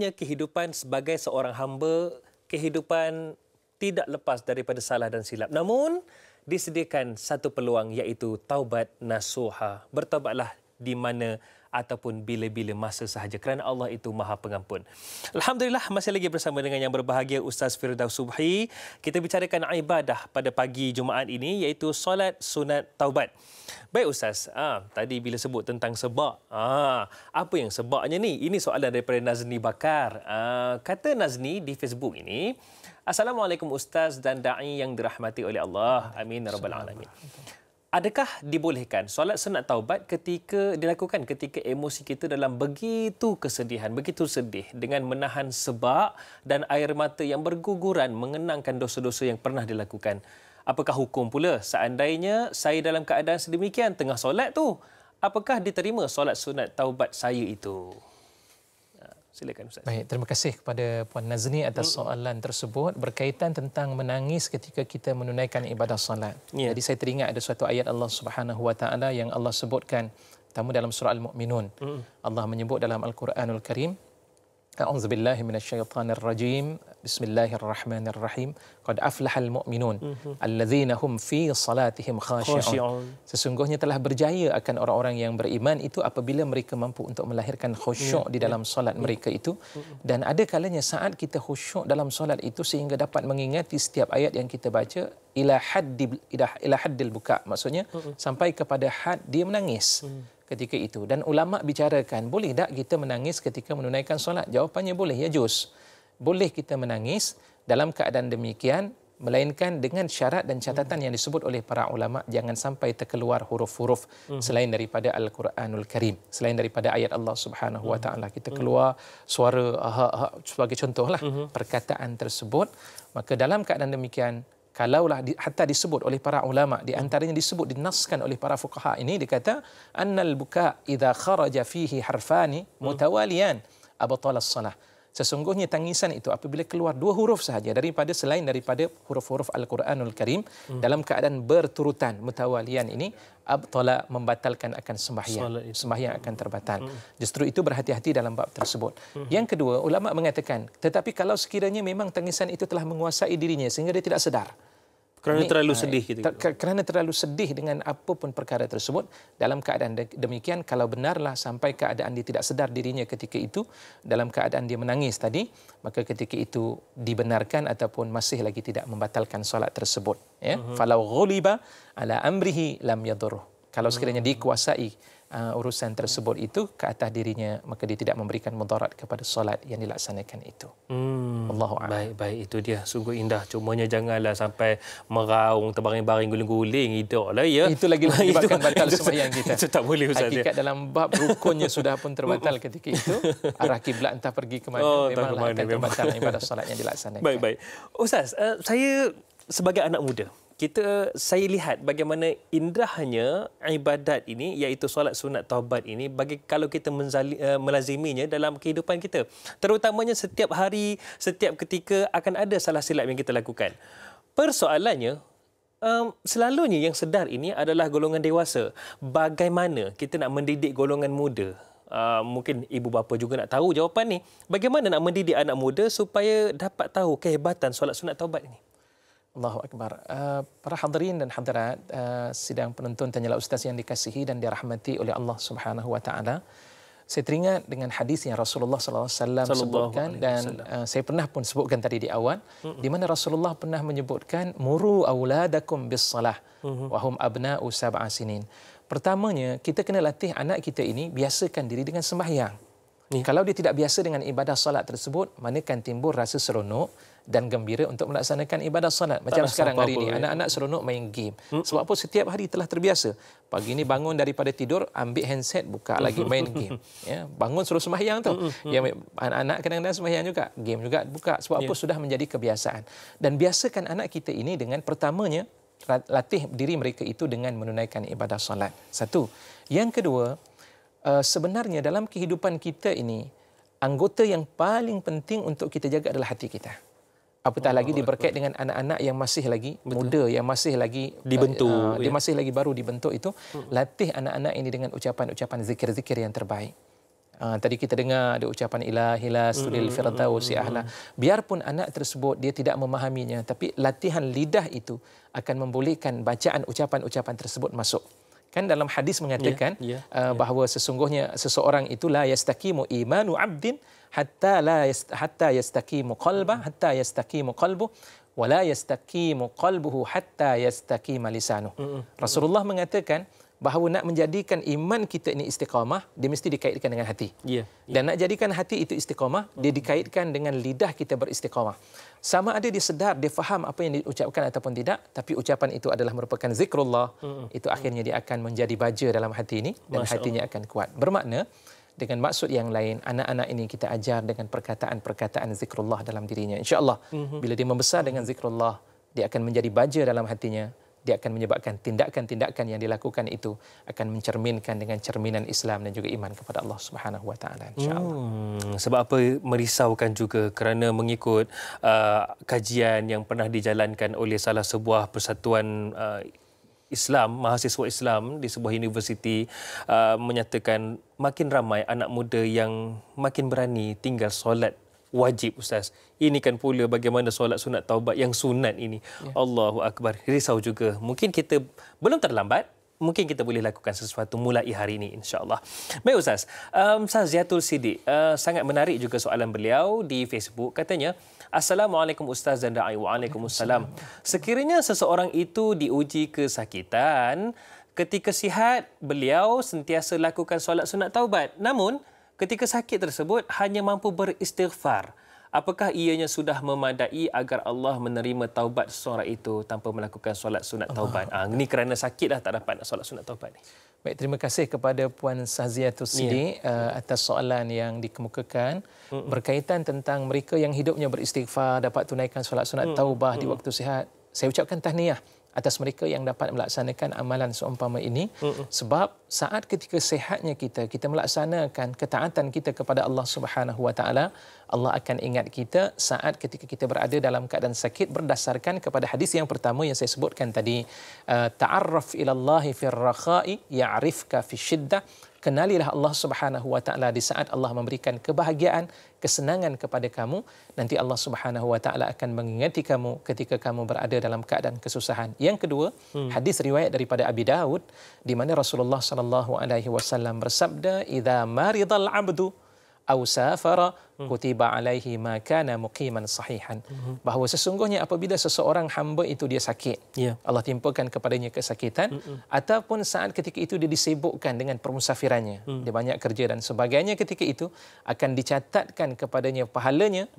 sebenarnya kehidupan sebagai seorang hamba kehidupan tidak lepas daripada salah dan silap. Namun disediakan satu peluang iaitu taubat nasuha. Bertaubatlah di mana ataupun bila-bila masa sahaja kerana Allah itu Maha Pengampun. Alhamdulillah masih lagi bersama dengan yang berbahagia Ustaz Firdaus Subhi. Kita bicarakan ibadah pada pagi Jumaat ini iaitu solat sunat taubat. Baik Ustaz, ah, tadi bila sebut tentang sebab, ah, apa yang sebabnya ni? Ini soalan daripada Nazni Bakar. Ah, kata Nazni di Facebook ini, Assalamualaikum Ustaz dan da'i yang dirahmati oleh Allah. Amin. Ya Rabbal Alamin adakah dibolehkan solat sunat taubat ketika dilakukan ketika emosi kita dalam begitu kesedihan, begitu sedih dengan menahan sebab dan air mata yang berguguran mengenangkan dosa-dosa yang pernah dilakukan? Apakah hukum pula seandainya saya dalam keadaan sedemikian tengah solat tu? Apakah diterima solat sunat taubat saya itu? Silakan Ustaz. Baik, terima kasih kepada Puan Nazni atas hmm. soalan tersebut berkaitan tentang menangis ketika kita menunaikan ibadah solat. Ya. Jadi saya teringat ada suatu ayat Allah Subhanahu yang Allah sebutkan tamu dalam surah Al-Mu'minun. Mm. Allah menyebut dalam Al-Quranul Karim A'udzu billahi minasyaitonir rajim Bismillahirrahmanirrahim. Qad aflahal الرحيم قد أفلح المؤمنون الذين هم في صلاتهم خاشعون sesungguhnya telah berjaya akan orang-orang yang beriman itu apabila mereka mampu untuk melahirkan khusyuk ya, di ya. dalam solat ya. mereka itu mhm. dan ada kalanya saat kita khusyuk dalam solat itu sehingga dapat mengingati setiap ayat yang kita baca ila haddi ila haddil buka maksudnya mhm. sampai kepada had dia menangis mhm. ketika itu dan ulama bicarakan boleh tak kita menangis ketika menunaikan solat jawapannya boleh ya juz boleh kita menangis dalam keadaan demikian melainkan dengan syarat dan catatan yang disebut oleh para ulama jangan sampai terkeluar huruf-huruf hmm. selain daripada al-Quranul Karim selain daripada ayat Allah Subhanahu wa hmm. taala kita hmm. keluar suara aha, aha, sebagai contohlah perkataan tersebut maka dalam keadaan demikian kalaulah di, hatta disebut oleh para ulama di antaranya disebut dinaskan oleh para fuqaha ini dikata annal buka idza kharaja fihi harfani mutawaliyan abatala salah sesungguhnya tangisan itu apabila keluar dua huruf sahaja daripada selain daripada huruf-huruf Al-Quranul Karim hmm. dalam keadaan berturutan mutawalian ini abtala membatalkan akan sembahyang sembahyang akan terbatal hmm. justru itu berhati-hati dalam bab tersebut hmm. yang kedua ulama mengatakan tetapi kalau sekiranya memang tangisan itu telah menguasai dirinya sehingga dia tidak sedar kerana terlalu ah, sedih gitu. Ter, kerana terlalu sedih dengan apa pun perkara tersebut dalam keadaan demikian kalau benarlah sampai keadaan dia tidak sedar dirinya ketika itu dalam keadaan dia menangis tadi maka ketika itu dibenarkan ataupun masih lagi tidak membatalkan solat tersebut ya. Mhm. Falau ghuliba ala amrihi lam yadur. Kalau sekiranya hmm. dikuasai uh, urusan tersebut itu ke atas dirinya maka dia tidak memberikan mudarat kepada solat yang dilaksanakan itu. Hmm. Allahu a'lam. Baik baik itu dia sungguh indah cumanya janganlah sampai meraung terbaring-baring guling-guling hiduklah ya. Itu lagi menyebabkan batal sembahyang kita. Itu tak boleh ustaz. Ya. Hakikat dalam bab rukunnya sudah pun terbatal oh. ketika itu arah kiblat entah pergi ke mana oh, memanglah akan terbatal ibadah solat yang dilaksanakan. Baik baik. Ustaz, uh, saya sebagai anak muda kita saya lihat bagaimana indahnya ibadat ini iaitu solat sunat taubat ini bagi kalau kita menzali, uh, melaziminya dalam kehidupan kita terutamanya setiap hari setiap ketika akan ada salah silap yang kita lakukan persoalannya um, selalunya yang sedar ini adalah golongan dewasa bagaimana kita nak mendidik golongan muda Uh, mungkin ibu bapa juga nak tahu jawapan ni. Bagaimana nak mendidik anak muda supaya dapat tahu kehebatan solat sunat taubat ini? Allahu Akbar. Uh, para hadirin dan hadirat, uh, sidang penonton tanyalah ustaz yang dikasihi dan dirahmati oleh Allah Subhanahu wa taala. Saya teringat dengan hadis yang Rasulullah sallallahu alaihi wasallam sebutkan dan uh, saya pernah pun sebutkan tadi di awal mm-hmm. di mana Rasulullah pernah menyebutkan muru auladakum bis-salah mm-hmm. wa hum abna'u sab'a sinin. Pertamanya, kita kena latih anak kita ini biasakan diri dengan sembahyang. Kalau dia tidak biasa dengan ibadah salat tersebut, manakan timbul rasa seronok dan gembira untuk melaksanakan ibadah solat. Macam sekarang hari ini, ya. anak-anak seronok main game. Hmm? Sebab apa? Setiap hari telah terbiasa. Pagi ini bangun daripada tidur, ambil handset, buka lagi hmm. main game. Ya, bangun suruh sembahyang tu. Ya, anak-anak kadang-kadang sembahyang juga. Game juga buka. Sebab apa? Ya. Sudah menjadi kebiasaan. Dan biasakan anak kita ini dengan pertamanya, latih diri mereka itu dengan menunaikan ibadah solat. Satu. Yang kedua, eh, sebenarnya dalam kehidupan kita ini, anggota yang paling penting untuk kita jaga adalah hati kita apatah oh, lagi oh, diberkat oh, dengan anak-anak yang masih lagi betul. muda yang masih lagi dibentuk uh, ya. dia masih lagi baru dibentuk itu hmm. latih anak-anak ini dengan ucapan-ucapan zikir-zikir yang terbaik Uh, tadi kita dengar ada ucapan ilah ilah hmm, sulil hmm, firdausi ya ahla biarpun anak tersebut dia tidak memahaminya tapi latihan lidah itu akan membolehkan bacaan ucapan-ucapan tersebut masuk kan dalam hadis mengatakan yeah, yeah, yeah. Uh, ya. bahawa sesungguhnya seseorang itu la yastakimu imanu abdin hatta la yast, hatta yastakimu qalba hmm. hatta yastakimu qalbu wa la yastakimu qalbuhu hatta yastakima lisanu hmm. Rasulullah mengatakan bahawa nak menjadikan iman kita ini istiqamah, dia mesti dikaitkan dengan hati. Ya, ya. Dan nak jadikan hati itu istiqamah, dia dikaitkan dengan lidah kita beristiqamah. Sama ada dia sedar, dia faham apa yang diucapkan ataupun tidak, tapi ucapan itu adalah merupakan zikrullah, itu akhirnya dia akan menjadi baja dalam hati ini dan Masya hatinya Allah. akan kuat. Bermakna, dengan maksud yang lain, anak-anak ini kita ajar dengan perkataan-perkataan zikrullah dalam dirinya. InsyaAllah, mhm. bila dia membesar dengan zikrullah, dia akan menjadi baja dalam hatinya, dia akan menyebabkan tindakan-tindakan yang dilakukan itu akan mencerminkan dengan cerminan Islam dan juga iman kepada Allah Subhanahu wa taala insyaallah. Hmm, sebab apa merisaukan juga kerana mengikut uh, kajian yang pernah dijalankan oleh salah sebuah persatuan uh, Islam, mahasiswa Islam di sebuah universiti uh, menyatakan makin ramai anak muda yang makin berani tinggal solat wajib ustaz. Ini kan pula bagaimana solat sunat taubat yang sunat ini. Ya. Allahu akbar. Risau juga. Mungkin kita belum terlambat mungkin kita boleh lakukan sesuatu mulai hari ini insyaallah. Baik ustaz. Um Ustaz Ziatul Siddiq uh, sangat menarik juga soalan beliau di Facebook katanya Assalamualaikum ustaz dan da'i Waalaikumsalam. Sekiranya seseorang itu diuji kesakitan ketika sihat beliau sentiasa lakukan solat sunat taubat. Namun ketika sakit tersebut hanya mampu beristighfar. Apakah ianya sudah memadai agar Allah menerima taubat seseorang itu tanpa melakukan solat sunat ah. taubat? Ah, ini kerana sakit dah tak dapat nak solat sunat taubat ni. Baik, terima kasih kepada Puan Sazia Sidi ya. uh, atas soalan yang dikemukakan mm-hmm. berkaitan tentang mereka yang hidupnya beristighfar, dapat tunaikan solat sunat taubat mm-hmm. di waktu sihat. Saya ucapkan tahniah atas mereka yang dapat melaksanakan amalan seumpama ini sebab saat ketika sehatnya kita kita melaksanakan ketaatan kita kepada Allah Subhanahu wa taala Allah akan ingat kita saat ketika kita berada dalam keadaan sakit berdasarkan kepada hadis yang pertama yang saya sebutkan tadi uh, ta'arraf ila Allah fil rakha'i ya'rifka fi shiddah kenalilah Allah Subhanahu wa taala di saat Allah memberikan kebahagiaan, kesenangan kepada kamu, nanti Allah Subhanahu wa taala akan mengingati kamu ketika kamu berada dalam keadaan kesusahan. Yang kedua, hmm. hadis riwayat daripada Abi Daud di mana Rasulullah sallallahu alaihi wasallam bersabda, "Idza maridal 'abdu aw safara Hmm. kutiba alaihi ma kana muqiman sahihan hmm. bahawa sesungguhnya apabila seseorang hamba itu dia sakit yeah. Allah timpakan kepadanya kesakitan mm-hmm. ataupun saat ketika itu dia disibukkan dengan permusafirannya mm. dia banyak kerja dan sebagainya ketika itu akan dicatatkan kepadanya pahalanya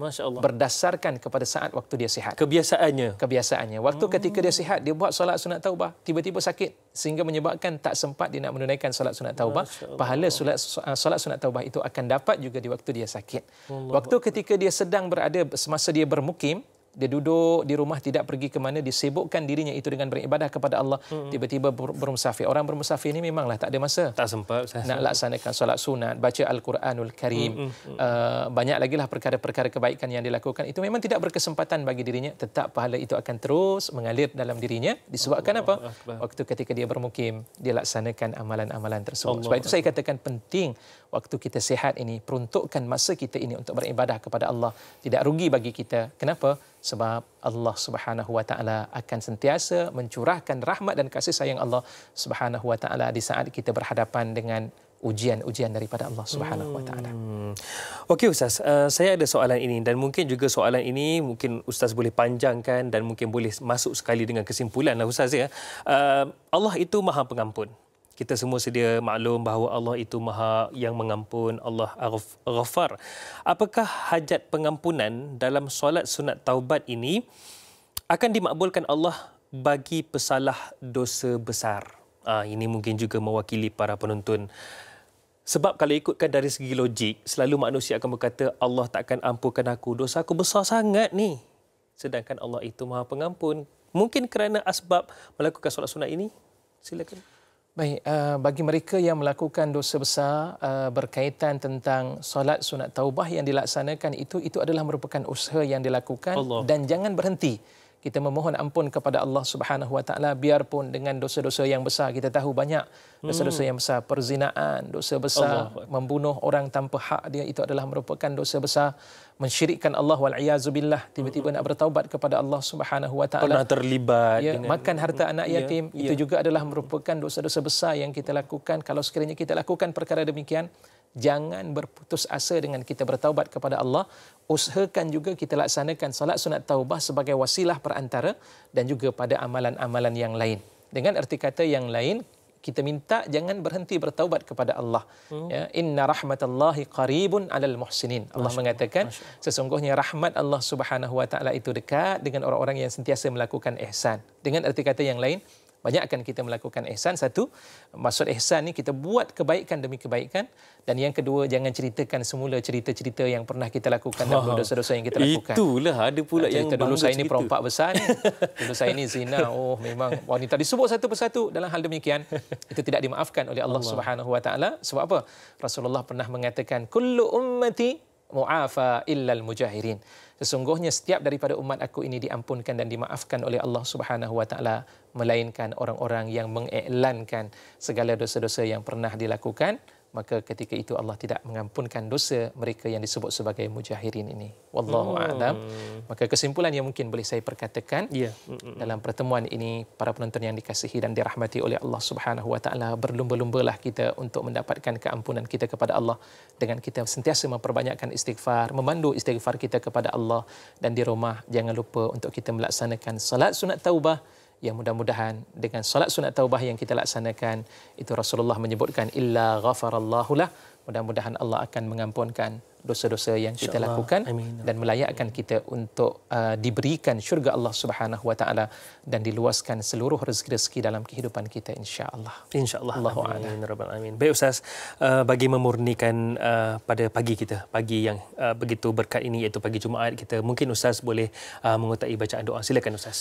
berdasarkan kepada saat waktu dia sihat kebiasaannya kebiasaannya waktu mm. ketika dia sihat dia buat solat sunat taubah tiba-tiba sakit sehingga menyebabkan tak sempat dia nak menunaikan solat sunat taubah pahala solat solat sunat taubah itu akan dapat juga di waktu dia sakit Waktu ketika dia sedang berada semasa dia bermukim, dia duduk di rumah tidak pergi ke mana disibukkan dirinya itu dengan beribadah kepada Allah hmm. tiba-tiba bermusafir orang bermusafir ini memanglah tak ada masa tak sempat saya nak laksanakan solat sunat baca al-Quranul Karim hmm. uh, banyak lagi lah perkara-perkara kebaikan yang dilakukan itu memang tidak berkesempatan bagi dirinya tetap pahala itu akan terus mengalir dalam dirinya disebabkan Allah. apa Akbar. waktu ketika dia bermukim dia laksanakan amalan-amalan tersebut Allah. sebab itu saya katakan penting waktu kita sihat ini peruntukkan masa kita ini untuk beribadah kepada Allah tidak rugi bagi kita kenapa sebab Allah Subhanahu wa taala akan sentiasa mencurahkan rahmat dan kasih sayang Allah Subhanahu wa taala di saat kita berhadapan dengan ujian-ujian daripada Allah Subhanahu wa taala. Hmm. Okey ustaz, uh, saya ada soalan ini dan mungkin juga soalan ini mungkin ustaz boleh panjangkan dan mungkin boleh masuk sekali dengan kesimpulan lah ustaz ya. Uh, Allah itu Maha Pengampun kita semua sedia maklum bahawa Allah itu Maha yang mengampun Allah al Ghafar. Apakah hajat pengampunan dalam solat sunat taubat ini akan dimakbulkan Allah bagi pesalah dosa besar? Ah, ini mungkin juga mewakili para penonton. Sebab kalau ikutkan dari segi logik, selalu manusia akan berkata Allah takkan ampunkan aku. Dosa aku besar sangat ni. Sedangkan Allah itu Maha pengampun. Mungkin kerana asbab melakukan solat sunat ini. Silakan. Baik, eh, bagi mereka yang melakukan dosa besar eh, berkaitan tentang solat sunat taubah yang dilaksanakan itu itu adalah merupakan usaha yang dilakukan Allah. dan jangan berhenti kita memohon ampun kepada Allah Subhanahu Wa Taala biarpun dengan dosa-dosa yang besar kita tahu banyak dosa-dosa hmm. yang besar perzinaan dosa besar Allah. membunuh orang tanpa hak dia itu adalah merupakan dosa besar mensyirikkan Allah wal iazubillah tiba-tiba hmm. nak bertaubat kepada Allah Subhanahu Wa Taala pernah terlibat ya, dengan makan harta anak ya, yatim ya, itu juga adalah merupakan dosa-dosa besar yang kita lakukan kalau sekiranya kita lakukan perkara demikian jangan berputus asa dengan kita bertaubat kepada Allah usahakan juga kita laksanakan solat sunat taubah sebagai wasilah perantara dan juga pada amalan-amalan yang lain. Dengan erti kata yang lain, kita minta jangan berhenti bertaubat kepada Allah. Hmm. Ya, inna rahmatallahi qaribun alal muhsinin. Allah Masya mengatakan Masya. sesungguhnya rahmat Allah Subhanahu wa taala itu dekat dengan orang-orang yang sentiasa melakukan ihsan. Dengan erti kata yang lain, banyakkan kita melakukan ihsan satu maksud ihsan ni kita buat kebaikan demi kebaikan dan yang kedua jangan ceritakan semula cerita-cerita yang pernah kita lakukan dan dosa-dosa yang kita lakukan itulah ada pula yang dulu saya cerita. ni perompak besar dulu saya ni zina oh memang wanita disebut satu persatu dalam hal demikian itu tidak dimaafkan oleh Allah, Allah. Subhanahu wa taala sebab apa Rasulullah pernah mengatakan kullu ummati mu'afa illal al-mujahirin sesungguhnya setiap daripada umat aku ini diampunkan dan dimaafkan oleh Allah Subhanahu wa melainkan orang-orang yang mengiklankan segala dosa-dosa yang pernah dilakukan maka ketika itu Allah tidak mengampunkan dosa mereka yang disebut sebagai mujahirin ini. Wallahu hmm. a'lam. Maka kesimpulan yang mungkin boleh saya perkatakan yeah. dalam pertemuan ini para penonton yang dikasihi dan dirahmati oleh Allah Subhanahu wa taala berlumba-lumbalah kita untuk mendapatkan keampunan kita kepada Allah dengan kita sentiasa memperbanyakkan istighfar, memandu istighfar kita kepada Allah dan di rumah jangan lupa untuk kita melaksanakan salat sunat taubah yang mudah-mudahan dengan solat sunat taubah yang kita laksanakan itu Rasulullah menyebutkan illa ghafarallahu lah mudah-mudahan Allah akan mengampunkan dosa-dosa yang kita Allah. lakukan dan melayakkan kita untuk uh, diberikan syurga Allah Subhanahu wa taala dan diluaskan seluruh rezeki-rezeki dalam kehidupan kita insya insyaallah. Insyaallah. Allahu amin ya rabbal alamin. Baik ustaz, uh, bagi memurnikan uh, pada pagi kita, pagi yang uh, begitu berkat ini iaitu pagi Jumaat kita, mungkin ustaz boleh uh, mengutai bacaan doa. Silakan ustaz.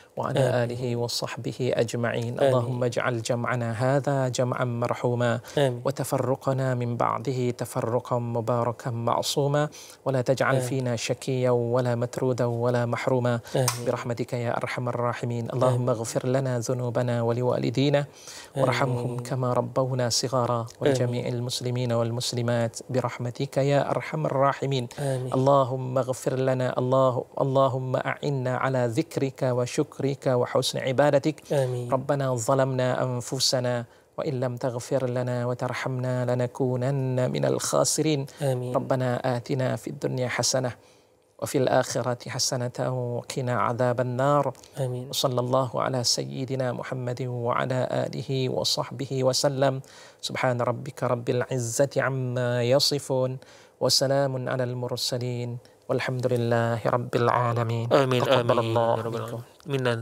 وعلى آله وصحبه أجمعين آمين. اللهم اجعل جمعنا هذا جمعا مرحوما آمين. وتفرقنا من بعده تفرقا مباركا معصوما ولا تجعل آمين. فينا شكيا ولا مترودا ولا محروما آمين. برحمتك يا أرحم الراحمين اللهم آمين. اغفر لنا ذنوبنا ولوالدينا وارحمهم كما ربونا صغارا ولجميع المسلمين والمسلمات برحمتك يا أرحم الراحمين آمين. اللهم اغفر لنا الله اللهم أعنا على ذكرك وشكرك شكرك وحسن عبادتك آمين. ربنا ظلمنا أنفسنا وإن لم تغفر لنا وترحمنا لنكونن من الخاسرين آمين. ربنا آتنا في الدنيا حسنة وفي الآخرة حسنة وقنا عذاب النار آمين وصلى الله على سيدنا محمد وعلى آله وصحبه وسلم سبحان ربك رب العزة عما يصفون وسلام على المرسلين Walhamdulillahirrabbilalamin Amin, amin Allah. Ya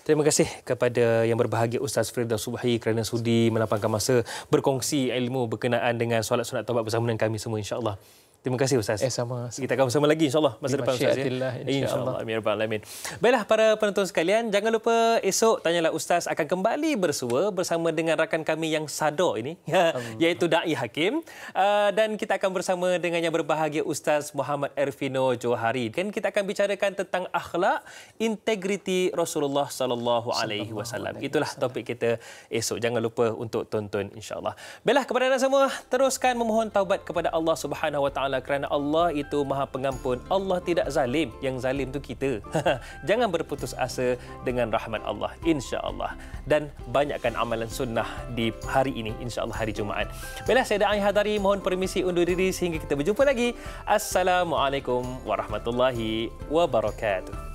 Terima kasih kepada yang berbahagia Ustaz Fredo Subhi kerana sudi melapangkan masa berkongsi ilmu berkenaan dengan solat sunat taubat bersama dengan kami semua insyaAllah. Terima kasih Ustaz. Eh, sama, sama. Kita akan bersama lagi insyaAllah masa Di depan Ustaz. Ya. InsyaAllah. Amin. Ya rabbal amin Baiklah para penonton sekalian, jangan lupa esok Tanyalah Ustaz akan kembali bersua bersama dengan rakan kami yang sado ini, iaitu Da'i Hakim. Ah, dan kita akan bersama dengan yang berbahagia Ustaz Muhammad Erfino Johari. Dan kita akan bicarakan tentang akhlak integriti Rasulullah Sallallahu Alaihi Wasallam. Itulah topik kita esok. Jangan lupa untuk tonton insyaAllah. Baiklah kepada anda semua, teruskan memohon taubat kepada Allah Subhanahu Wa Ta'ala taala kerana Allah itu Maha Pengampun. Allah tidak zalim. Yang zalim tu kita. Jangan berputus asa dengan rahmat Allah insya-Allah dan banyakkan amalan sunnah di hari ini insya-Allah hari Jumaat. Baiklah saya dah hadari mohon permisi undur diri sehingga kita berjumpa lagi. Assalamualaikum warahmatullahi wabarakatuh.